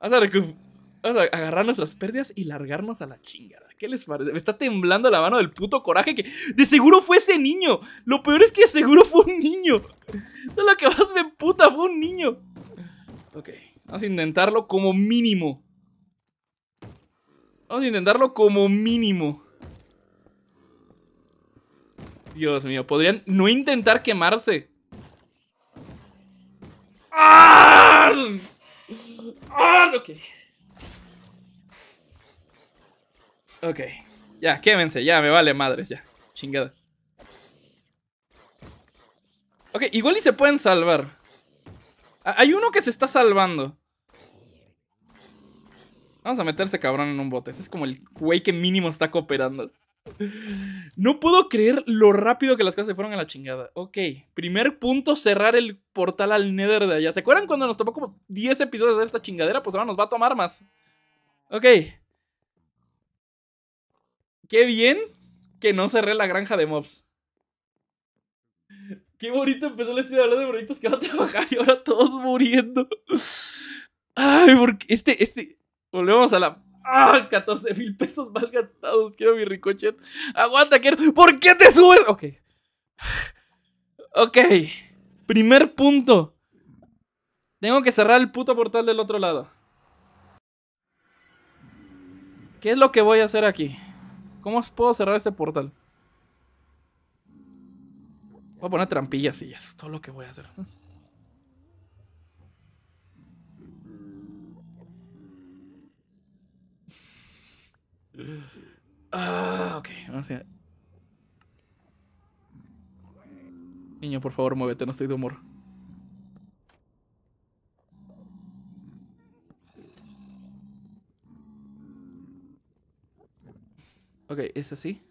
Vamos a, agarrarnos a agarrar nuestras pérdidas y largarnos a la chingada. ¿Qué les parece? Me está temblando la mano del puto coraje que de seguro fue ese niño. Lo peor es que de seguro fue un niño. No lo que más me puta fue un niño. Ok, vamos a intentarlo como mínimo. Vamos a intentarlo como mínimo. Dios mío, podrían no intentar quemarse. Ah. Ah, ok. Ok. Ya, quémense, ya, me vale madres, ya. Chingada. Ok, igual y se pueden salvar. Ah, hay uno que se está salvando. Vamos a meterse cabrón en un bote. Ese es como el güey que mínimo está cooperando. No puedo creer lo rápido que las casas se fueron a la chingada. Ok, primer punto, cerrar el portal al Nether de allá. ¿Se acuerdan cuando nos tomó como 10 episodios de esta chingadera? Pues ahora nos va a tomar más. Ok. Qué bien que no cerré la granja de mobs. Qué bonito empezó la historia de hablar de proyectos que va a trabajar y ahora todos muriendo. Ay, porque este, este, volvemos a la ¡Ah! 14 mil pesos mal gastados. Quiero mi ricochet. Aguanta, quiero. ¿Por qué te subes? Ok. Ok. Primer punto. Tengo que cerrar el puto portal del otro lado. ¿Qué es lo que voy a hacer aquí? ¿Cómo puedo cerrar este portal? Voy a poner trampillas y eso es todo lo que voy a hacer. Ah, ok, vamos ir Niño, por favor, muévete, no estoy de humor. Ok, ¿es así?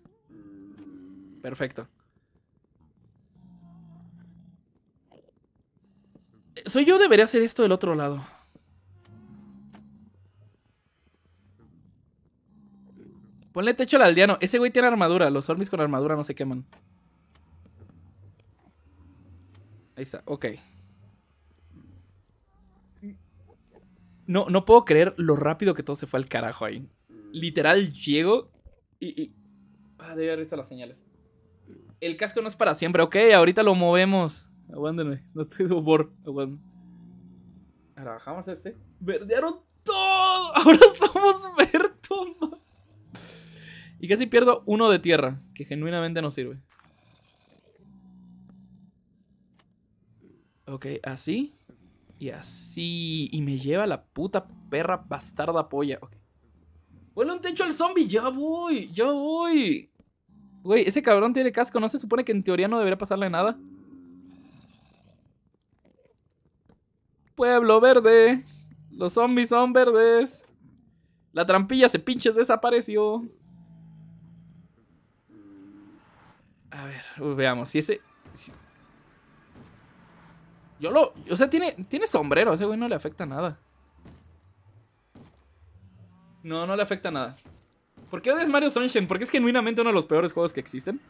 Perfecto. Eh, soy yo debería hacer esto del otro lado. Ponle techo al aldeano. Ese güey tiene armadura. Los zombies con armadura no se queman. Ahí está, ok. No, no puedo creer lo rápido que todo se fue al carajo ahí. Literal, llego y... Ah, debe haber visto las señales. El casco no es para siempre. Ok, ahorita lo movemos. Aguándenme. No estoy de humor. Ahora bajamos este. Verdearon todo. Ahora somos Bertoma. Y casi pierdo uno de tierra, que genuinamente no sirve. Ok, así. Y así. Y me lleva la puta perra bastarda polla. Huele un techo al zombie. Ya voy. Ya voy. Güey, ese cabrón tiene casco. ¿No se supone que en teoría no debería pasarle nada? Pueblo verde. Los zombies son verdes. La trampilla se pinches desapareció. A ver, veamos. Si ese. Yo lo. O sea, tiene, tiene sombrero. ese güey no le afecta nada. No, no le afecta nada. ¿Por qué odias Mario Sunshine? Porque es genuinamente uno de los peores juegos que existen.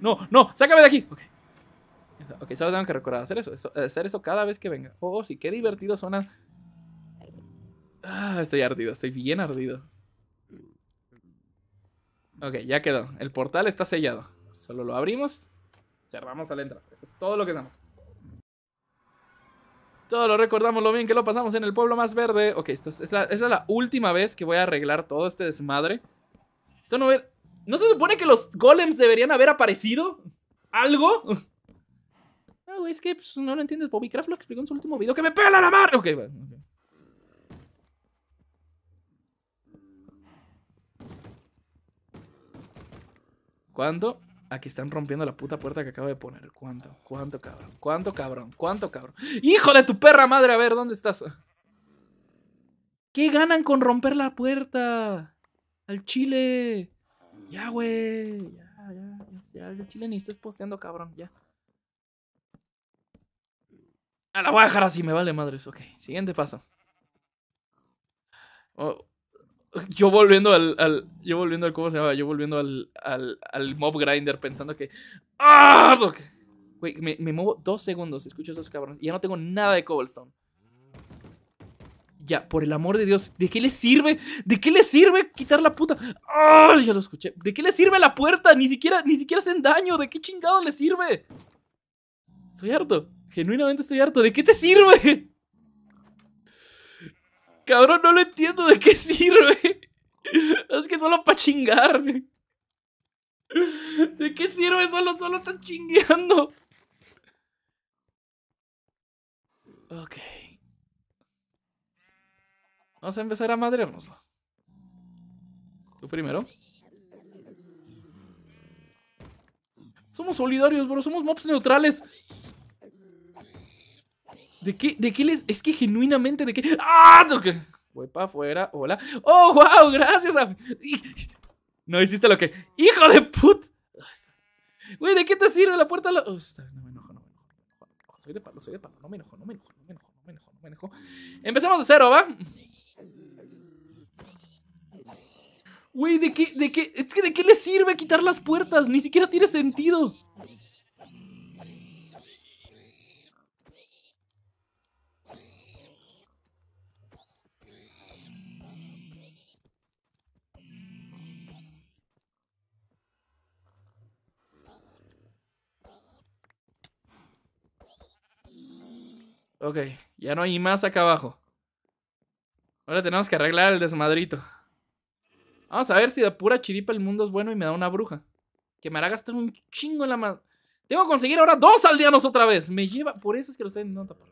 No, no, sácame de aquí. Ok. solo tengo que recordar hacer eso, hacer eso cada vez que venga. Oh, sí, qué divertido suena. Ah, estoy ardido, estoy bien ardido. Ok, ya quedó. El portal está sellado. Solo lo abrimos, cerramos al entrar. Eso es todo lo que damos. Todo lo recordamos lo bien que lo pasamos en el pueblo más verde. Ok, esto es, la, última vez que voy a arreglar todo este desmadre. Esto no ver. ¿No se supone que los golems deberían haber aparecido? ¿Algo? No, ah, es que pues, no lo entiendes. Bobby Craft lo explicó en su último video. ¡Que me pela la mar! Ok, bueno. Okay. ¿Cuándo? Aquí están rompiendo la puta puerta que acabo de poner. ¿Cuánto? ¿Cuánto cabrón? ¿Cuánto cabrón? ¿Cuánto cabrón? ¡Hijo de tu perra madre! A ver, ¿dónde estás? ¿Qué ganan con romper la puerta? Al chile. Ya, güey. Ya, ya, ya. Al chile ni estés posteando, cabrón. Ya. Ah, la voy a dejar así, me vale madres. Ok, siguiente paso. Oh, yo volviendo al, al, Yo volviendo al. ¿Cómo se llama? Yo volviendo al, al, al mob grinder pensando que. ¡Ah! Güey, me, me, muevo dos segundos, escucho esos cabrones. ya no tengo nada de cobblestone. Ya, por el amor de Dios, ¿de qué le sirve? ¿De qué le sirve quitar la puta? ¡Ah! Ya lo escuché. ¿De qué le sirve la puerta? Ni siquiera, ni siquiera hacen daño. ¿De qué chingado le sirve? Estoy harto. Genuinamente estoy harto. ¿De qué te sirve? Cabrón, no lo entiendo de qué sirve. Es que solo para chingar. ¿De qué sirve? Solo, solo están chingueando. Ok. Vamos a empezar a madrearnos. Tú primero. Somos solidarios, bro. Somos mobs neutrales. ¿De qué, de qué les.? Es que genuinamente, ¿de qué? ¡Ah! Okay. Voy para afuera, hola. ¡Oh, wow! Gracias a. No hiciste lo que. ¡Hijo de put! Güey, ¿de qué te sirve la puerta? Lo... Oh, no me enojo, no me enojo. Soy de palo, soy de palo. No me enojo, no me enojo, no me enojo, no me enojo, no me enojo. Empezamos de cero, ¿va? Güey, ¿de qué, de qué? Es que ¿de qué les sirve quitar las puertas? Ni siquiera tiene sentido. Ok, ya no hay más acá abajo. Ahora tenemos que arreglar el desmadrito. Vamos a ver si de pura chiripa el mundo es bueno y me da una bruja. Que me hará gastar un chingo en la mano. Tengo que conseguir ahora dos aldeanos otra vez. Me lleva. Por eso es que lo estoy intentando tapar.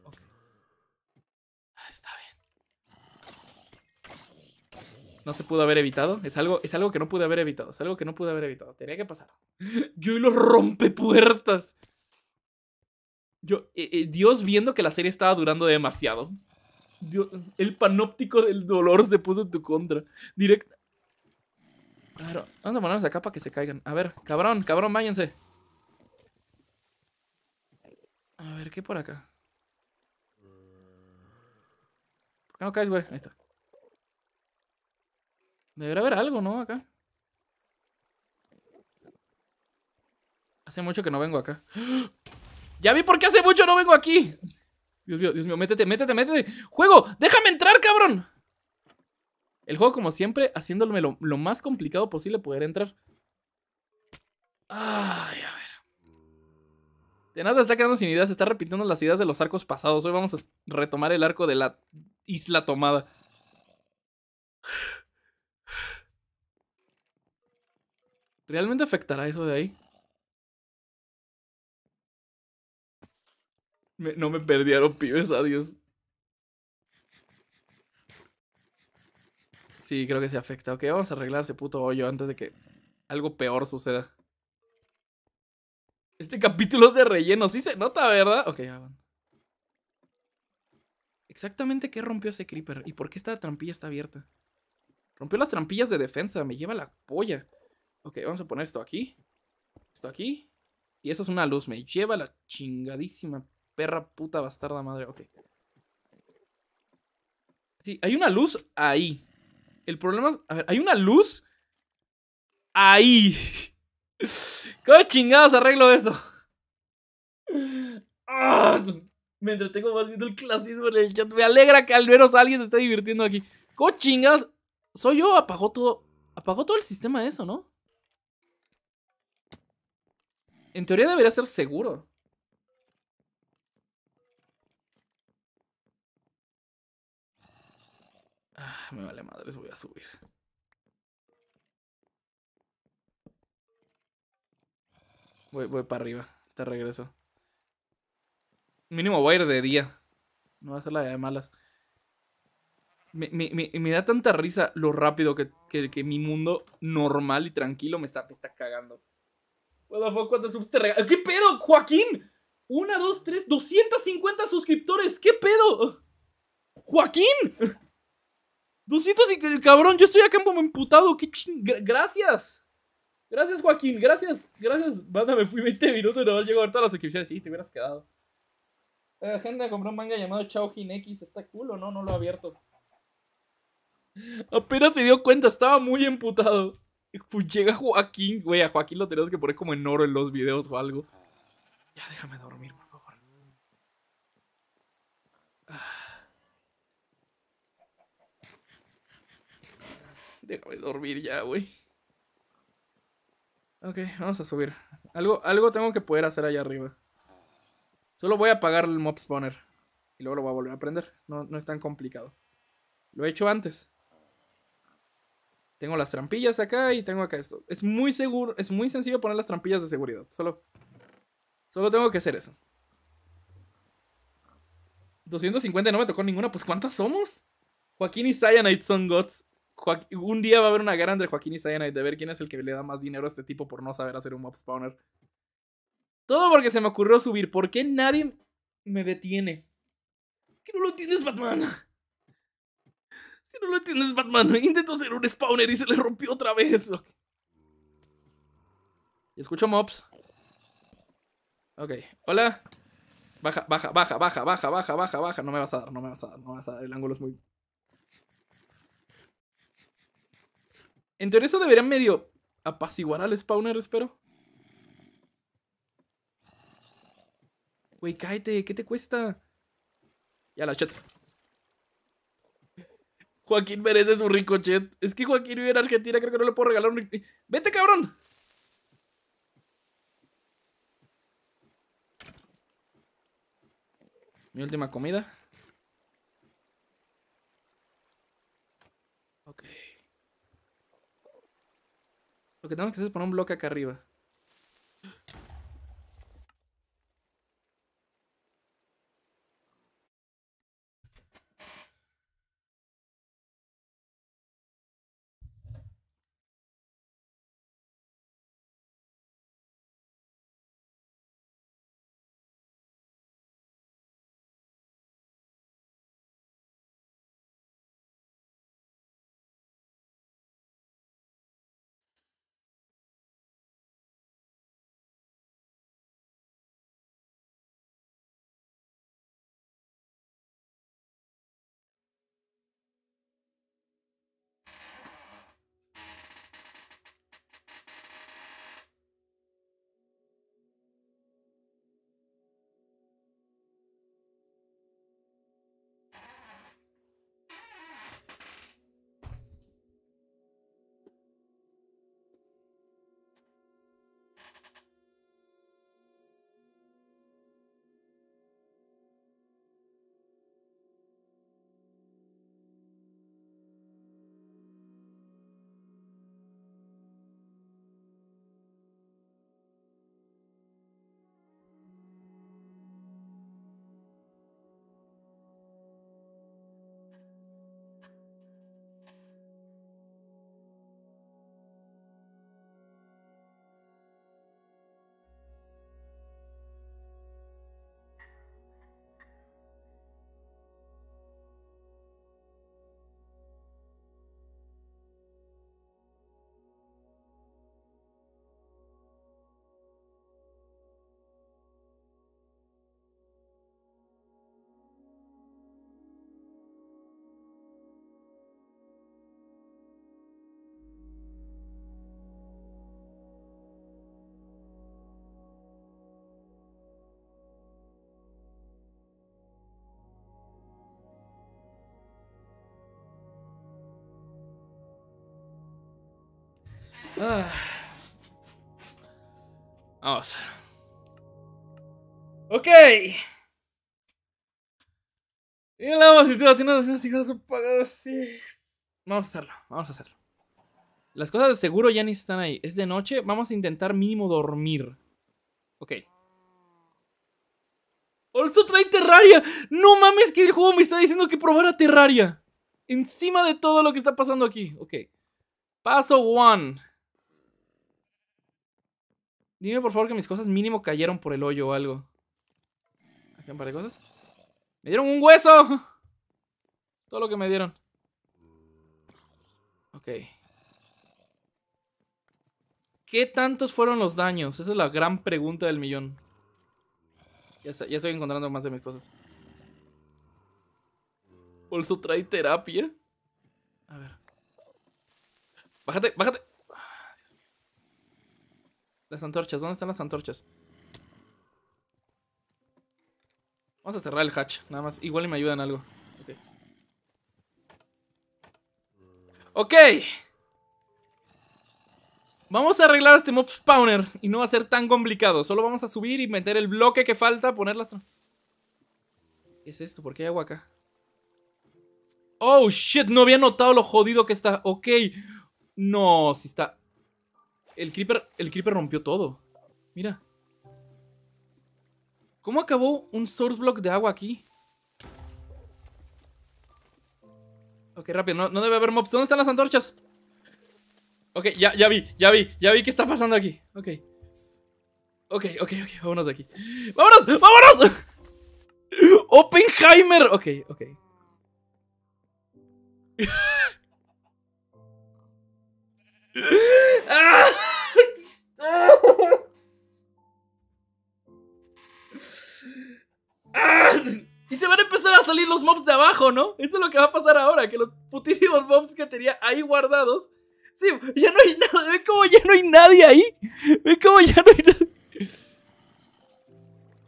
Ah, está bien. No se pudo haber evitado. Es algo, es algo que no pude haber evitado. Es algo que no pude haber evitado. Tenía que pasar. Yo y los rompepuertas. Eh, eh, Dios viendo que la serie estaba durando demasiado. el panóptico del dolor se puso en tu contra. directo. Claro, vamos a ponernos acá para que se caigan. A ver, cabrón, cabrón, váyanse. A ver, ¿qué por acá? ¿Por qué no caes, güey? Ahí está. Debería haber algo, ¿no? Acá. Hace mucho que no vengo acá. ¡Ah! Ya vi por qué hace mucho no vengo aquí. Dios mío, Dios mío, métete, métete, métete. Juego, déjame entrar, cabrón. El juego, como siempre, haciéndome lo, más complicado posible poder entrar. Ay, a ver. De nada está quedando sin ideas, está repitiendo las ideas de los arcos pasados. Hoy vamos a retomar el arco de la isla tomada. ¿Realmente afectará eso de ahí? no me perdieron, pibes, adiós. Sí, creo que se afecta. Ok, vamos a arreglar ese puto hoyo antes de que algo peor suceda. Este capítulo es de relleno, sí se nota, ¿verdad? Ok, ya Exactamente qué rompió ese creeper y por qué esta trampilla está abierta. Rompió las trampillas de defensa, me lleva la polla. Ok, vamos a poner esto aquí. Esto aquí. Y eso es una luz, me lleva la chingadísima perra puta bastarda madre. Ok. Sí, hay una luz ahí. El problema es. A ver, hay una luz ahí. ¿Cómo chingados arreglo eso? Ah, me entretengo más viendo el clasismo en el chat. Me alegra que al menos alguien se esté divirtiendo aquí. ¿Cómo chingados? Soy yo, apagó todo. Apagó todo el sistema eso, ¿no? En teoría debería ser seguro. Ah, me vale madres, voy a subir. Voy, voy para arriba, te regreso. Mínimo voy a ir de día. No va a ser la de malas. Me, me, me, da tanta risa lo rápido que, que, que, mi mundo normal y tranquilo me está, me está cagando. ¿Qué pedo, Joaquín? Una, dos, tres, 250 suscriptores. ¿Qué pedo? ¡Joaquín! 200 y cabrón, yo estoy acá como emputado. Qué ching... Gracias. Gracias, Joaquín. Gracias. Gracias. Banda, me fui 20 minutos y no llego ver todas las exhibiciones. Sí, te hubieras quedado. La eh, gente compró un manga llamado Chao X. ¿Está cool o no? No lo he abierto. Apenas se dio cuenta. Estaba muy emputado. Pues llega Joaquín. Güey, a Joaquín lo tenemos que poner como en oro en los videos o algo. Ya déjame dormir, Déjame dormir ya, güey. Ok, vamos a subir. Algo, algo tengo que poder hacer allá arriba. Solo voy a apagar el mob spawner. Y luego lo voy a volver a prender. No, no es tan complicado. Lo he hecho antes. Tengo las trampillas acá y tengo acá esto. Es muy seguro, es muy sencillo poner las trampillas de seguridad. Solo, solo tengo que hacer eso. 250 no me tocó ninguna. Pues ¿cuántas somos? Joaquín y Cyanide son gods un día va a haber una guerra entre Joaquín y Sayana y de ver quién es el que le da más dinero a este tipo por no saber hacer un mob spawner. Todo porque se me ocurrió subir. ¿Por qué nadie me detiene? ¿Qué no lo entiendes, Batman? Si no lo entiendes, Batman, intento hacer un spawner y se le rompió otra vez. Y Escucho mobs. Ok, hola. Baja, baja, baja, baja, baja, baja, baja, baja. No me vas a dar, no me vas a dar, no me vas a dar. El ángulo es muy En teoría eso debería medio apaciguar al spawner, espero. Güey, cáete, ¿qué te cuesta? Ya la chat. Joaquín un rico chat. Es que Joaquín vive en Argentina, creo que no le puedo regalar un... ¡Vete, cabrón! Mi última comida. Lo que tenemos que hacer es poner un bloque acá arriba. Ah. Vamos. Ok. Y la vamos a Vamos a hacerlo, vamos a hacerlo. Las cosas de seguro ya ni están ahí. Es de noche, vamos a intentar mínimo dormir. Ok. Also trae Terraria. No mames que el juego me está diciendo que probara Terraria. Encima de todo lo que está pasando aquí. Ok. Paso 1 Dime por favor que mis cosas mínimo cayeron por el hoyo o algo. Aquí un par de cosas. ¡Me dieron un hueso! Todo lo que me dieron. Ok. ¿Qué tantos fueron los daños? Esa es la gran pregunta del millón. Ya, estoy encontrando más de mis cosas. Bolso trae terapia. A ver. Bájate, bájate. Las antorchas, ¿dónde están las antorchas? Vamos a cerrar el hatch, nada más. Igual y me ayudan algo. Ok. Vamos a arreglar este mob spawner y no va a ser tan complicado. Solo vamos a subir y meter el bloque que falta, poner ¿Qué es esto? ¿Por qué hay agua acá? Oh, shit, no había notado lo jodido que está. Ok. No, si está... El creeper, el creeper rompió todo. Mira. ¿Cómo acabó un source block de agua aquí? Ok, rápido, no, debe haber mobs. ¿Dónde están las antorchas? Ok, ya, ya vi, ya vi, ya vi qué está pasando aquí. Ok. Ok, ok, ok, vámonos de aquí. ¡Vámonos! ¡Vámonos! ¡Oppenheimer! Ok, ok. Y se van a empezar a salir los mobs de abajo, ¿no? Eso es lo que va a pasar ahora, que los putísimos mobs que tenía ahí guardados. Sí, ya no hay nada. Ve cómo ya no hay nadie ahí. Ve cómo ya no hay nadie.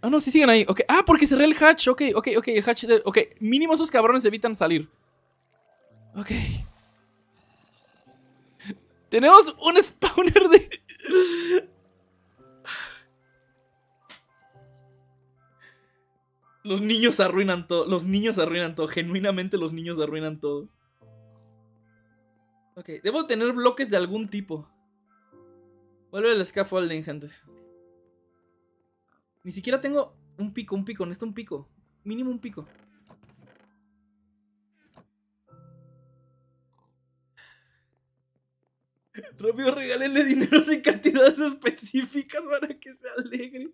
Ah, no, sí siguen ahí. Okay. Ah, porque cerré el hatch. Ok, ok, ok, el hatch. Ok, mínimo esos cabrones evitan salir. Ok. Tenemos un spawner de... Los niños arruinan todo. Los niños arruinan todo. Genuinamente los niños arruinan todo. Ok, debo tener bloques de algún tipo. Vuelve el scaffolding, gente. Ni siquiera tengo un pico, un pico. Necesito un pico. Mínimo un pico. Rápido, regálenle dinero en cantidades específicas para que se alegre.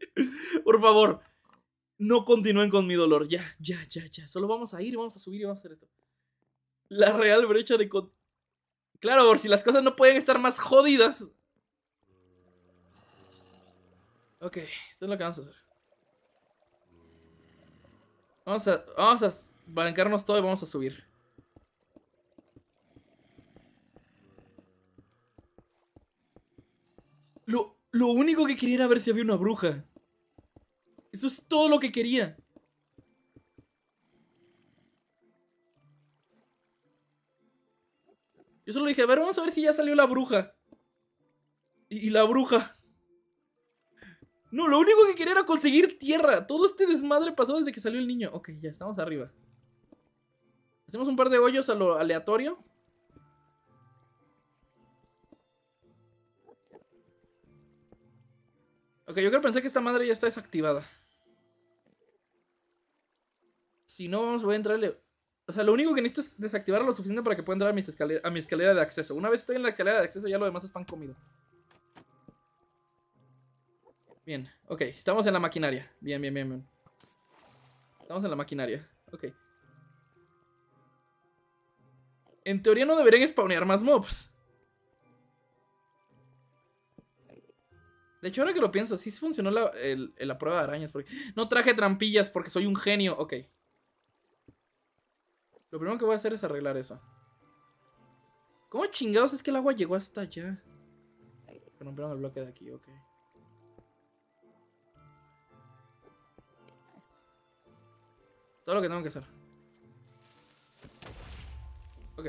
Por favor, no continúen con mi dolor. Ya, ya, ya, ya. Solo vamos a ir, vamos a subir y vamos a hacer esto. La real brecha de... Con... Claro, por si las cosas no pueden estar más jodidas. Ok, esto es lo que vamos a hacer. Vamos a, vamos a bancarnos todo y vamos a subir. Lo, único que quería era ver si había una bruja. Eso es todo lo que quería. Yo solo dije, a ver, vamos a ver si ya salió la bruja. Y, y, la bruja. No, lo único que quería era conseguir tierra. Todo este desmadre pasó desde que salió el niño. Ok, ya estamos arriba. Hacemos un par de hoyos a lo aleatorio. Ok, yo que pensé que esta madre ya está desactivada. Si no, vamos, voy a entrarle... O sea, lo único que necesito es desactivar lo suficiente para que pueda entrar a, mis a mi escalera de acceso. Una vez estoy en la escalera de acceso, ya lo demás es pan comido. Bien, ok. Estamos en la maquinaria. Bien, bien, bien, bien. Estamos en la maquinaria. Ok. En teoría no deberían spawnear más mobs. De hecho, ahora que lo pienso, sí funcionó la, la prueba de arañas. Porque... No traje trampillas porque soy un genio. Ok. Lo primero que voy a hacer es arreglar eso. ¿Cómo chingados es que el agua llegó hasta allá? Rompieron el bloque de aquí, ok. Todo lo que tengo que hacer. Ok.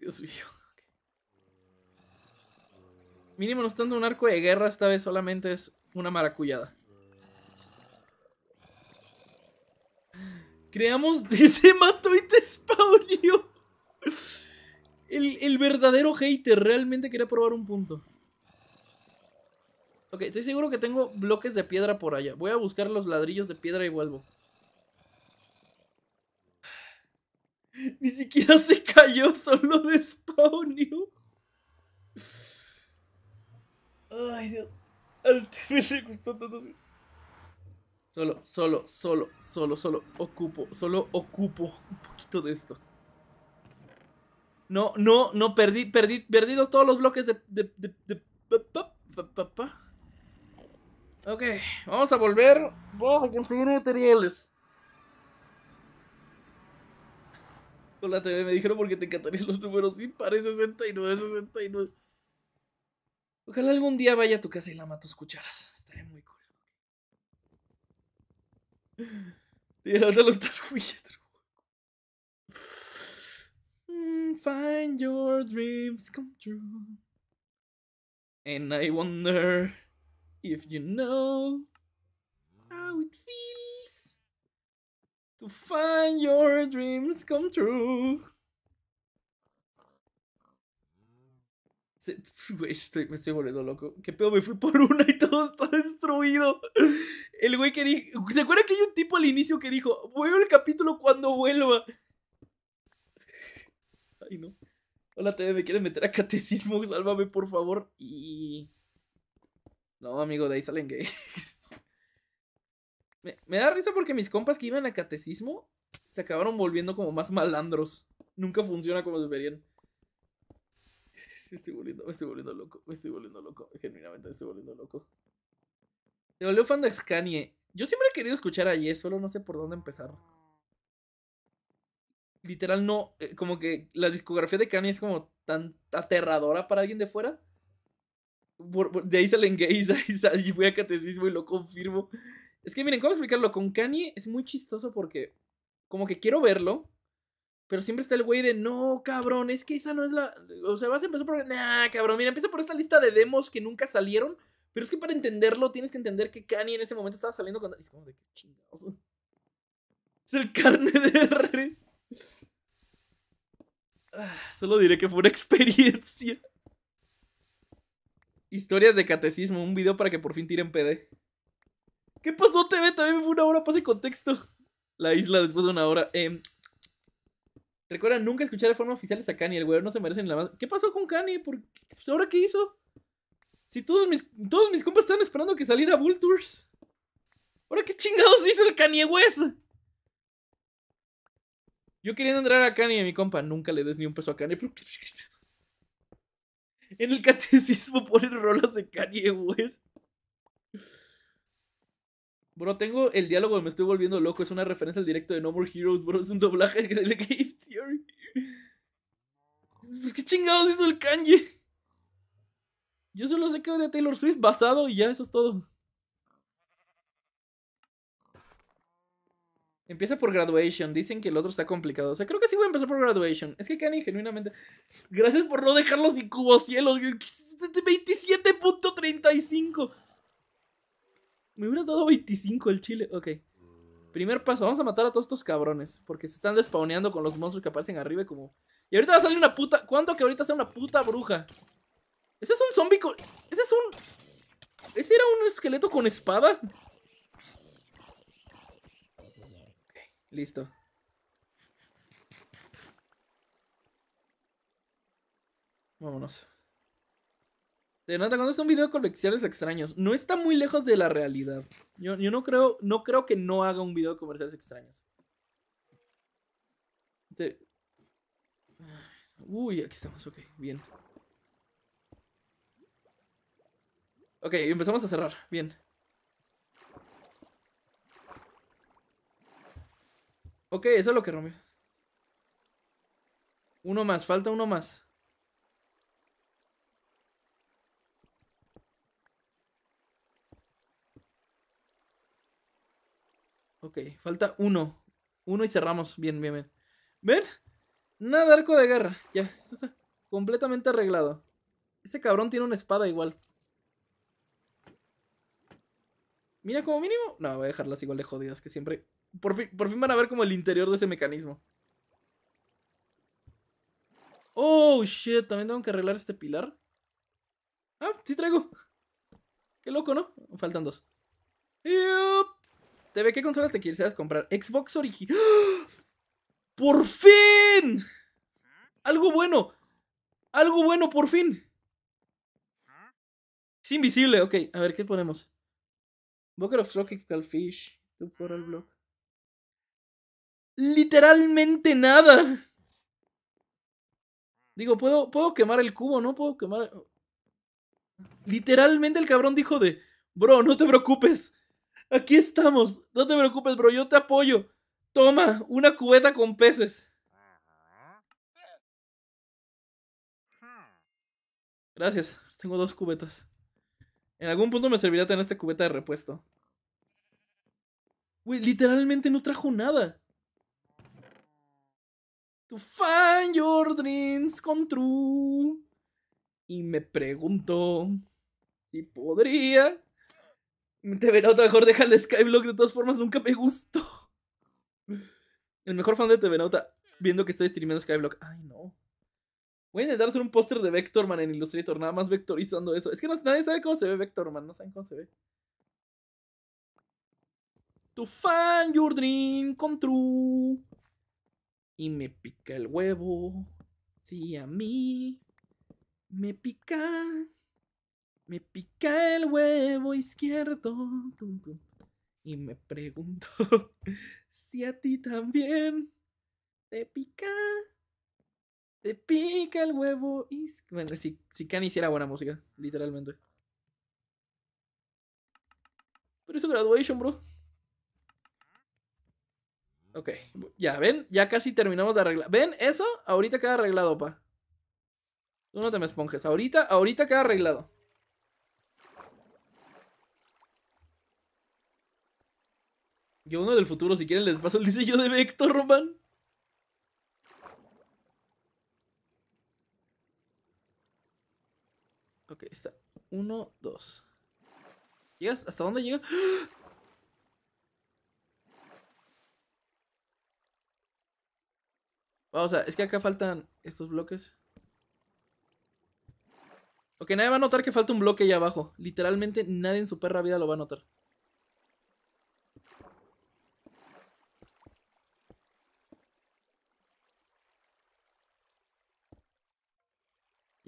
Dios mío. Mínimo, no estando un arco de guerra, esta vez solamente es una maracullada. Creamos. Se mató y te El, el verdadero hater realmente quería probar un punto. Ok, estoy seguro que tengo bloques de piedra por allá. Voy a buscar los ladrillos de piedra y vuelvo. Ni siquiera se cayó, solo despawnió. Ay, Dios. Al gustó tanto. Solo, solo, solo, solo, solo ocupo, solo ocupo un poquito de esto. No, no, no, perdí, perdí, perdí todos los bloques de... de, de, ok, vamos a volver. Vamos a conseguir materiales. Con la TV me dijeron porque te encantarían los números impares 69, 69. Ojalá algún día vaya a tu casa y la mato Cucharas Estaría muy cool. Tira de los Find your dreams come true. And I wonder if you know how it feels to find your dreams come true. me estoy volviendo loco. ¿Qué pedo? Me fui por una y todo está destruido. El güey que dijo. ¿Se acuerdan que hay un tipo al inicio que dijo: Vuelvo el capítulo cuando vuelva? Ay, no. Hola, TV, me quieres meter a catecismo. Sálvame, por favor. Y. No, amigo, de ahí salen gays. Me, da risa porque mis compas que iban a catecismo se acabaron volviendo como más malandros. Nunca funciona como deberían. Me estoy volviendo, me estoy volviendo loco, me estoy volviendo loco. Genuinamente me estoy volviendo loco. Te volvió fan de Kanye. Yo siempre he querido escuchar a Yes, solo no sé por dónde empezar. Literal, no. Eh, como que la discografía de Kanye es como tan aterradora para alguien de fuera. de ahí salen gays, ahí y fui a catecismo y lo confirmo. Es que miren, ¿cómo explicarlo? Con Kanye es muy chistoso porque como que quiero verlo, pero siempre está el güey de, no, cabrón, es que esa no es la... O sea, vas a empezar por... Nah, cabrón, mira, empieza por esta lista de demos que nunca salieron, pero es que para entenderlo tienes que entender que Kanye en ese momento estaba saliendo con... Es como de que chingados. Es el carne de res. Ah, solo diré que fue una experiencia. Historias de catecismo, un video para que por fin tiren PD. ¿Qué pasó, TV? También me fue una hora, pase contexto. La isla después de una hora. Eh, recuerda nunca escuchar de forma oficial a Kanye. El weón no se merece ni la más. ¿Qué pasó con Kanye? ¿Por qué? Pues, ¿Ahora qué hizo? Si todos mis, todos mis compas están esperando que saliera Bull Tours. ¿Ahora qué chingados hizo el Kanye West? Yo quería entrar a Kanye, mi compa. Nunca le des ni un peso a Kanye. En el catecismo ponen rolas de Kanye West. Bro, tengo el diálogo Me estoy volviendo loco. Es una referencia al directo de No More Heroes, bro. Es un doblaje de The Game Theory. Pues qué chingados hizo el kanji. Yo solo sé que de Taylor Swift basado y ya, eso es todo. Empieza por graduation. Dicen que el otro está complicado. O sea, creo que sí voy a empezar por graduation. Es que Kanye, genuinamente. Gracias por no dejarlo sin cubo cielo. 27.35. Me hubieras dado 25 el chile. Ok. Mm. Primer paso, vamos a matar a todos estos cabrones. Porque se están despawneando con los monstruos que aparecen arriba como. Y ahorita va a salir una puta. ¿Cuánto que ahorita sea una puta bruja? Ese es un zombie con. Ese es un. Ese era un esqueleto con espada. Ok, listo. Vámonos. De nada, cuando es un video de comerciales extraños. No está muy lejos de la realidad. Yo, no, creo, no creo que no haga un video de comerciales extraños. Uy, aquí estamos, ok, bien. Ok, empezamos a cerrar, bien. Ok, eso es lo que rompió. Uno más, falta uno más. Ok, falta uno. Uno y cerramos. Bien, bien, bien. ¿Ven? Nada arco de guerra. Ya, esto está completamente arreglado. Ese cabrón tiene una espada igual. Mira, como mínimo. No, voy a dejarlas igual de jodidas que siempre. Por, por fin van a ver como el interior de ese mecanismo. Oh, shit. También tengo que arreglar este pilar. Ah, sí traigo. Qué loco, ¿no? Faltan dos. Yup ve ¿qué consolas te quisieras comprar? Xbox original. ¡Ah! ¡Por fin! Algo bueno. Algo bueno, por fin. Es invisible, ok. A ver, ¿qué ponemos? Booker of Tropical Fish. Literalmente nada. Digo, puedo, puedo quemar el cubo, ¿no? Puedo quemar. Literalmente el cabrón dijo de. Bro, no te preocupes. Aquí estamos. No te preocupes, bro. Yo te apoyo. Toma, una cubeta con peces. Gracias. Tengo dos cubetas. En algún punto me servirá tener esta cubeta de repuesto. Güey, literalmente no trajo nada. To fan your dreams come true. Y me pregunto si podría te mejor deja el Skyblock. De todas formas, nunca me gustó. El mejor fan de Tevenauta viendo que estoy streameando Skyblock. Ay, no. Voy a intentar hacer un póster de Vectorman en Illustrator, nada más vectorizando eso. Es que nadie sabe cómo se ve Vectorman, no saben cómo se ve. Tu fan, your dream come true. Y me pica el huevo. Sí, a mí. Me pica. Me pica el huevo izquierdo. y me pregunto si a ti también te pica. Te pica el huevo izquierdo. Bueno, si, si hiciera buena música, literalmente. Pero eso graduation, bro. Ok, ya, ven, ya casi terminamos de arreglar. ¿Ven eso? Ahorita queda arreglado, pa. Tú no te me esponjes. Ahorita, ahorita queda arreglado. Yo uno del futuro, si quieren les paso el diseño de Vector, Roman. Ok, está. Uno, dos. ¿Llegas? ¿Hasta dónde llega? Vamos a, es que acá faltan estos bloques. Ok, nadie va a notar que falta un bloque allá abajo. Literalmente nadie en su perra vida lo va a notar.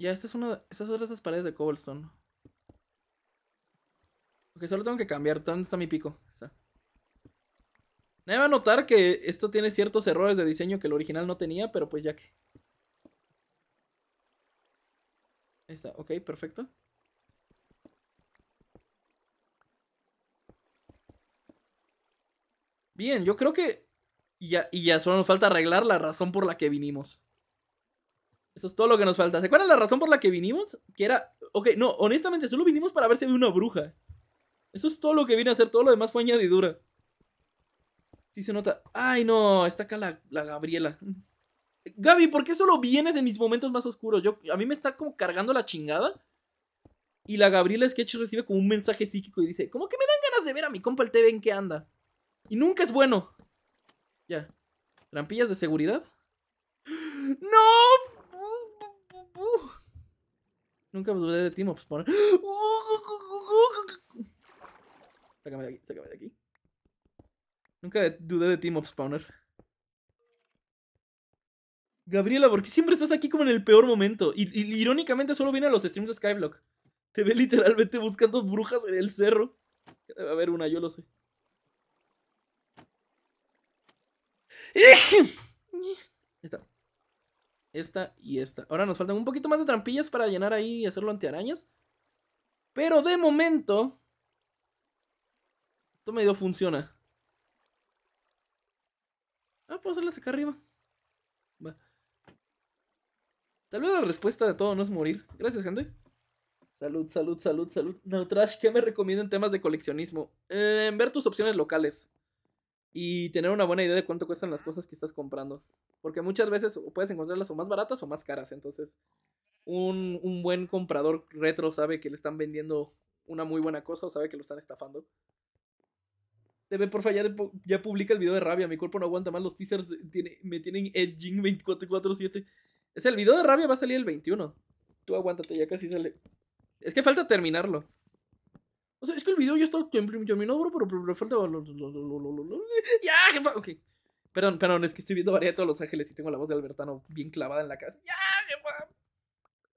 Ya, esta es una. Estas son esas paredes de cobblestone. Ok, solo tengo que cambiar. ¿Dónde está mi pico? Está. Nadie va a notar que esto tiene ciertos errores de diseño que el original no tenía, pero pues ya que. Ahí está, ok, perfecto. Bien, yo creo que. Y ya, y ya solo nos falta arreglar la razón por la que vinimos. Eso es todo lo que nos falta. ¿Se acuerdan la razón por la que vinimos? Que era. Ok, no, honestamente, solo vinimos para ver si había una bruja. Eso es todo lo que vine a hacer, todo lo demás fue añadidura. Sí se nota. Ay, no, está acá la, Gabriela. Gabi, ¿por qué solo vienes en mis momentos más oscuros? Yo, a mí me está como cargando la chingada. Y la Gabriela es Sketch recibe como un mensaje psíquico y dice, ¿Cómo que me dan ganas de ver a mi compa el TV en qué anda. Y nunca es bueno. Ya. Trampillas de seguridad. ¡No! Nunca dudé de Team Mops. Spawner Sácame de aquí, sácame de aquí. Nunca dudé de Team Spawner. Gabriela, ¿por qué siempre estás aquí como en el peor momento? Y, irónicamente solo viene a los streams de Skyblock. Te ve literalmente buscando brujas en el cerro. Debe haber una, yo lo sé. está esta y esta. Ahora nos faltan un poquito más de trampillas para llenar ahí y hacerlo antiarañas. Pero de momento... Esto medio funciona. Ah, puedo hacerlas acá arriba. Va. Tal vez la respuesta de todo no es morir. Gracias, gente. Salud, salud, salud, salud. No trash, ¿qué me recomiendan temas de coleccionismo? Eh, ver tus opciones locales. Y tener una buena idea de cuánto cuestan las cosas que estás comprando. Porque muchas veces puedes encontrarlas o más baratas o más caras. Entonces, un, buen comprador retro sabe que le están vendiendo una muy buena cosa o sabe que lo están estafando. TV, porfa, ya, ya publica el video de rabia. Mi cuerpo no aguanta más. Los teasers me tienen edging 24 7 Es el video de rabia, va a salir el 21. Tú aguántate, ya casi sale. Es que falta terminarlo. O sea, es que el video ya está terminado, bro, pero, le falta. Ya, jefa, ok. Perdón, perdón, es que estoy viendo Variedad de Los Ángeles y tengo la voz de Albertano bien clavada en la cabeza.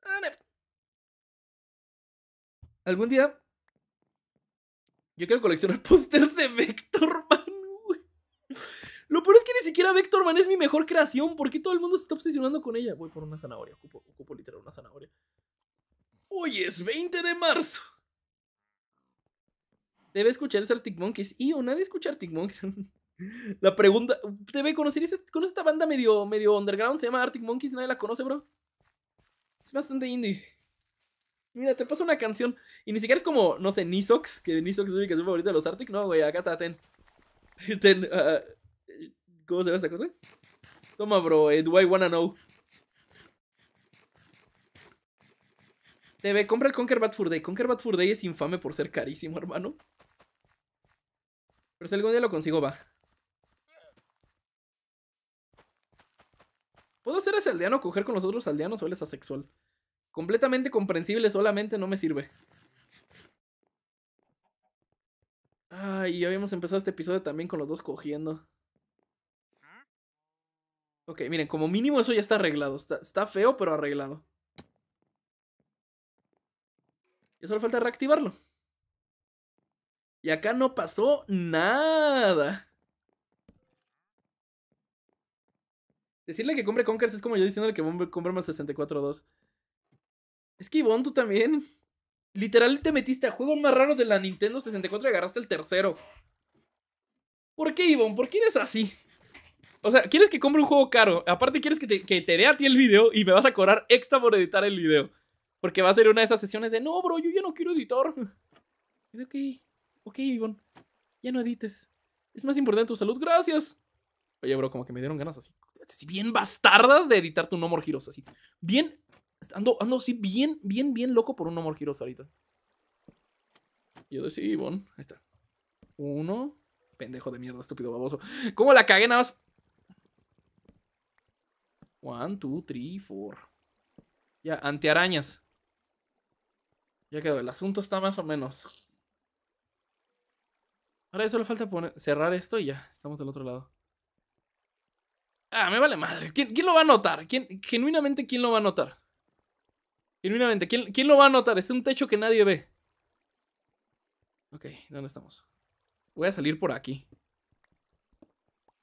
Ah, Algún día. Yo quiero coleccionar pósters de Vector Man, Lo peor es que ni siquiera Vector Man es mi mejor creación. ¿Por qué todo el mundo se está obsesionando con ella? Voy por una zanahoria, ocupo, ocupo literal una zanahoria. Hoy es 20 de marzo. Debe escuchar Arctic Monkeys. Y o nadie escucha Arctic Monkeys. La pregunta, ¿te ve conocer ¿Conoce esta banda medio, medio underground? Se llama Arctic Monkeys, nadie la conoce, bro. Es bastante indie. Mira, te pasa una canción. Y ni siquiera es como, no sé, Nisox, que Nisox es mi canción favorita de los Arctic. No, güey, acá está Ten. ten ah, ¿Cómo se ve esa cosa? Toma, bro, eh, Do I Wanna Know. ve compra el Conquer Bad Fur Day. Conquer Bad Fur Day es infame por ser carísimo, hermano. Pero si algún día lo consigo, va. ¿Puedo ser ese aldeano, coger con los otros aldeanos o él es asexual? Completamente comprensible, solamente no me sirve. Ay, ya habíamos empezado este episodio también con los dos cogiendo. Ok, miren, como mínimo eso ya está arreglado. Está, está feo, pero arreglado. Y solo falta reactivarlo. Y acá no pasó nada. Decirle que compre Conkers es como yo diciéndole que compre más 64-2. Es que Ivonne, tú también. Literal te metiste a juegos más raro de la Nintendo 64 y agarraste el tercero. ¿Por qué, Ivonne? ¿Por qué eres así? O sea, quieres que compre un juego caro. Aparte, quieres que te, que te dé a ti el video y me vas a cobrar extra por editar el video. Porque va a ser una de esas sesiones de no, bro, yo ya no quiero editar. Ok, ok, Ivonne. Ya no edites. Es más importante tu salud. Gracias. Oye, bro, como que me dieron ganas así, bien bastardas de editar tu No More así. Bien, ando, ando así bien, bien, bien loco por un No More ahorita. Yo decidí, bon, ahí está. Uno, pendejo de mierda, estúpido baboso. ¿Cómo la cagué nada más? One, two, three, four. Ya, antiarañas. Ya quedó, el asunto está más o menos. Ahora solo falta poner, cerrar esto y ya, estamos del otro lado. Ah, me vale madre. ¿Quién, quién lo va a notar? ¿Quién, genuinamente, ¿quién lo va a notar? Genuinamente, ¿quién, ¿quién lo va a notar? Es un techo que nadie ve. Ok, ¿dónde estamos? Voy a salir por aquí.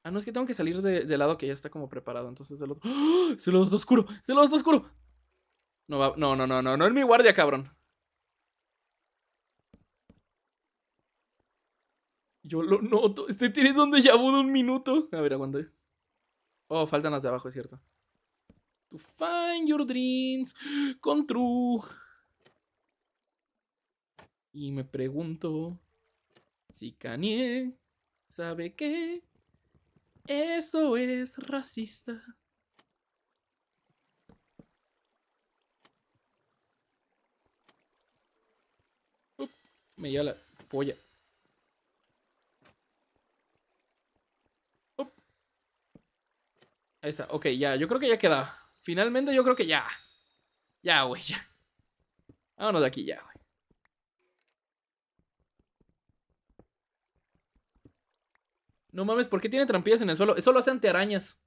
Ah, no, es que tengo que salir del de lado que ya está como preparado. Entonces del otro. ¡Oh! ¡Se lo está oscuro! ¡Se lo está oscuro! No, va... no, no, no, no, no es mi guardia, cabrón. Yo lo noto. Estoy tirando donde ya hubo de un minuto. A ver, aguanta. Oh, faltan las de abajo, es cierto. To find your dreams con true. Y me pregunto si Kanye sabe que eso es racista. me lleva la polla. Ahí está, ok, ya, yo creo que ya queda. Finalmente yo creo que ya. Ya, güey, ya. Vámonos de aquí ya, güey. No mames, ¿por qué tiene trampillas en el suelo? Eso lo hace ante arañas.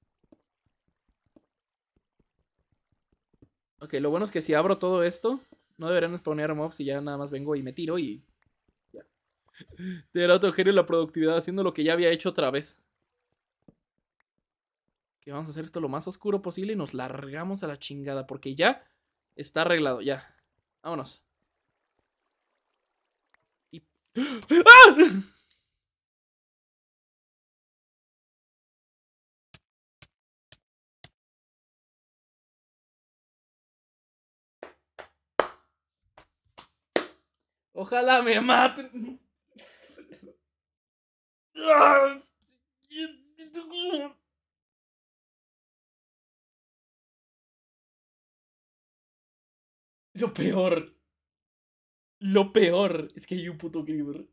Ok, lo bueno es que si abro todo esto, no deberían exponer mobs y ya nada más vengo y me tiro y... Ya. Te dará otro genio la productividad haciendo lo que ya había hecho otra vez que vamos a hacer esto lo más oscuro posible y nos largamos a la chingada porque ya está arreglado, ya. Vámonos. ¡Ah! Ojalá me maten. Ah, Lo peor. Lo peor es que hay un puto creeper.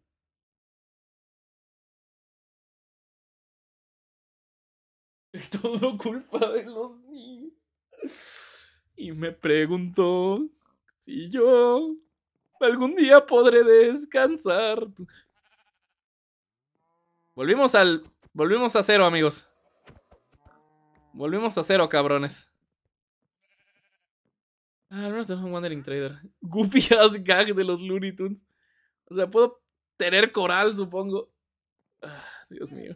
Es todo culpa de los niños. Y me pregunto si yo algún día podré descansar. Volvimos al. Volvimos a cero, amigos. Volvimos a cero, cabrones. Ah, no es un Wandering Trader. Goofy gag de los Looney Tunes. O sea, puedo tener coral, supongo. Ah, Dios mío.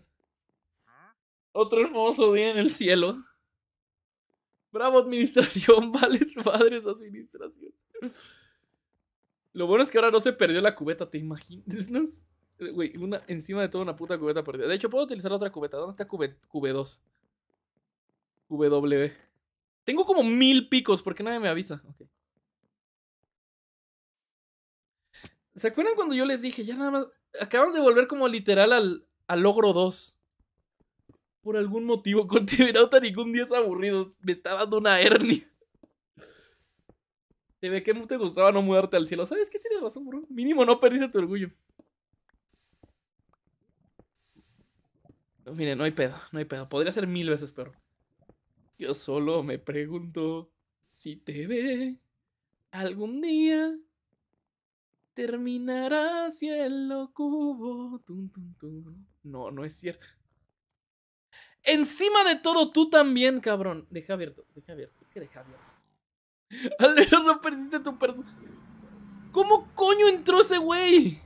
Otro hermoso día en el cielo. Bravo, administración. Vales padres administración. Lo bueno es que ahora no se perdió la cubeta, ¿te imaginas? Güey, una, encima de todo una puta cubeta perdida. De hecho, puedo utilizar otra cubeta. ¿Dónde está QB2? QW. Tengo como mil picos porque nadie me avisa. ¿Se acuerdan cuando yo les dije, ya nada más, acaban de volver como literal al, al logro 2? Por algún motivo, Tibirauta ningún es aburrido. Me está dando una hernia. Te ve que te gustaba no mudarte al cielo. ¿Sabes qué? Tienes razón, bro. Mínimo no perdiste tu orgullo. Mire no hay pedo, no hay pedo. Podría ser mil veces pero. Yo solo me pregunto si te ve algún día. Terminará cielo cubo. Tun, tum, No, no es cierto. Encima de todo, tú también, cabrón. Deja abierto, deja abierto. Es que deja abierto. Al menos no persiste tu persona. ¿Cómo coño entró ese güey?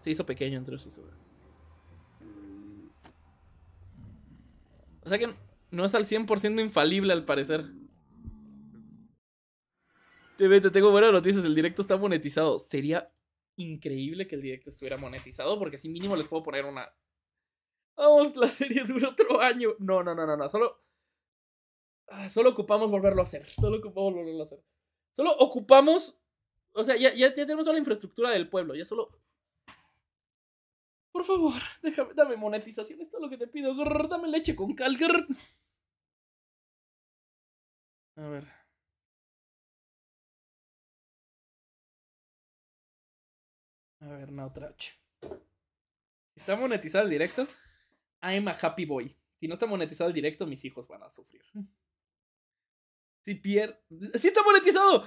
Se hizo pequeño, entró ese güey. O sea que no es al 100% infalible al parecer. Te, te tengo buenas noticias, el directo está monetizado. Sería increíble que el directo estuviera monetizado porque así mínimo les puedo poner una... Vamos, la serie dura otro año. No, no, no, no, no, solo... Ah, solo ocupamos volverlo a hacer. Solo ocupamos volverlo a hacer. Solo ocupamos... O sea, ya, ya, tenemos toda la infraestructura del pueblo. Ya solo por favor, déjame, dame monetización, esto es lo que te pido. dame leche con cal. A ver. A ver, no, ¿Está monetizado el directo? I'm a happy boy. Si no está monetizado el directo, mis hijos van a sufrir. Si pier... ¡Sí está monetizado!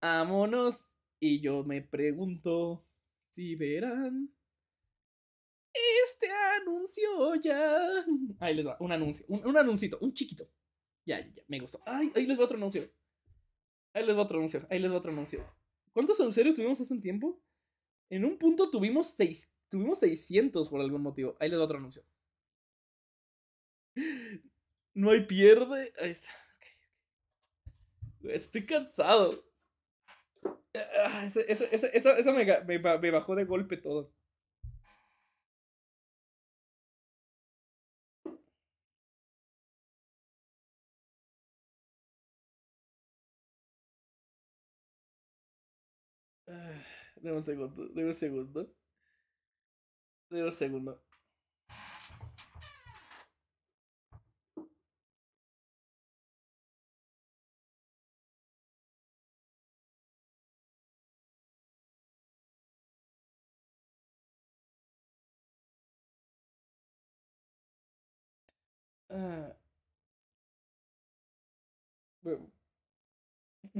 ¡Vámonos! Y yo me pregunto si verán este anuncio ya. Ahí les va, un anuncio, un, un anuncito, un chiquito. Ya, ya, me gustó. Ay, ahí les va otro anuncio. Ahí les va otro anuncio. Ahí les va otro anuncio. ¿Cuántos anuncios tuvimos hace un tiempo? En un punto tuvimos seis, tuvimos 600 por algún motivo. Ahí les va otro anuncio. No hay pierde. Estoy cansado. Ah, esa, me bajó de golpe todo. de un segundo, de un segundo. De un segundo. Ah.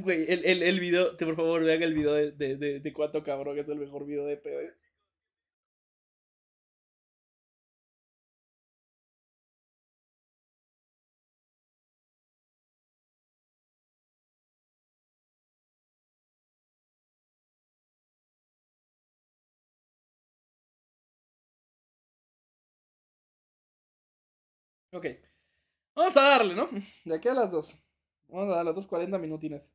Güey, el, el, el, video, por favor, vean el video de, de, cuánto cabrón es el mejor video de pedo. Ok. Vamos a darle, ¿no? De aquí a las dos Vamos a dar dos 2.40 minutines.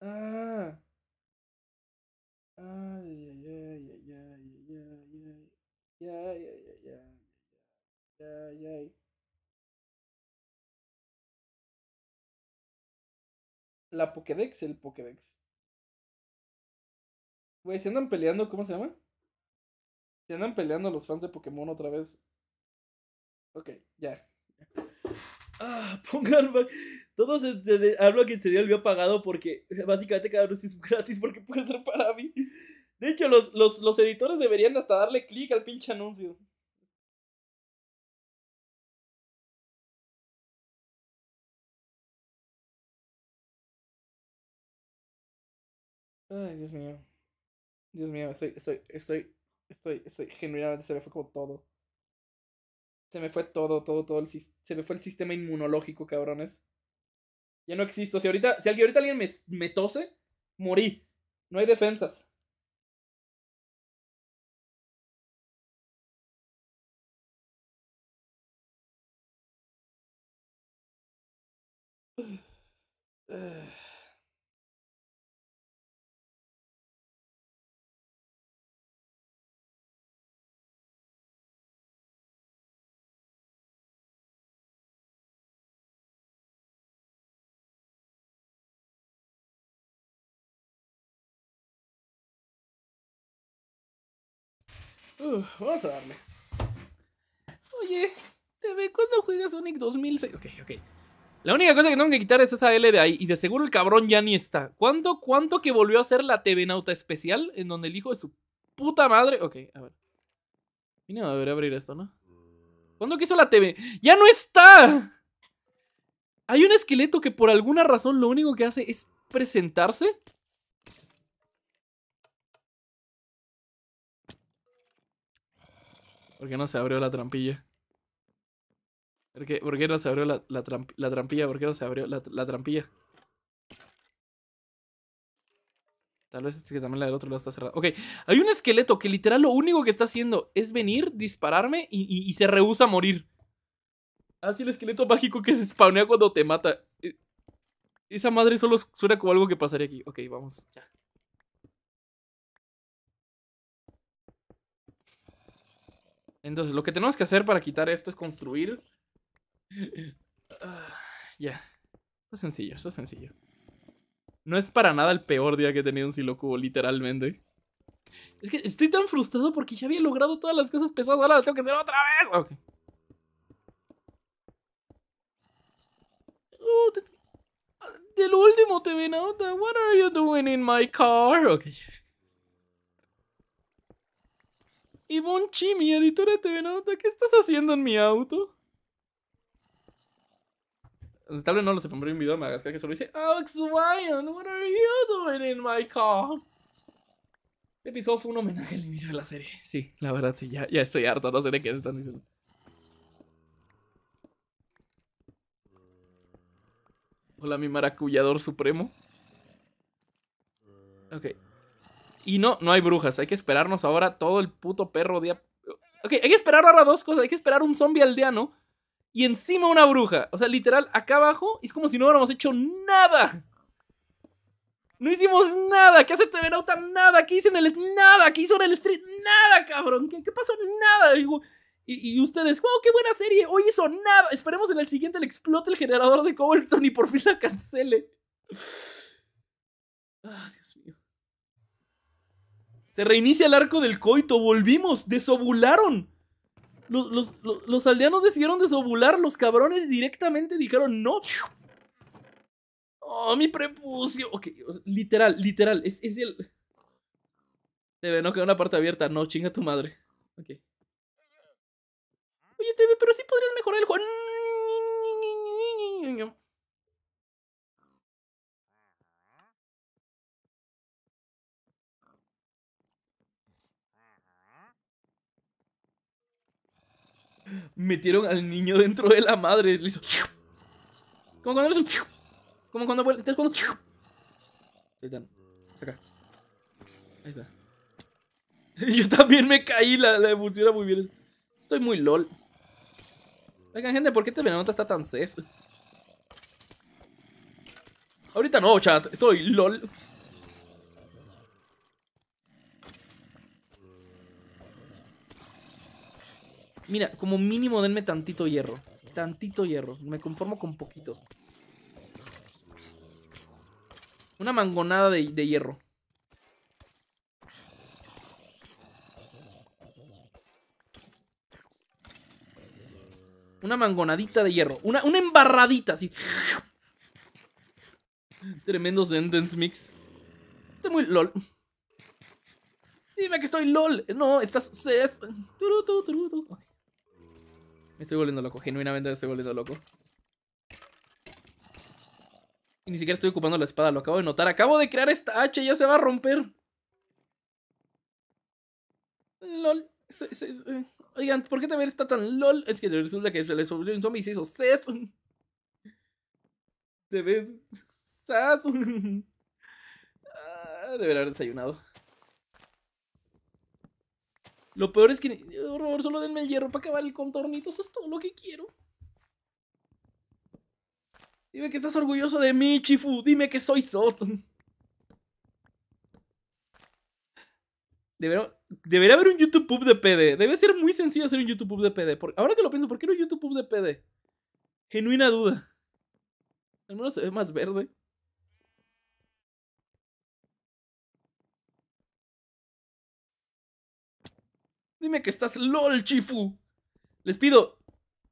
Ah. Ay, ay, ay, ay, ay, ay, ay, La Pokédex, el Pokédex. Güey, se andan peleando, ¿cómo se llama? Se andan peleando los fans de Pokémon otra vez. Ok, ya. Ah, pongan todo se, se dio el vio pagado porque básicamente cada uno es gratis porque puede ser para mí. De hecho, los, los, los editores deberían hasta darle clic al pinche anuncio. Ay, Dios mío. Dios mío, estoy, estoy, estoy, estoy, estoy, genuinamente se me fue como todo. Se me fue todo, todo, todo el, se me fue el sistema inmunológico, cabrones. Ya no existo. Si ahorita, si alguien, ahorita alguien me, me tose, morí. No hay defensas. Uh, vamos a darle. Oye, te ve cuando juegas Sonic 2006. Ok, ok. La única cosa que tengo que quitar es esa L de ahí. Y de seguro el cabrón ya ni está. ¿Cuánto, cuánto que volvió a ser la TV Nauta especial? En donde el hijo de su puta madre. Ok, a ver. Vine a ver abrir esto, ¿no? ¿Cuándo quiso la TV? ¡Ya no está! Hay un esqueleto que por alguna razón lo único que hace es presentarse. ¿Por qué no se abrió la trampilla? ¿Por qué, no se abrió la, trampilla? ¿Por qué no se abrió la, trampilla? Tal vez es este que también la del otro lado está cerrada. Ok, hay un esqueleto que literal lo único que está haciendo es venir, dispararme y, se rehúsa a morir. Así ah, el esqueleto mágico que se spawnea cuando te mata. E-, esa madre solo suena como algo que pasaría aquí. Ok, vamos, ya. Entonces, lo que tenemos que hacer para quitar esto es construir. Ah, ya. es sencillo, esto es sencillo. No es para nada el peor día que he tenido en Silocubo, literalmente. Es que estoy tan frustrado porque ya había logrado todas las cosas pesadas. Ahora las tengo que hacer otra vez. Ok. Oh, ah, del último te vi otra. What are you doing in my car? Ok. Ivonne mi editora de TV Nota, ¿qué estás haciendo en mi auto? El vez no lo sé pero un video me Madagascar que solo dice Alex Ryan, what are you doing in my car? Este episodio fue un homenaje al inicio de la serie. Sí, la verdad, sí, ya, ya estoy harto, no sé de qué están diciendo. Hola, mi maracuyador supremo. Ok, y no, no hay brujas. Hay que esperarnos ahora todo el puto perro día. Ok, hay que esperar ahora dos cosas. Hay que esperar un zombie aldeano y encima una bruja. O sea, literal, acá abajo es como si no hubiéramos hecho nada. No hicimos nada. ¿Qué hace TV Nauta? Nada. ¿Qué hizo en el Nada. ¿Qué hizo en el street? Nada, cabrón. ¿Qué, qué pasó? Nada. y, ustedes, wow, qué buena serie. Hoy hizo nada. Esperemos en el siguiente le explote el generador de Cobblestone y por fin la cancele. Ah, se reinicia el arco del coito. Volvimos. Desobularon. Los, los, los, aldeanos decidieron desobular. Los cabrones directamente dijeron no. Oh, mi prepucio. Ok, literal, literal. Es, es el. ve, no queda una parte abierta. No, chinga tu madre. Ok. Oye, TV, pero sí podrías mejorar el juego. Metieron al niño dentro de la madre. Le hizo. Como cuando eres un. Como cuando Estás cuando. Yo también me caí, la, la funciona muy bien. Estoy muy lol. Oigan, gente, ¿por qué este venota está tan seso? Ahorita no, chat. Estoy lol. Mira, como mínimo denme tantito hierro. Tantito hierro. Me conformo con poquito. Una mangonada de, hierro. Una mangonadita de hierro. Una, una embarradita así. Tremendos Dendens Mix. Estoy muy LOL. Dime que estoy LOL. No, estás. Es... Me estoy volviendo loco, genuinamente me estoy volviendo loco. ni siquiera estoy ocupando la espada, lo acabo de notar. Acabo de crear esta hacha y ya se va a romper. LOL. Oigan, ¿por qué también está tan LOL? Es que resulta que se le subió un zombie y se hizo ses. Te ves. Sas. Ah, debería haber desayunado. Lo peor es que, por oh, favor, solo denme el hierro para acabar el contornito. Eso es todo lo que quiero. Dime que estás orgulloso de mí, Chifu. Dime que soy Sot. Debería, haber un YouTube Pub de PD. Debe ser muy sencillo hacer un YouTube Pub de PD. ahora que lo pienso, ¿por qué no un YouTube Pub de PD? Genuina duda. Al menos se ve más verde. Dime que estás LOL, Chifu. Les pido,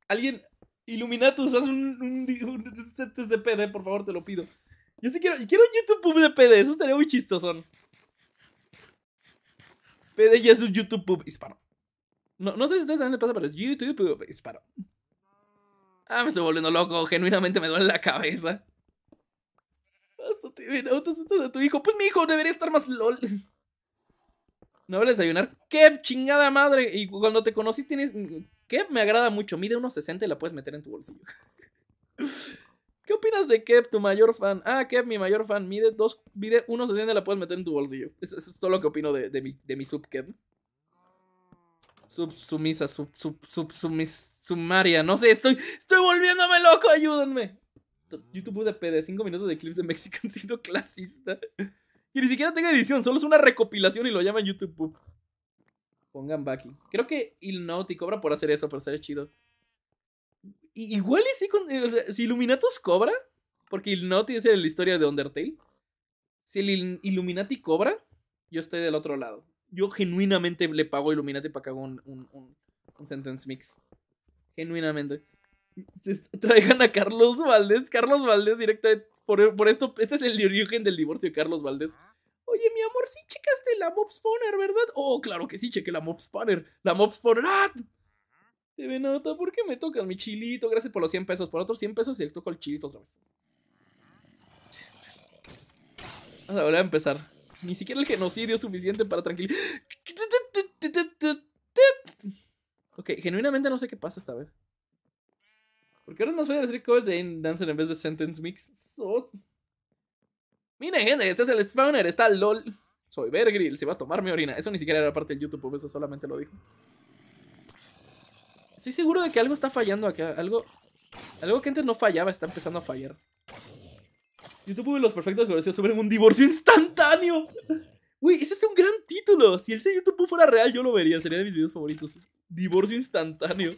alguien, Illuminatus, haz un, un, set de PD, por favor, te lo pido. Yo sí quiero, quiero un YouTube Pub de PD, eso estaría muy chistoso. PD ya es un YouTube Pub hispano. No, no sé si ustedes también les pasa, pero es YouTube Pub hispano. Ah, me estoy volviendo loco, genuinamente me duele la cabeza. Hasta te ven autos de tu hijo. Pues mi hijo debería estar más LOL. No de desayunar. ¡Qué chingada madre! Y cuando te conocí tienes... Kep me agrada mucho. Mide 1.60 y la puedes meter en tu bolsillo. ¿Qué opinas de Kev, tu mayor fan? Ah, Kev, mi mayor fan. Mide, dos, mide 1.60 y la puedes meter en tu bolsillo. Eso, es todo lo que opino de, mi, de mi sub Kev. Sub, sumisa, sub, sub, sub, sumaria. No sé, estoy, estoy volviéndome loco. Ayúdenme. YouTube de PD, 5 minutos de clips de siendo clasista. Y ni siquiera tenga edición, solo es una recopilación y lo llaman YouTube Poop. Pongan Baki. Creo que Illuminati cobra por hacer eso, por ser chido. Y, igual y eh, si Illuminati cobra, porque Illuminati es la historia de Undertale. Si Illuminati cobra, yo estoy del otro lado. Yo genuinamente le pago a Illuminati para que haga un sentence mix. Genuinamente traigan a Carlos Valdés. Carlos Valdés directo Por, esto, este es el origen del divorcio de Carlos Valdés. Oye, mi amor, sí checaste la Mob Spawner, ¿verdad? Oh, claro que sí, cheque la Mob La Mob Spawner. ¡Ah! Te me nota, ¿por qué me tocas mi chilito? Gracias por los 100 pesos. Por otros 100 pesos y toco el chilito otra vez. Vamos a volver a empezar. Ni siquiera el genocidio es suficiente para tranquilizar. Ok, genuinamente no sé qué pasa esta vez. Porque ahora no soy el decir covers de Ain en vez de Sentence Mix. Sos. Miren, gente, este es el spawner, está LOL. Soy Bear se va a tomar mi orina. Eso ni siquiera era parte del YouTube, eso solamente lo dijo. Estoy seguro de que algo está fallando acá. Algo, algo que antes no fallaba está empezando a fallar. YouTube los perfectos conocidos suben un divorcio instantáneo. Uy, ese es un gran título. Si ese YouTube fuera real, yo lo vería. Sería de mis videos favoritos. Divorcio instantáneo.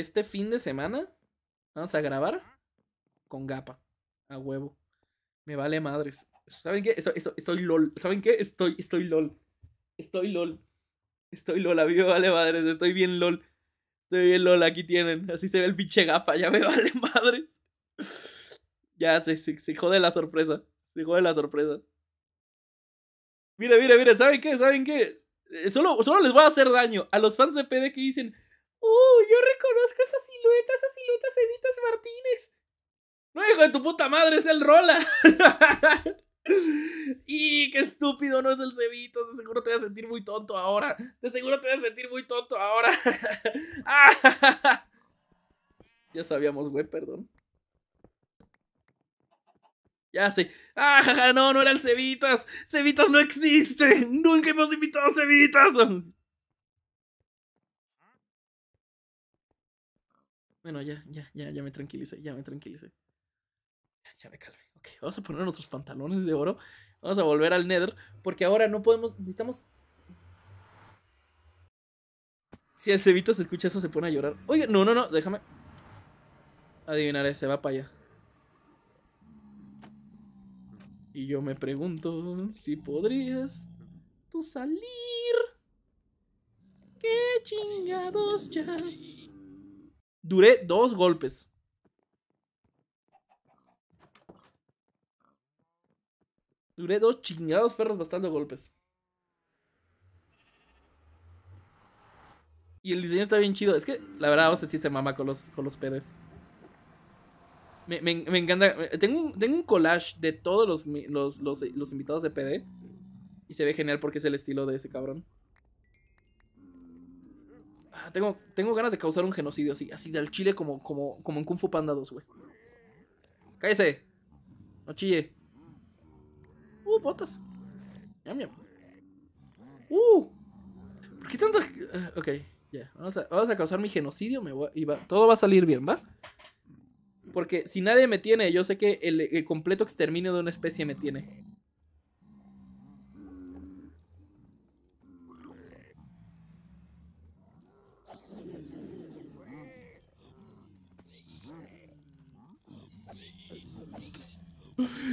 este fin de semana vamos a grabar con Gapa. A huevo. Me vale madres. ¿Saben qué? Estoy, estoy, LOL. ¿Saben qué? Estoy, estoy LOL. Estoy LOL. Estoy LOL. A mí me vale madres. Estoy bien LOL. Estoy bien LOL. Aquí tienen. Así se ve el pinche Gapa. Ya me vale madres. Ya, se, se, jode la sorpresa. Se jode la sorpresa. Mire, mire, mire. ¿Saben qué? ¿Saben qué? Eh, solo, solo les voy a hacer daño a los fans de PD que dicen... ¡Uh! Yo reconozco esa silueta, esa silueta Cevitas Martínez. No, hijo de tu puta madre, es el Rola. y qué estúpido, no es el Cevitas. De seguro te voy a sentir muy tonto ahora. De seguro te vas a sentir muy tonto ahora. ya sabíamos, güey, perdón. Ya sé. ¡Ah, jaja! No, no el Cevitas. Cevitas no existe Nunca hemos invitado a Cevitas. Bueno, ya, ya, ya, ya me tranquilice, ya me tranquilice Ya, me calme Ok, vamos a poner nuestros pantalones de oro. Vamos a volver al Nether. Porque ahora no podemos. Necesitamos. Si el cebito se escucha eso, se pone a llorar. Oye, no, no, no, déjame. Adivinaré, eh, se va para allá. Y yo me pregunto si podrías tú salir. ¡Qué chingados ya! Duré dos golpes. Duré dos chingados perros bastando golpes. Y el diseño está bien chido. Es que la verdad, vamos a sí se mama con los, con los Me, encanta. Tengo un, tengo un collage de todos los, los invitados de PD. Y se ve genial porque es el estilo de ese cabrón. Tengo, tengo ganas de causar un genocidio así, así del chile como, como, como en Kung Fu Panda 2, güey. Cállese. No chille. Uh, botas. Ya mía. Uh. ¿Por qué tanto...? Ah, ok, ya. Vamos, a, causar mi genocidio me voy, y todo va a salir bien, ¿va? Porque si nadie me tiene, yo sé que el completo exterminio de una especie me tiene.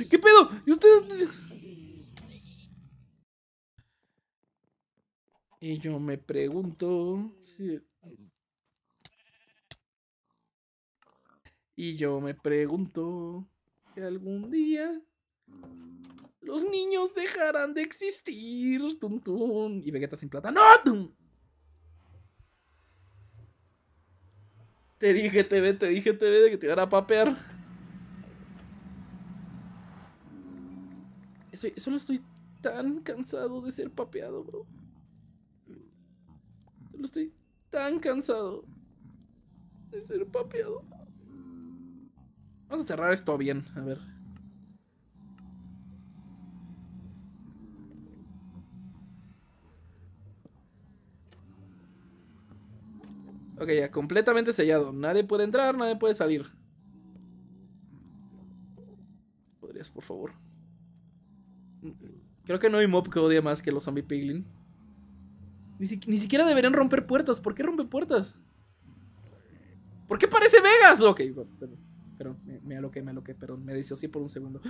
¿Qué pedo? ¿Y ustedes? Y yo me pregunto. Y yo me pregunto que algún día los niños dejarán de existir. Tum, Y Vegeta sin plata. ¡No! Te dije, te ve, te dije, te ve de que te iban a papear. solo estoy tan cansado de ser papeado, bro. Solo estoy tan cansado de ser papeado. Vamos a cerrar esto bien, a ver. Ok, ya, completamente sellado. Nadie puede entrar, nadie puede salir. ¿Podrías, por favor? Creo que no hay mob que odie más que los zombie piglin. Ni, siquiera deberían romper puertas. ¿Por qué rompe puertas? ¿Por qué parece Vegas? Ok, perdón. Pero me, me aloqué, me aloqué, perdón. Me disocié por un segundo.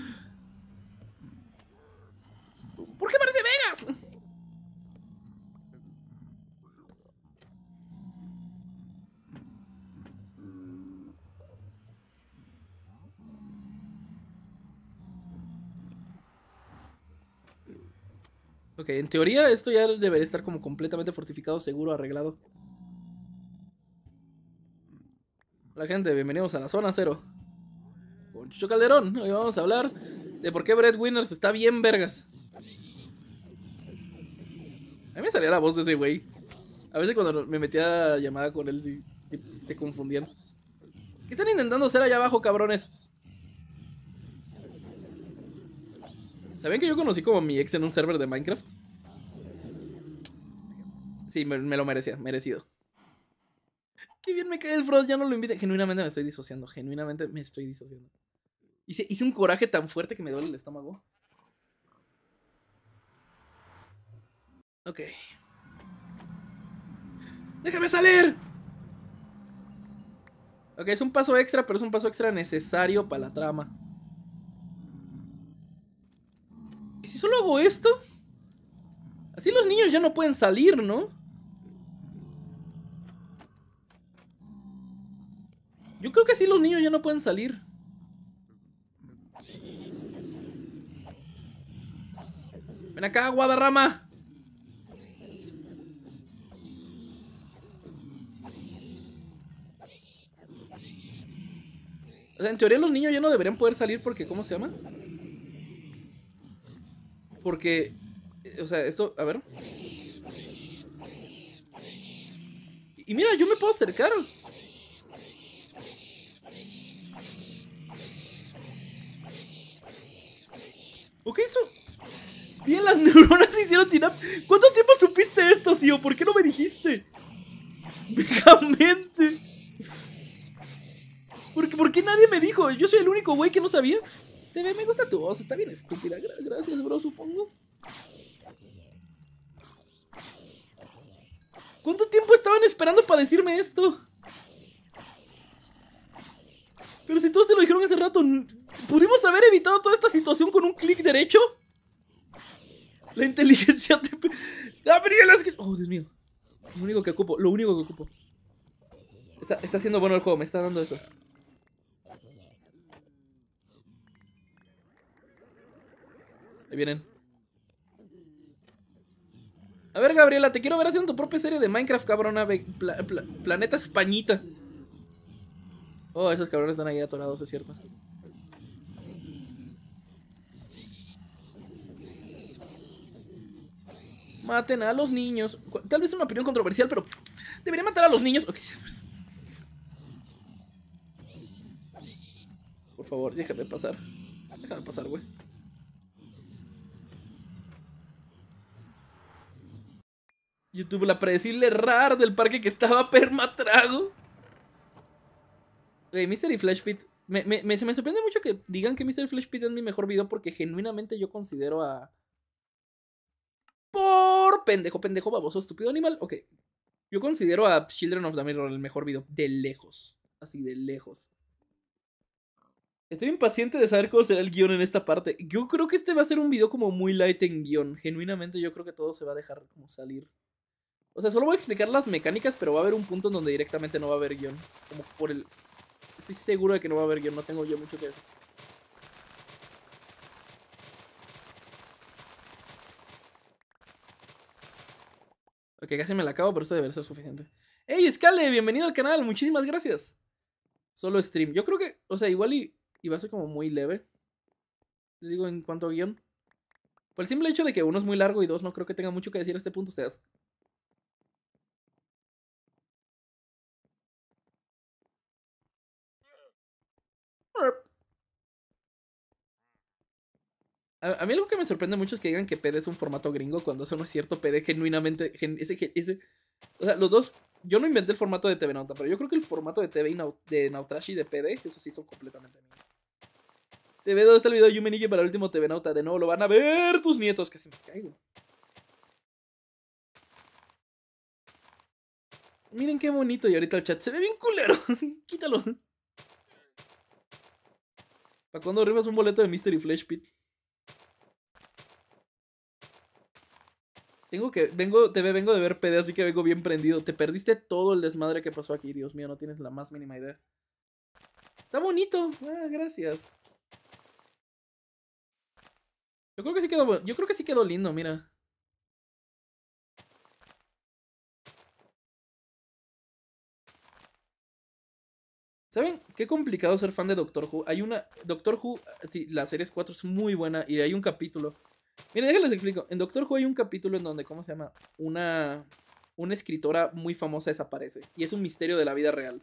Ok, en teoría esto ya debería estar como completamente fortificado, seguro, arreglado. Hola gente, bienvenidos a la zona cero. Con Chucho Calderón, hoy vamos a hablar de por qué Brett Winners está bien vergas. A mí me salía la voz de ese güey. A veces cuando me metía llamada con él se confundían. ¿Qué están intentando hacer allá abajo, cabrones? ¿Saben que yo conocí como mi ex en un server de Minecraft? Sí, me, lo merecía, merecido. Qué bien me cae el Frost, ya no lo invite. Genuinamente me estoy disociando, genuinamente me estoy disociando. Hice, hice un coraje tan fuerte que me duele el estómago. Ok. ¡Déjame salir! Ok, es un paso extra, pero es un paso extra necesario para la trama. solo hago esto? Así los niños ya no pueden salir, ¿no? Yo creo que así los niños ya no pueden salir. Ven acá, Guadarrama. O sea, en teoría los niños ya no deberían poder salir porque, ¿cómo se llama? Porque, eh, o sea, esto, a ver. Y mira, yo me puedo acercar. ¿O qué hizo? Bien, las neuronas se hicieron sinapsis. ¿Cuánto tiempo supiste esto, tío? ¿Por qué no me dijiste? ¡Vejamente! ¿Por qué nadie me dijo? Yo soy el único güey que no sabía. Debe, me gusta tu voz, está bien estúpida. Gracias, bro, supongo. ¿Cuánto tiempo estaban esperando para decirme esto? Pero si todos te lo dijeron hace rato, ¿pudimos haber evitado toda esta situación con un clic derecho? La inteligencia te... ¡Gabriel, es que... Oh, Dios mío. Lo único que ocupo, lo único que ocupo. Está, haciendo bueno el juego, me está dando eso. vienen. A ver, Gabriela, te quiero ver haciendo tu propia serie de Minecraft, cabrona. planeta Españita. Oh, esos cabrones están ahí atorados, es cierto. Maten a los niños. Tal vez es una opinión controversial, pero... Debería matar a los niños. Ok, Por favor, déjame pasar. Déjame pasar, güey. YouTube, la predecible rar del parque que estaba permatrago. Ok, Mystery Flashpit. Me, me, me, me, sorprende mucho que digan que Mystery Pit es mi mejor video porque genuinamente yo considero a... Por pendejo, pendejo, baboso, estúpido animal. Ok. Yo considero a Children of the Mirror el mejor video. De lejos. Así, de lejos. Estoy impaciente de saber cómo será el guión en esta parte. Yo creo que este va a ser un video como muy light en guión. Genuinamente yo creo que todo se va a dejar como salir. O sea, solo voy a explicar las mecánicas, pero va a haber un punto en donde directamente no va a haber guión. Como por el... Estoy seguro de que no va a haber guión, no tengo yo mucho que decir. Ok, casi me la acabo, pero esto debería ser suficiente. ¡Ey, Scale! Bienvenido al canal, muchísimas gracias. Solo stream. Yo creo que, o sea, igual y, va a ser como muy leve. Les digo en cuanto a guión. Por el simple hecho de que uno es muy largo y dos no creo que tenga mucho que decir a este punto. O sea, A, mí algo que me sorprende mucho es que digan que PD es un formato gringo cuando eso no es cierto. PD genuinamente. ese, ese, o sea, los dos. Yo no inventé el formato de TV pero yo creo que el formato de TV de Nautrash y de PD, eso sí son completamente amigos. Te veo dónde está el video Yumenike para el último TV De nuevo lo van a ver tus nietos. Casi me caigo. Miren qué bonito. Y ahorita el chat se ve bien culero. Quítalo. ¿Para cuándo arribas un boleto de Mystery Flash Pit? Tengo que, vengo, te vengo de ver PD, así que vengo bien prendido. Te perdiste todo el desmadre que pasó aquí, Dios mío, no tienes la más mínima idea. Está bonito, ah, gracias. Yo creo que sí quedó, yo creo que sí quedó lindo, mira. ¿Saben qué complicado ser fan de Doctor Who? Hay una. Doctor Who, la serie 4 es muy buena y hay un capítulo Miren, déjenles explico. En Doctor Who hay un capítulo en donde, ¿cómo se llama? Una, una escritora muy famosa desaparece. Y es un misterio de la vida real.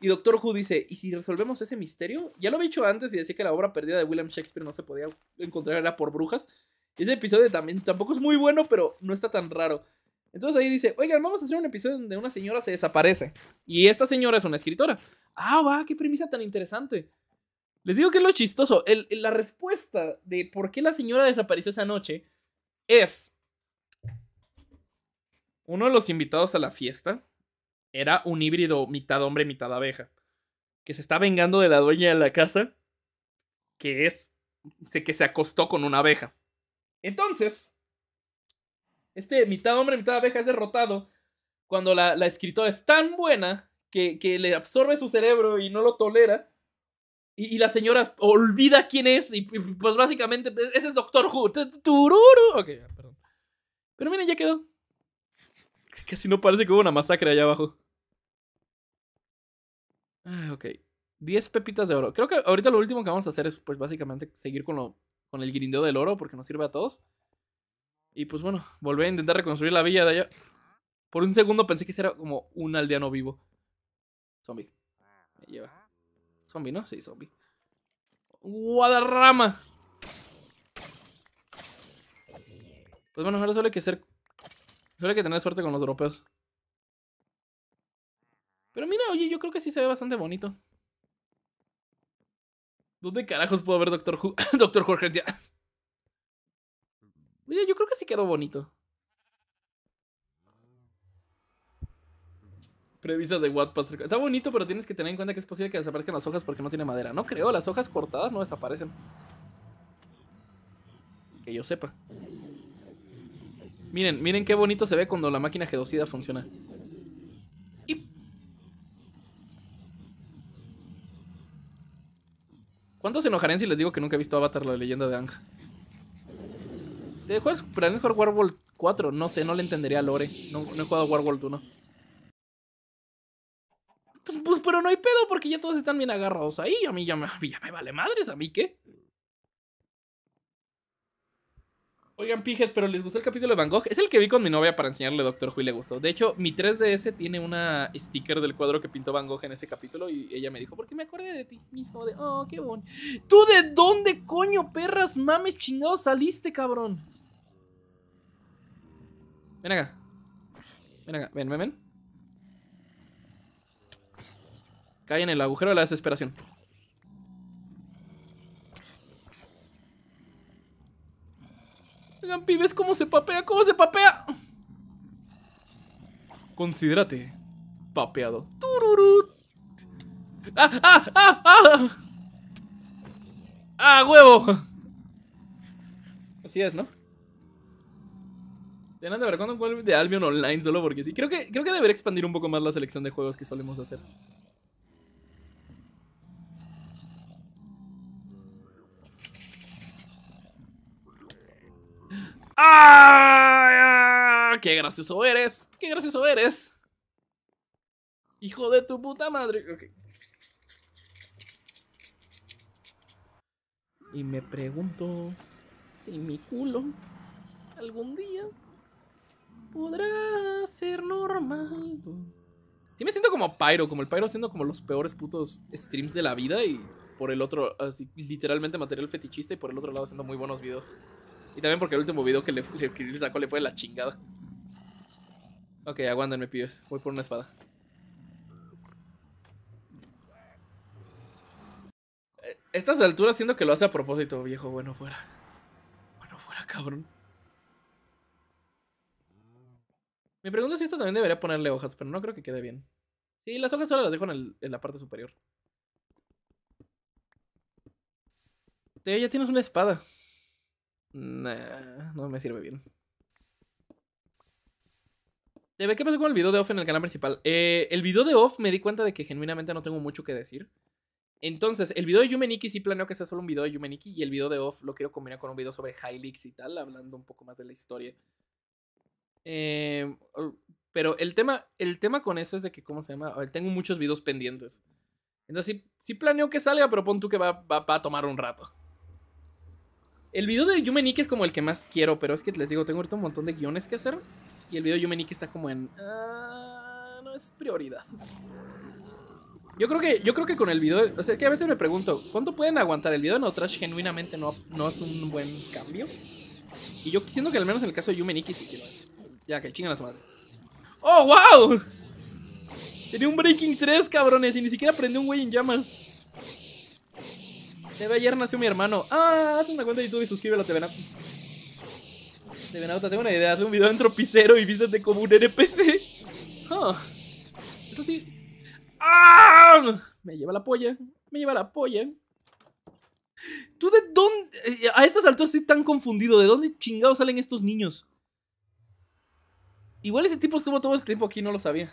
Y Doctor Who dice, ¿y si resolvemos ese misterio? Ya lo había dicho antes y decía que la obra perdida de William Shakespeare no se podía encontrar, era por brujas. ese episodio también tampoco es muy bueno, pero no está tan raro. Entonces ahí dice, oigan, vamos a hacer un episodio donde una señora se desaparece. Y esta señora es una escritora. Ah, va, qué premisa tan interesante. Les digo que es lo chistoso. la respuesta de por qué la señora desapareció esa noche es. Uno de los invitados a la fiesta era un híbrido mitad hombre, mitad abeja. Que se está vengando de la dueña de la casa. Que es. Que se acostó con una abeja. Entonces. Este mitad hombre, mitad abeja es derrotado. Cuando la, escritora es tan buena que le absorbe su cerebro y no lo tolera y, la señora olvida quién es y, pues básicamente pues, ese es Doctor Who. Tururu. Ok, perdón. Pero miren, ya quedó. Casi no parece que hubo una masacre allá abajo. Ah, ok. Diez pepitas de oro. Creo que ahorita lo último que vamos a hacer es pues básicamente seguir con, lo, con el grindeo del oro porque nos sirve a todos. Y pues bueno, volver a intentar reconstruir la villa de allá. Por un segundo pensé que era como un aldeano vivo. Zombie. Me lleva. Zombie, ¿no? Sí, zombie. Guadarrama. Pues bueno, ahora solo que ser. Solo que tener suerte con los dropeos. Pero mira, oye, yo creo que sí se ve bastante bonito. ¿Dónde carajos puedo ver Doctor, Who? Doctor Jorge? Mira, yo creo que sí quedó bonito. Previsas de Wattpad. Está bonito, pero tienes que tener en cuenta que es posible que desaparezcan las hojas porque no tiene madera. No creo, las hojas cortadas no desaparecen. Que yo sepa. Miren, miren qué bonito se ve cuando la máquina gedocida funciona. ¿Cuántos se enojarán si les digo que nunca he visto Avatar, la leyenda de Ang? ¿Te dejo ¿Planeas jugar Warworld 4? No sé, no le entendería a Lore. No, he jugado Warworld 1. Pues, pues, pero no hay pedo porque ya todos están bien agarrados ahí. A mí ya me, vale madres, ¿a mí qué? Oigan, pijes, pero ¿les gustó el capítulo de Van Gogh? Es el que vi con mi novia para enseñarle Doctor Who y le gustó. De hecho, mi 3DS tiene una sticker del cuadro que pintó Van Gogh en ese capítulo y ella me dijo, porque me acordé de ti mismo, de, oh, qué bonito. ¿Tú de dónde, coño, perras, mames, chingados saliste, cabrón? Ven acá. Ven acá, ven, ven, ven. caen en el agujero de la desesperación. Oigan, pibes, cómo se papea, cómo se papea. Considérate papeado. Ah, ah, ah, ah! ah huevo! Así es, ¿no? Tenemos de ver ¿cuándo vuelve de Albion Online solo porque sí. Creo que, creo que debería expandir un poco más la selección de juegos que solemos hacer. ¡Ah! ¡Qué gracioso eres! ¡Qué gracioso eres! Hijo de tu puta madre. Y me pregunto si mi culo algún día podrá ser normal. Sí me siento como Pyro, como el Pyro haciendo como los peores putos streams de la vida y por el otro, así, literalmente material fetichista y por el otro lado haciendo muy buenos videos. Y también porque el último video que le, sacó le fue la chingada. Ok, aguántenme, pibes. Voy por una espada. Eh, estas alturas siento que lo hace a propósito, viejo. Bueno, fuera. Bueno, fuera, cabrón. Me pregunto si esto también debería ponerle hojas, pero no creo que quede bien. Sí, las hojas solo las dejo en, la parte superior. ya tienes una espada. Nah, no me sirve bien. Debe, ¿qué pasó con el video de off en el canal principal? Eh, el video de off me di cuenta de que genuinamente no tengo mucho que decir. Entonces, el video de Yumeniki sí planeo que sea solo un video de Yumeniki y el video de off lo quiero combinar con un video sobre Hylix y tal, hablando un poco más de la historia. Eh, pero el tema, el tema con eso es de que, ¿cómo se llama? tengo muchos videos pendientes. Entonces, sí, planeo que salga, pero pon tú que va a tomar un rato. El video de Yumenique es como el que más quiero, pero es que les digo, tengo ahorita un montón de guiones que hacer. Y el video de Yumenique está como en... Ah, no es prioridad. Yo creo que yo creo que con el video... O sea, que a veces me pregunto, ¿cuánto pueden aguantar? El video en otras genuinamente no, no es un buen cambio. Y yo siento que al menos en el caso de Yumeniki sí lo hacer. Ya, que chingan las madres. ¡Oh, wow! Tenía un Breaking 3, cabrones, y ni siquiera prendí un güey en llamas de ayer nació mi hermano. Ah, haz una cuenta de YouTube y suscríbete a TVNauta. TVNauta, tengo una idea. Haz un video en tropicero y vístete como un NPC. Huh. Ah, Esto sí. ¡Ah! Me lleva la polla. Me lleva la polla. ¿Tú de dónde? Eh, a estas alturas estoy tan confundido. ¿De dónde chingados salen estos niños? Igual ese tipo estuvo todo este tiempo aquí, no lo sabía.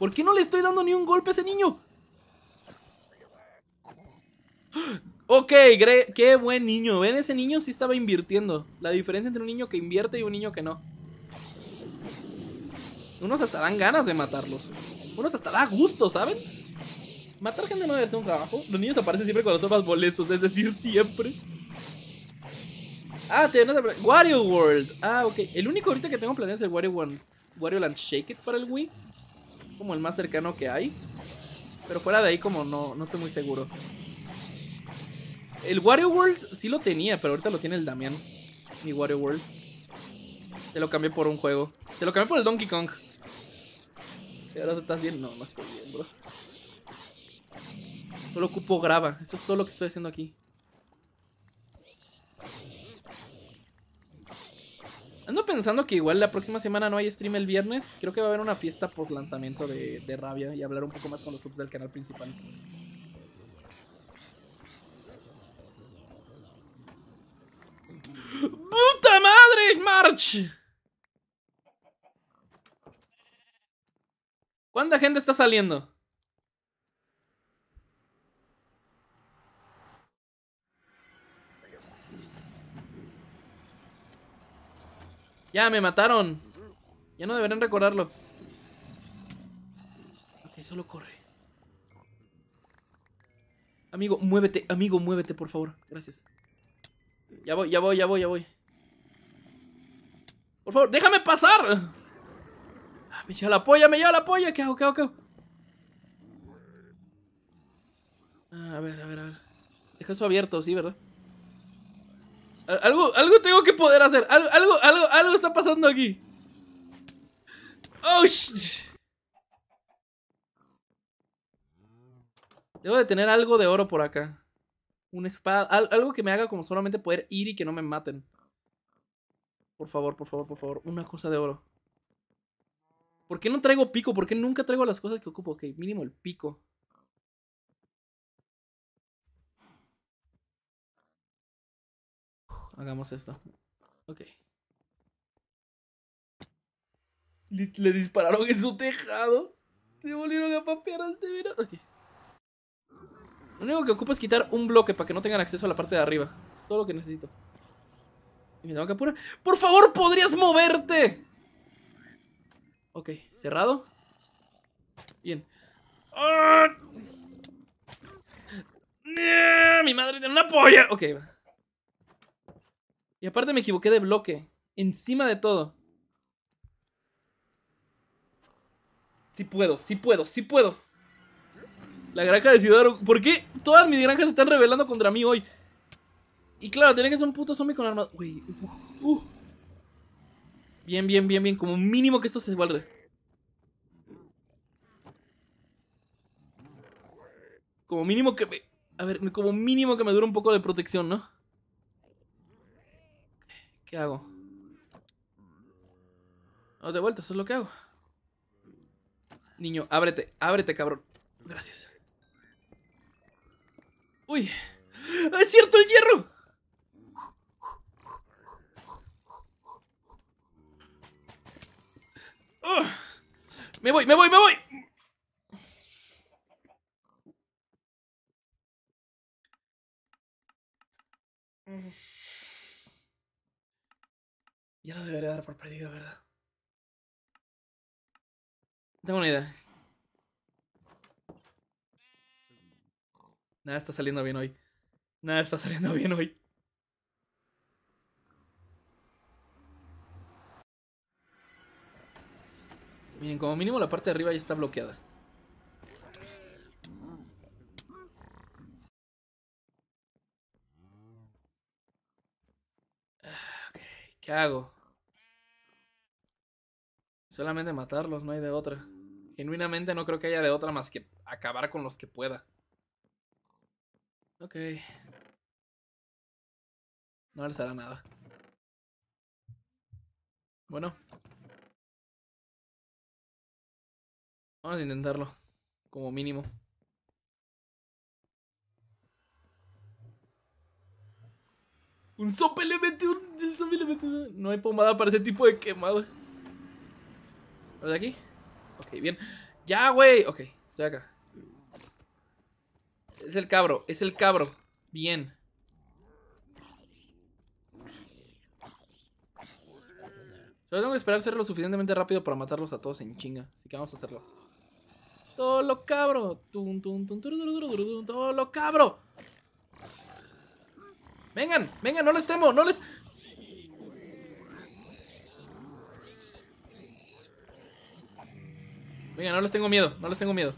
¿Por qué no le estoy dando ni un golpe a ese niño? Ok, qué buen niño. Ven, ese niño sí estaba invirtiendo. La diferencia entre un niño que invierte y un niño que no. Unos hasta dan ganas de matarlos. Unos hasta da gusto, ¿saben? Matar gente no debe ser un trabajo. Los niños aparecen siempre con los más molestos, es decir, siempre. Ah, te no a... Wario World. Ah, ok. El único ahorita que tengo planeado es el Wario, Land Shake It para el Wii como el más cercano que hay. Pero fuera de ahí como no, no estoy muy seguro. El Wario World sí lo tenía, pero ahorita lo tiene el Damián. Mi Wario World. Se lo cambié por un juego. Se lo cambié por el Donkey Kong. ¿Y ahora estás bien? No, no estoy bien, bro. Solo ocupo grava. Eso es todo lo que estoy haciendo aquí. Ando pensando que igual la próxima semana no hay stream el viernes. Creo que va a haber una fiesta post lanzamiento de, de Rabia y hablar un poco más con los subs del canal principal. ¡Puta madre, March! ¿Cuánta gente está saliendo? Ya, me mataron. Ya no deberían recordarlo. Ok, solo corre. Amigo, muévete, amigo, muévete, por favor. Gracias. Ya voy, ya voy, ya voy, ya voy. Por favor, déjame pasar. Ah, me lleva la polla, me lleva la polla. ¿Qué hago, qué hago, qué hago? Ah, a ver, a ver, a ver. Deja eso abierto, sí, ¿verdad? Algo, algo tengo que poder hacer. Algo, algo, algo, está pasando aquí. Oh, Debo de tener algo de oro por acá. Una espada. algo que me haga como solamente poder ir y que no me maten. Por favor, por favor, por favor. Una cosa de oro. ¿Por qué no traigo pico? ¿Por qué nunca traigo las cosas que ocupo? Ok, mínimo el pico. hagamos esto. Ok. Le, dispararon en su tejado. Se volvieron a papear al Ok. Lo único que ocupo es quitar un bloque para que no tengan acceso a la parte de arriba. Es todo lo que necesito. Y me tengo que apurar. ¡Por favor, podrías moverte! Ok, cerrado. Bien. ¡Ah! ¡Mi madre tiene una polla! Ok, va. Y aparte me equivoqué de bloque. Encima de todo. Sí puedo, sí puedo, sí puedo. La granja de Sidoro. ¿Por qué todas mis granjas se están rebelando contra mí hoy? Y claro, tenía que ser un puto zombie con armas uh, uh. Bien, bien, bien, bien. Como mínimo que esto se guarde. Como mínimo que me... A ver, como mínimo que me dure un poco de protección, ¿no? ¿Qué hago? No de vuelta, eso es lo que hago. Niño, ábrete, ábrete, cabrón. Gracias. Uy. ¡Es cierto el hierro! Oh. Me voy, me voy, me voy. Ya lo debería dar por perdido, ¿verdad? Tengo una idea. Nada está saliendo bien hoy. Nada está saliendo bien hoy. Miren, como mínimo la parte de arriba ya está bloqueada. ¿Qué hago? Solamente matarlos, no hay de otra. Genuinamente no creo que haya de otra más que acabar con los que pueda. Ok. No les hará nada. Bueno. Vamos a intentarlo. Como mínimo. Un sope le Un No hay pomada para ese tipo de quemado. de aquí? Ok, bien. Ya, güey. Ok, estoy acá. Es el cabro, es el cabro. Bien. Solo tengo que esperar ser lo suficientemente rápido para matarlos a todos en chinga. Así que vamos a hacerlo. Todo lo cabro. Tun, todo lo cabro. Vengan, vengan, no les temo, no les... Venga, no les tengo miedo, no les tengo miedo.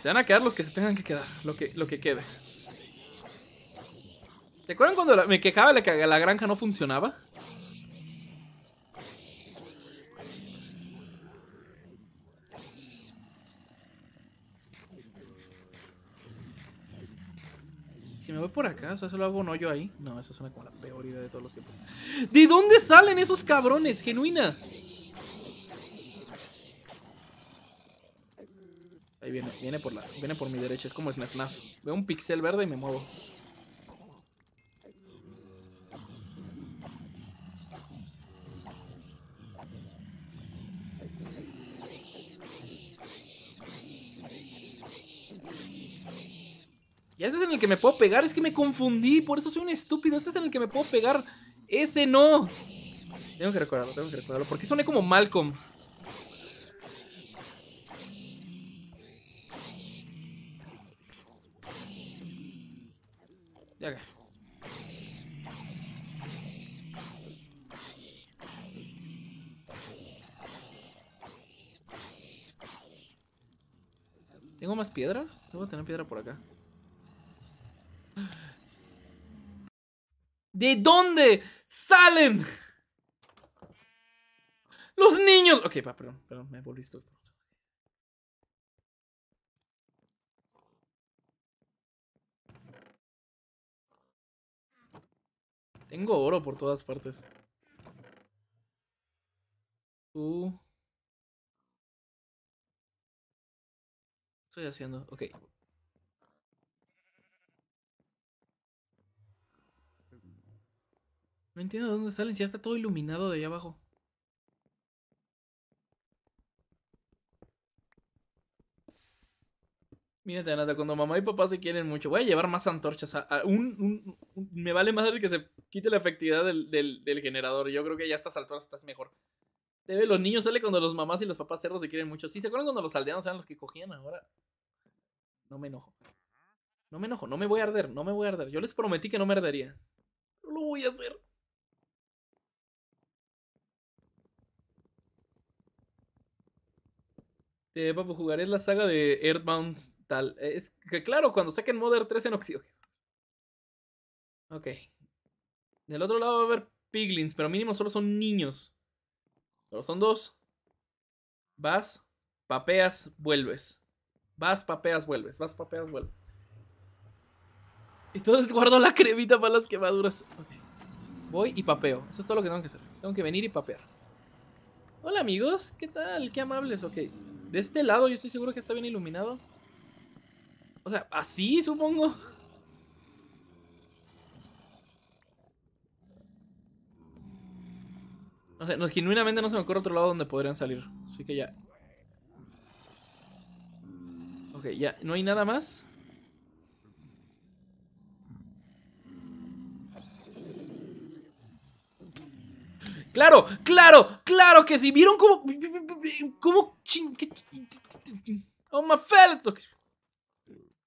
Se van a quedar los que se tengan que quedar, lo que, lo que quede. ¿Te acuerdan cuando me quejaba de que la granja no funcionaba? voy por acá, o sea, solo lo hago un hoyo ahí. No, eso suena como la peor idea de todos los tiempos. ¿De dónde salen esos cabrones, genuina? Ahí viene, viene por la, viene por mi derecha, es como Snap Veo un pixel verde y me muevo. este es en el que me puedo pegar. Es que me confundí. Por eso soy un estúpido. Este es en el que me puedo pegar. Ese no. Tengo que recordarlo, tengo que recordarlo. Porque soné como Malcolm. Ya. ¿Tengo más piedra? Debo tener piedra por acá. ¿De dónde salen los niños? Ok, perdón, perdón, me volví esto. Tengo oro por todas partes. Tú. Uh. Estoy haciendo. Ok. No entiendo dónde salen, si ya está todo iluminado de allá abajo. Mírate, nata. cuando mamá y papá se quieren mucho, voy a llevar más antorchas. me vale más el que se quite la efectividad del, generador. Yo creo que ya a estas alturas estás mejor. Debe, los niños sale cuando los mamás y los papás cerdos se quieren mucho. Sí, ¿se acuerdan cuando los aldeanos eran los que cogían ahora? No me enojo. No me enojo, no me voy a arder, no me voy a arder. Yo les prometí que no me ardería. No lo voy a hacer. Eh, este, papu, Jugar la saga de Earthbound tal. Es que claro, cuando saquen Modern 3 en Oxígeno. Ok. Del otro lado va a haber piglins, pero mínimo solo son niños. Solo son dos. Vas, papeas, vuelves. Vas, papeas, vuelves. Vas, papeas, vuelves. Y entonces guardo la cremita para las quemaduras. Voy y papeo. Eso es todo lo que tengo que hacer. Tengo que venir y papear. Hola amigos, ¿qué tal? Qué amables, ok. De este lado yo estoy seguro que está bien iluminado. O sea, así supongo. No sé, genuinamente no se me ocurre otro lado donde podrían salir. Así que ya. Ok, ya, ¿no hay nada más? Claro, claro, claro que sí. ¿Vieron cómo... cómo... Oh, my fellas.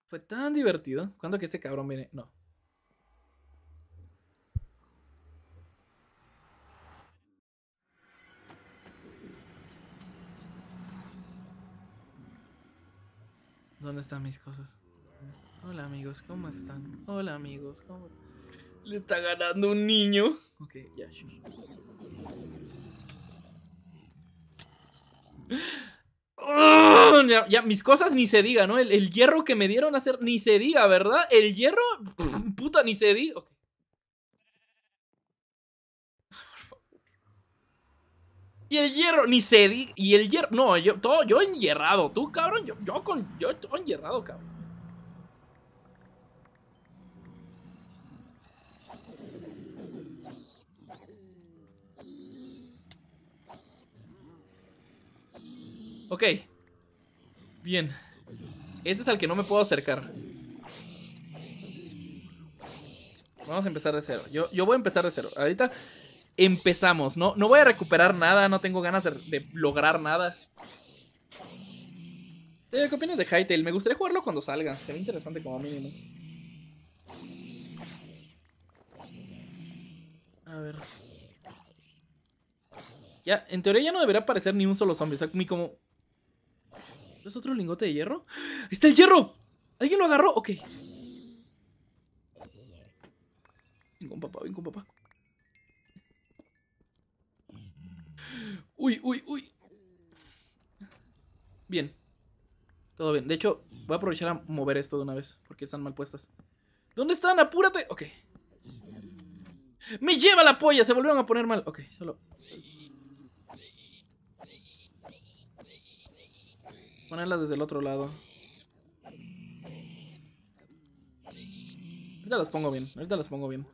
Fue tan divertido. ¿Cuándo que ese cabrón viene? No. ¿Dónde están mis cosas? Hola amigos, ¿cómo están? Hola amigos, ¿cómo? Le está ganando un niño. Ok, ya. ya, mis cosas ni se diga, ¿no? El, hierro que me dieron a hacer, ni se diga, ¿verdad? El hierro, puta, ni se diga. Y el hierro, ni se diga. Y el hierro, no, yo, todo, yo enhierrado, tú, cabrón, yo, yo con, yo, todo hierrado, cabrón. Ok. Bien. Este es al que no me puedo acercar. Vamos a empezar de cero. Yo, yo voy a empezar de cero. Ahorita empezamos. No, no voy a recuperar nada. No tengo ganas de, lograr nada. Eh, ¿Qué opinas de Hytale? Me gustaría jugarlo cuando salga. Sería interesante como mínimo. A ver. Ya, en teoría ya no debería aparecer ni un solo zombie. O sea, como ¿Es otro lingote de hierro? ¡Ahí está el hierro! ¿Alguien lo agarró? Ok. Ven con papá, ven papá. Uy, uy, uy. Bien. Todo bien. De hecho, voy a aprovechar a mover esto de una vez. Porque están mal puestas. ¿Dónde están? Apúrate. Ok. Me lleva la polla. Se volvieron a poner mal. Ok, solo... Ponerlas desde el otro lado. Ahorita las pongo bien, ahorita las pongo bien.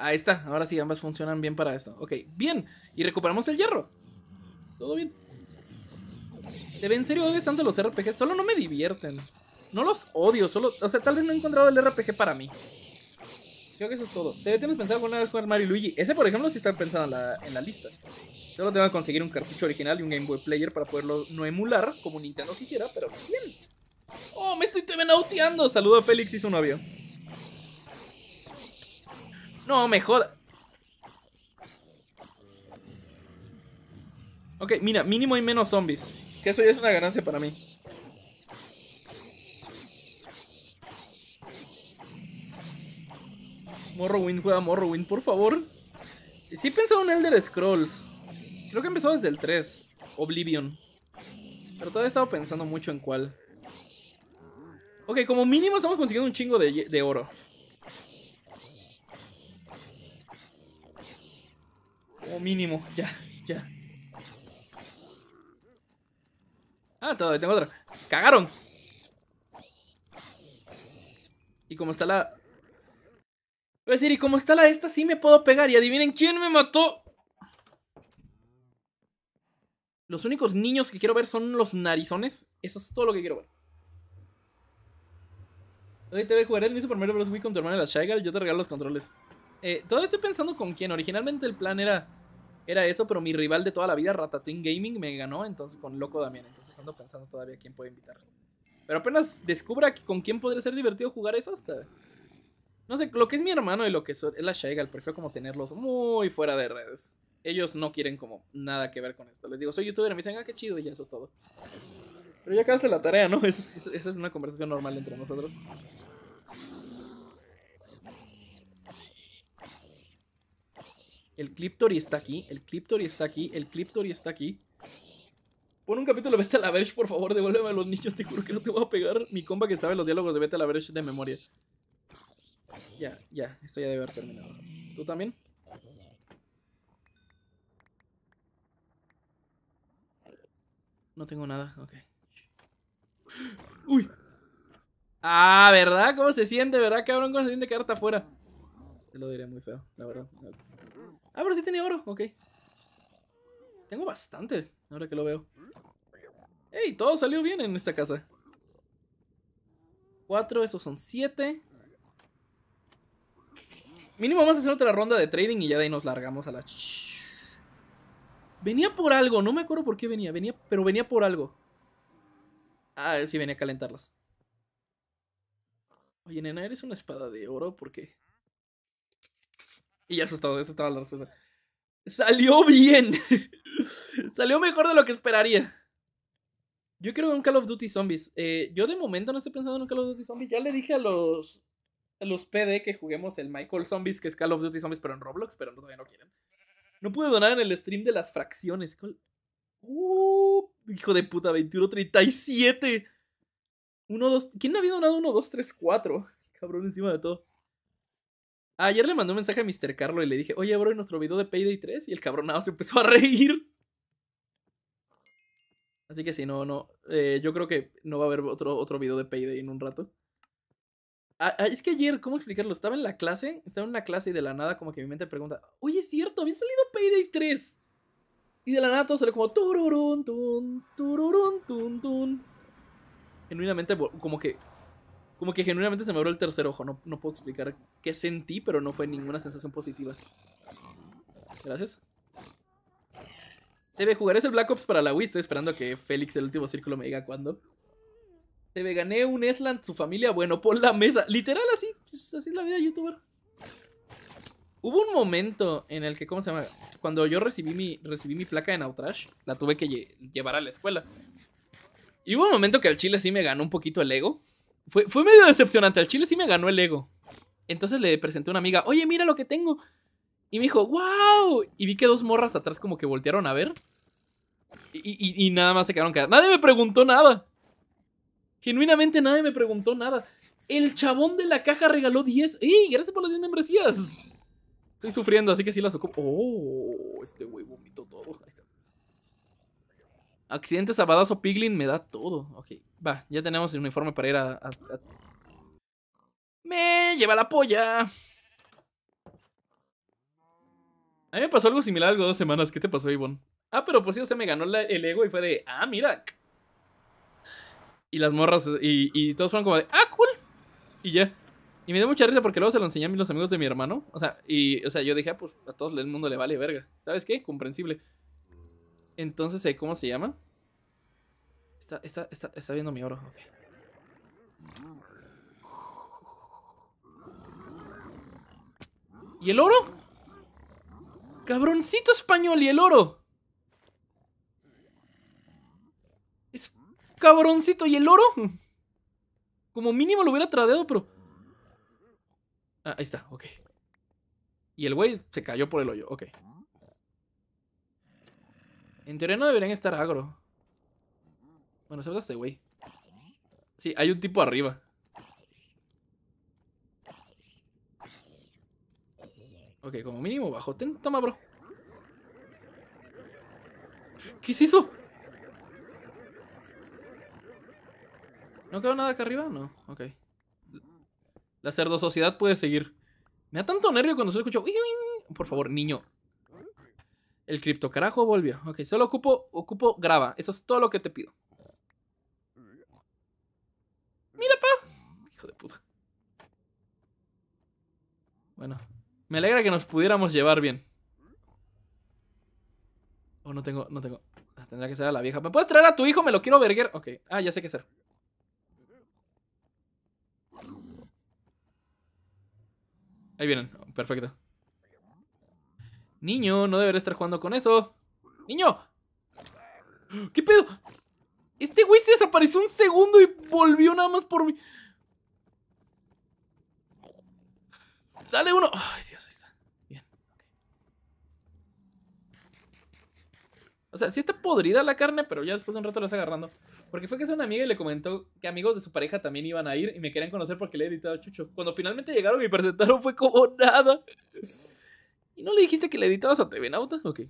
Ahí está, ahora sí ambas funcionan bien para esto. Ok, bien, y recuperamos el hierro. Todo bien ven en serio odio tanto los RPGs, solo no me divierten. No los odio, solo. O sea, tal vez no he encontrado el RPG para mí. Creo que eso es todo. ¿Te Tienes pensado alguna vez jugar Mario Luigi. Ese, por ejemplo, sí está pensado en la, en la lista. Solo tengo que conseguir un cartucho original y un Game Boy Player para poderlo no emular como Nintendo quisiera, pero bien. ¡Oh, me estoy temenauteando! Saludo a Félix y su novio. No, me joda. Ok, mira, mínimo hay menos zombies. Que eso ya es una ganancia para mí. Morrowind, juega Morrowind, por favor. Sí he pensado en Elder Scrolls. Creo que empezó desde el 3. Oblivion. Pero todavía he estado pensando mucho en cuál. Ok, como mínimo estamos consiguiendo un chingo de, de oro. Como mínimo, ya, ya. Ah, todavía tengo otra. ¡Cagaron! Y como está la... Voy a decir, y como está la esta, sí me puedo pegar. Y adivinen quién me mató. Los únicos niños que quiero ver son los narizones. Eso es todo lo que quiero ver. Hoy te a jugar el mi Super Mario Bros. Wii con tu hermana la Girl. Yo te regalo los controles. Eh, todavía estoy pensando con quién. Originalmente el plan era era eso, pero mi rival de toda la vida, Ratatouille Gaming, me ganó entonces con Loco Damián. Entonces ando pensando todavía quién puede invitar. Pero apenas descubra con quién podría ser divertido jugar eso hasta. No sé, lo que es mi hermano y lo que es la Shaigal, prefiero como tenerlos muy fuera de redes. Ellos no quieren como nada que ver con esto. Les digo, soy youtuber, me dicen, ah, qué chido, y ya eso es todo. Pero ya acabaste la tarea, ¿no? esa es una conversación normal entre nosotros. El Cliptory está aquí, el Cliptory está aquí, el Cliptory está aquí. Pon un capítulo de Beta la Verge, por favor, devuélveme a los nichos. te juro que no te voy a pegar. Mi compa que sabe los diálogos de Beta la Verge de memoria. Ya, ya, esto ya debe haber terminado. ¿Tú también? No tengo nada, ok. ¡Uy! Ah, ¿verdad? ¿Cómo se siente? ¿Verdad, cabrón? ¿Cómo se siente quedarte afuera? Te lo diré muy feo, la verdad. Ah, pero sí tenía oro, ok. Tengo bastante, ahora que lo veo. ¡Ey! Todo salió bien en esta casa. Cuatro, esos son siete. Mínimo vamos a hacer otra ronda de trading y ya de ahí nos largamos a la... Venía por algo, no me acuerdo por qué venía, venía pero venía por algo. Ah, sí, venía a calentarlas. Oye, nena, eres una espada de oro porque... Y ya eso es todo, esa estaba la respuesta. Salió bien. Salió mejor de lo que esperaría. Yo quiero un Call of Duty Zombies. Eh, yo de momento no estoy pensando en un Call of Duty Zombies. Ya le dije a los, a los PD que juguemos el Michael Zombies, que es Call of Duty Zombies, pero en Roblox, pero todavía no quieren. No pude donar en el stream de las fracciones. Uh, hijo de puta, 21.37. 1, ¿Quién había donado 1, 2, 3, 4? Cabrón, encima de todo. Ayer le mandé un mensaje a Mr. Carlo y le dije, oye, bro, nuestro video de Payday 3? Y el cabronado se empezó a reír. Así que sí, no, no. Eh, yo creo que no va a haber otro, otro video de Payday en un rato. Ah, ah, es que ayer, ¿cómo explicarlo? Estaba en la clase, estaba en una clase y de la nada como que mi mente pregunta, oye, es cierto, había salido Payday 3. Y de la nada todo sale como tururun, tun, tururun, tun, Genuinamente como que como que genuinamente se me abrió el tercer ojo. No, no puedo explicar qué sentí, pero no fue ninguna sensación positiva. Gracias. debe jugaré el Black Ops para la Wii. Estoy esperando a que Félix, el último círculo, me diga cuándo. ve gané un Esland, su familia, bueno, por la mesa. Literal, así. Así es la vida youtuber. Hubo un momento en el que, ¿cómo se llama? Cuando yo recibí mi, recibí mi placa de Nautrash, la tuve que llevar a la escuela. Y hubo un momento que al chile sí me ganó un poquito el ego fue, medio decepcionante. Al chile sí me ganó el ego. Entonces le presenté a una amiga, oye, mira lo que tengo. Y me dijo, wow. Y vi que dos morras atrás como que voltearon a ver. Y, nada más se quedaron quedando Nadie me preguntó nada. Genuinamente nadie me preguntó nada. El chabón de la caja regaló 10. ¡Ey! Gracias por las 10 membresías. Estoy sufriendo, así que sí las ocupo. ¡Oh! Este güey vomitó todo. Accidente, sabadazo, piglin, me da todo. Ok. Va, ya tenemos el uniforme para ir a, Me lleva la polla. A mí me pasó algo similar algo dos semanas. ¿Qué te pasó, Ivonne? Ah, pero pues sí, o sea, me ganó el ego y fue de, ah, mira. Y las morras, y, todos fueron como de, ah, cool. Y ya. Y me dio mucha risa porque luego se lo enseñé a los amigos de mi hermano. O sea, y, o sea, yo dije, ah, pues a todos el mundo le vale verga. ¿Sabes qué? Comprensible. Entonces, ¿eh? ¿cómo se llama? Está, está, está, viendo mi oro, ¿Y el oro? Cabroncito español, ¿y el oro? Es cabroncito, ¿y el oro? Como mínimo lo hubiera tradeado, pero... Ah, ahí está, ok. Y el güey se cayó por el hoyo, ok. En teoría no deberían estar agro. Bueno, se este güey. Sí, hay un tipo arriba. Ok, como mínimo bajo. toma, bro. ¿Qué es eso? ¿No quedó nada acá arriba? No, ok. La cerdo sociedad puede seguir. Me da tanto nervio cuando se escucho. Por favor, niño. El cripto carajo volvió. Ok, solo ocupo, ocupo graba. Eso es todo lo que te pido. Hijo de puta. Bueno. Me alegra que nos pudiéramos llevar bien. Oh, no tengo, no tengo. Ah, tendrá que ser a la vieja. ¿Me puedes traer a tu hijo? Me lo quiero verguer. Ok. Ah, ya sé qué hacer. Ahí vienen. perfecto. Niño, no debería estar jugando con eso. ¡Niño! ¿Qué pedo? Este güey se desapareció un segundo y volvió nada más por mí. Dale uno. Ay, Dios, ahí está. Bien. O sea, sí está podrida la carne, pero ya después de un rato la está agarrando. Porque fue que es una amiga y le comentó que amigos de su pareja también iban a ir y me querían conocer porque le he editado a Chucho. Cuando finalmente llegaron y presentaron fue como nada. ¿Y no le dijiste que le editabas a TV Nautas? Ok.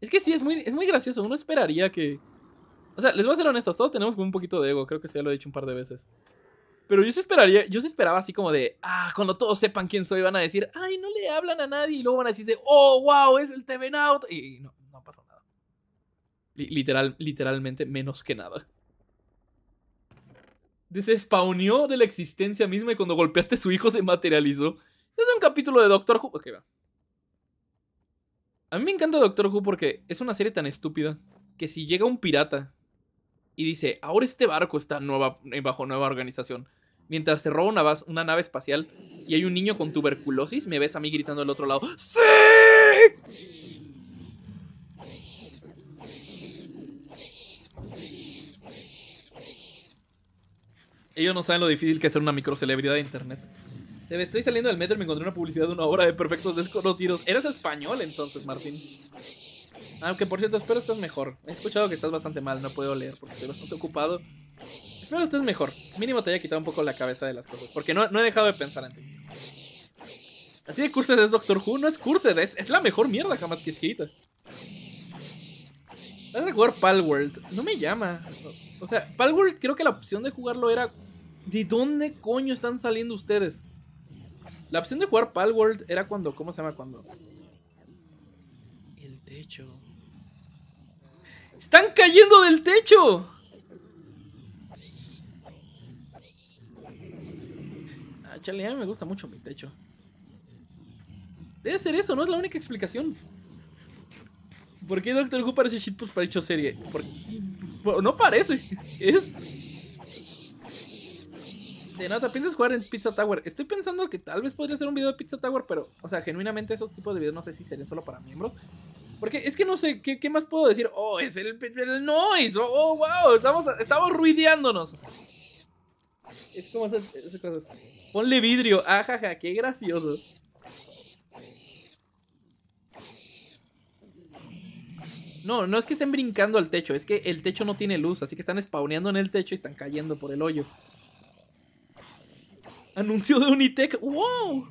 Es que sí, es muy, es muy gracioso. Uno esperaría que. O sea, les voy a ser honestos, todos tenemos como un poquito de ego, creo que eso ya lo he dicho un par de veces. Pero yo se esperaría, yo se esperaba así como de, ah, cuando todos sepan quién soy, van a decir, ay, no le hablan a nadie. Y luego van a decir, oh, wow, es el TV out Y, no, no pasó nada. literal, literalmente, menos que nada. Desespawneó de la existencia misma y cuando golpeaste a su hijo se materializó. Es un capítulo de Doctor Who. Ok, va. A mí me encanta Doctor Who porque es una serie tan estúpida que si llega un pirata y dice, ahora este barco está nueva, eh, bajo nueva organización, mientras se roba una, nave espacial y hay un niño con tuberculosis, me ves a mí gritando del otro lado, ¡Sí! Ellos no saben lo difícil que es ser una microcelebridad de internet. Estoy saliendo del metro y me encontré una publicidad de una obra de perfectos desconocidos. Eres español entonces, Martín. Aunque por cierto, espero estás mejor. He escuchado que estás bastante mal, no puedo leer porque estoy bastante ocupado. Espero es mejor. Mínimo te haya quitado un poco la cabeza de las cosas. Porque no, he dejado de pensar en ti. Así de Cursed es Doctor Who. No es Cursed, es, es la mejor mierda jamás que escrita. Vas a jugar Palworld. No me llama. O sea, Palworld creo que la opción de jugarlo era... ¿De dónde coño están saliendo ustedes? La opción de jugar Palworld era cuando... ¿Cómo se llama? Cuando... El techo. ¡Están cayendo del techo! chale, a mí me gusta mucho mi techo. Debe ser eso, no es la única explicación. ¿Por qué Doctor Who parece shitpost para hecho serie? no parece. Es. De nada, ¿piensas jugar en Pizza Tower? Estoy pensando que tal vez podría ser un video de Pizza Tower, pero, o sea, genuinamente esos tipos de videos no sé si serían solo para miembros. Porque es que no sé, ¿qué, más puedo decir? Oh, es el, el noise. Oh, wow, estamos, estamos ruideándonos. es como esas cosas. Ponle vidrio. Ajaja, ah, qué gracioso. No, no es que estén brincando al techo, es que el techo no tiene luz, así que están spawneando en el techo y están cayendo por el hoyo. Anuncio de Unitec. ¡Wow!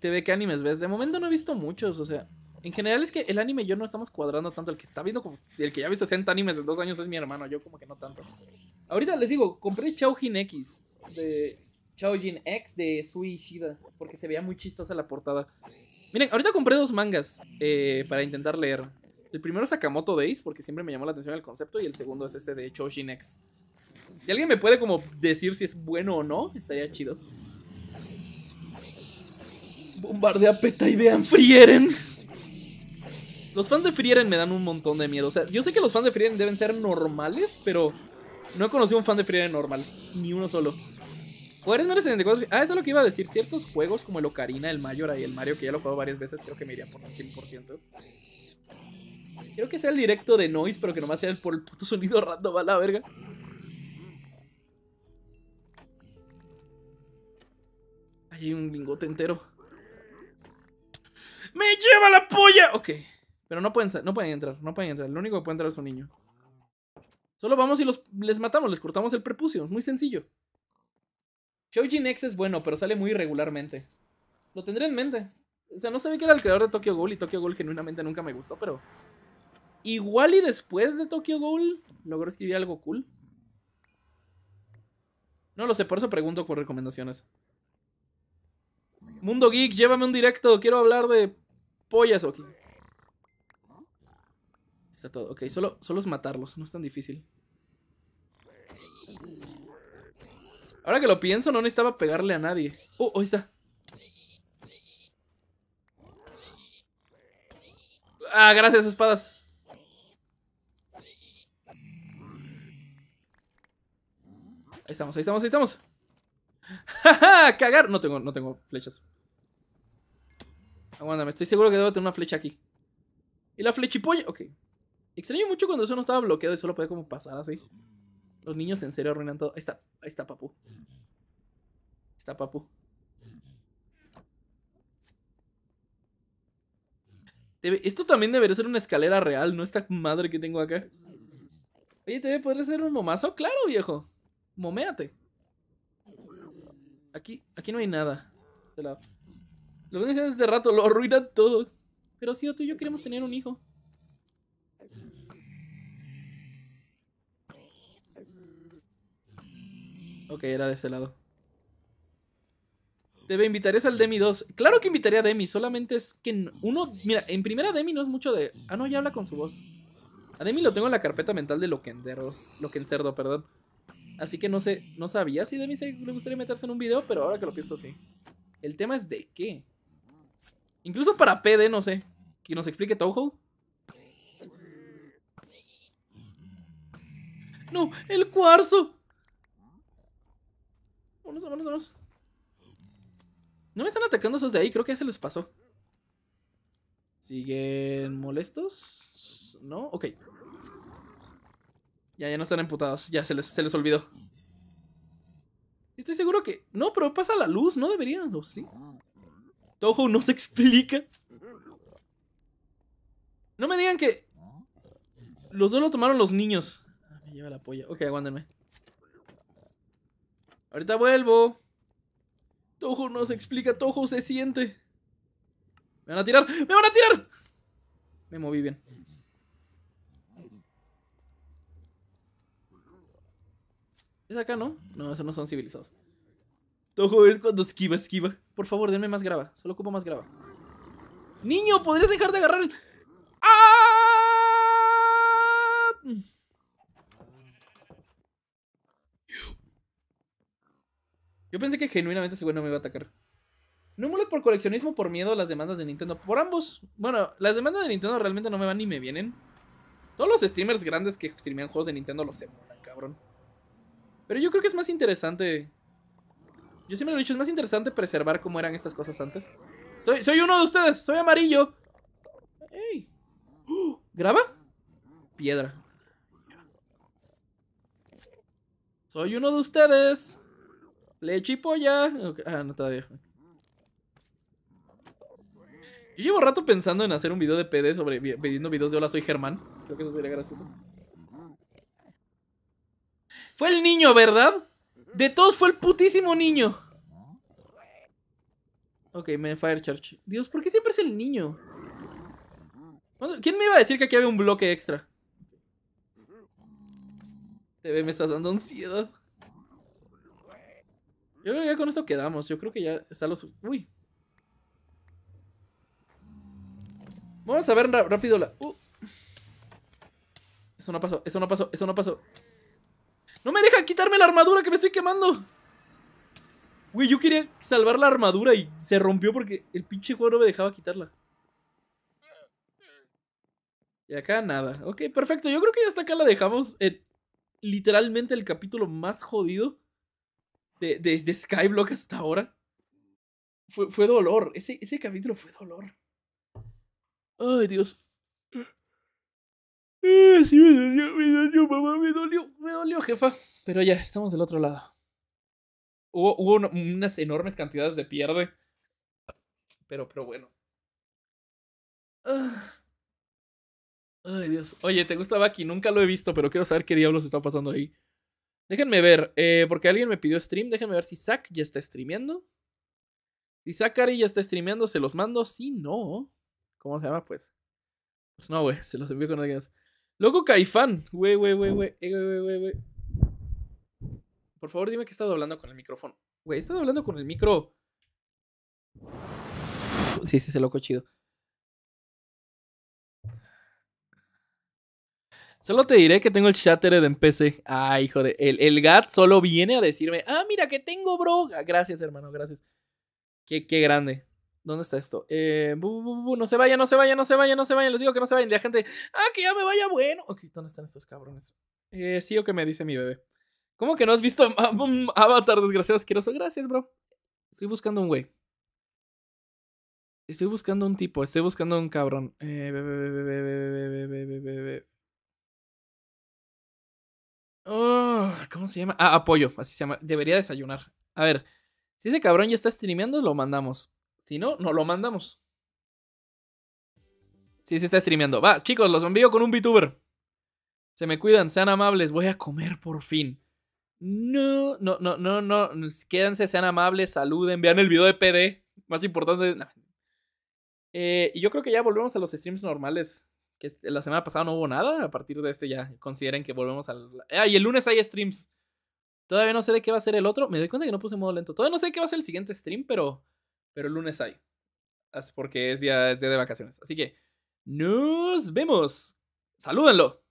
te ve ¿qué animes ves? De momento no he visto muchos, o sea. En general es que el anime yo no estamos cuadrando tanto. El que está viendo, como, el que ya ha visto 60 animes en dos años es mi hermano, yo como que no tanto. Ahorita les digo, compré Chao X de Chao X de Sui Ishida, porque se veía muy chistosa la portada. Miren, ahorita compré dos mangas eh, para intentar leer. El primero es Sakamoto Days, porque siempre me llamó la atención el concepto, y el segundo es este de Chao X. Si alguien me puede como decir si es bueno o no, estaría chido. Bombardea peta y vean Frieren. Los fans de Frieren me dan un montón de miedo. O sea, yo sé que los fans de Frieren deben ser normales, pero no he conocido un fan de Frieren normal. Ni uno solo. Ah, eso es lo que iba a decir. Ciertos juegos como el Ocarina, el mayor y el Mario, que ya lo he jugado varias veces, creo que me iría por el 100%. Creo que sea el directo de Noise, pero que nomás sea el por el puto sonido random a la verga. Hay un lingote entero. ¡Me lleva la polla! Ok. Pero no pueden, no pueden entrar, no pueden entrar. Lo único que puede entrar es un niño. Solo vamos y los, les matamos, les cortamos el prepucio. Muy sencillo. Chojin X es bueno, pero sale muy irregularmente. Lo tendré en mente. O sea, no sabía que era el creador de Tokyo Ghoul y Tokyo Ghoul genuinamente nunca me gustó, pero... Igual y después de Tokyo Ghoul logró escribir algo cool. No lo sé, por eso pregunto por recomendaciones. Mundo Geek, llévame un directo. Quiero hablar de Pollas, ok. Está todo. Ok, solo, solo es matarlos, no es tan difícil. Ahora que lo pienso, no necesitaba pegarle a nadie. Oh, ahí está. Ah, gracias, espadas. Ahí estamos, ahí estamos, ahí estamos. ¡Ja, ja! ¡Cagar! No tengo, no tengo flechas. Aguántame, estoy seguro que debo tener una flecha aquí. Y la flechipolla. Ok. Extraño mucho cuando eso no estaba bloqueado y solo podía como pasar así. Los niños en serio arruinan todo. Ahí está, ahí está, papu. Está, papu. Esto también debería ser una escalera real, no esta madre que tengo acá. Oye, ¿te podría ser un momazo? Claro, viejo. Moméate. Aquí, aquí no hay nada. Se la lo que decían desde rato, lo arruinan todo. Pero sí, tú y yo queremos tener un hijo. Ok, era de ese lado. Te invitarías al Demi 2. Claro que invitaría a Demi, solamente es que uno. Mira, en primera Demi no es mucho de. Ah, no, ya habla con su voz. A Demi lo tengo en la carpeta mental de lo en cerdo, perdón. Así que no sé, no sabía si Demi se, le gustaría meterse en un video, pero ahora que lo pienso sí. El tema es de qué. Incluso para PD, no sé. Que nos explique Touhou. ¡No! ¡El cuarzo! Vamos, vamos, vamos. No me están atacando esos de ahí, creo que ya se les pasó. ¿Siguen molestos? ¿No? Ok. Ya, ya no están emputados. Ya se les, se les olvidó. Estoy seguro que. No, pero pasa la luz, no deberían. ¿O sí? Toho no se explica. No me digan que... Los dos lo tomaron los niños. Ah, me lleva la polla. Ok, aguántenme. Ahorita vuelvo. Tojo no se explica, Tojo se siente. Me van a tirar, me van a tirar. Me moví bien. Es acá, ¿no? No, esos no son civilizados. Tojo es cuando esquiva, esquiva. Por favor, denme más grava. Solo ocupo más grava. Niño, ¿podrías dejar de agarrar el... Ah. Yo pensé que genuinamente ese güey no me iba a atacar. No mules por coleccionismo por miedo a las demandas de Nintendo. Por ambos. Bueno, las demandas de Nintendo realmente no me van ni me vienen. Todos los streamers grandes que streamean juegos de Nintendo lo sé, cabrón. Pero yo creo que es más interesante yo siempre lo he dicho, es más interesante preservar cómo eran estas cosas antes. Soy, soy uno de ustedes, soy amarillo. ¡Ey! ¡Oh! ¿Graba? Piedra. Soy uno de ustedes. Le y polla. Ah, no, todavía. Yo llevo rato pensando en hacer un video de PD sobre pidiendo videos de hola, soy Germán. Creo que eso sería gracioso. Fue el niño, ¿verdad? De todos fue el putísimo niño. Ok, me Fire Charge. Dios, ¿por qué siempre es el niño? ¿Quién me iba a decir que aquí había un bloque extra? ve, me estás dando ansiedad. Yo creo que ya con esto quedamos. Yo creo que ya está los... Uy. Vamos a ver rápido la... Uh. Eso no pasó, eso no pasó, eso no pasó. ¡No me deja quitarme la armadura que me estoy quemando! Güey, yo quería salvar la armadura y se rompió porque el pinche juego no me dejaba quitarla. Y acá nada. Ok, perfecto. Yo creo que ya hasta acá la dejamos literalmente el capítulo más jodido de, de, de Skyblock hasta ahora. Fue, fue dolor. Ese, ese capítulo fue dolor. Ay, Dios. Eh, sí, me dolió, me dolió, mamá, me dolió, me dolió, jefa. Pero ya, estamos del otro lado. Hubo, unas enormes cantidades de pierde. Pero, pero bueno. Ah. Ay, Dios. Oye, ¿te gusta Baki? Nunca lo he visto, pero quiero saber qué diablos está pasando ahí. Déjenme ver, eh, porque alguien me pidió stream. Déjenme ver si Zack ya está streameando. Si Ari ya está streameando, se los mando. Si no, ¿cómo se llama? Pues, pues no, güey, se los envío con alguien más. Loco Caifán. wey, wey, wey, wey Por favor, dime que está doblando con el micrófono. Güey, está doblando con el micro. Sí, sí, ese loco chido. Solo te diré que tengo el Shattered en PC. Ay, hijo de. El, el GAT solo viene a decirme: Ah, mira que tengo, bro. Gracias, hermano, gracias. Qué, qué grande. ¿Dónde está esto? Eh, no se vayan, no se vayan, no se vayan, no se vayan. Les digo que no se vayan. Y la gente, ah, que ya me vaya bueno. Ok, ¿dónde están estos cabrones? Eh, sí o que me dice mi bebé. ¿Cómo que no has visto Avatar, desgraciado eso Gracias, bro. Estoy buscando un güey. Estoy buscando un tipo, estoy buscando un cabrón. Eh, ¿Cómo se llama? Ah, apoyo, así se llama. Debería desayunar. A ver, si ese cabrón ya está streameando, lo mandamos. Si no, no lo mandamos. Sí, sí está streameando. Va, chicos, los envío con un VTuber. Se me cuidan, sean amables. Voy a comer por fin. No, no, no, no, no. Quédense, sean amables, saluden, vean el video de PD. Más importante. Eh, y yo creo que ya volvemos a los streams normales. Que la semana pasada no hubo nada. A partir de este ya consideren que volvemos al. Ah, y el lunes hay streams. Todavía no sé de qué va a ser el otro. Me doy cuenta que no puse modo lento. Todavía no sé de qué va a ser el siguiente stream, pero pero el lunes hay. Porque es día, es día de vacaciones. Así que nos vemos. Salúdenlo.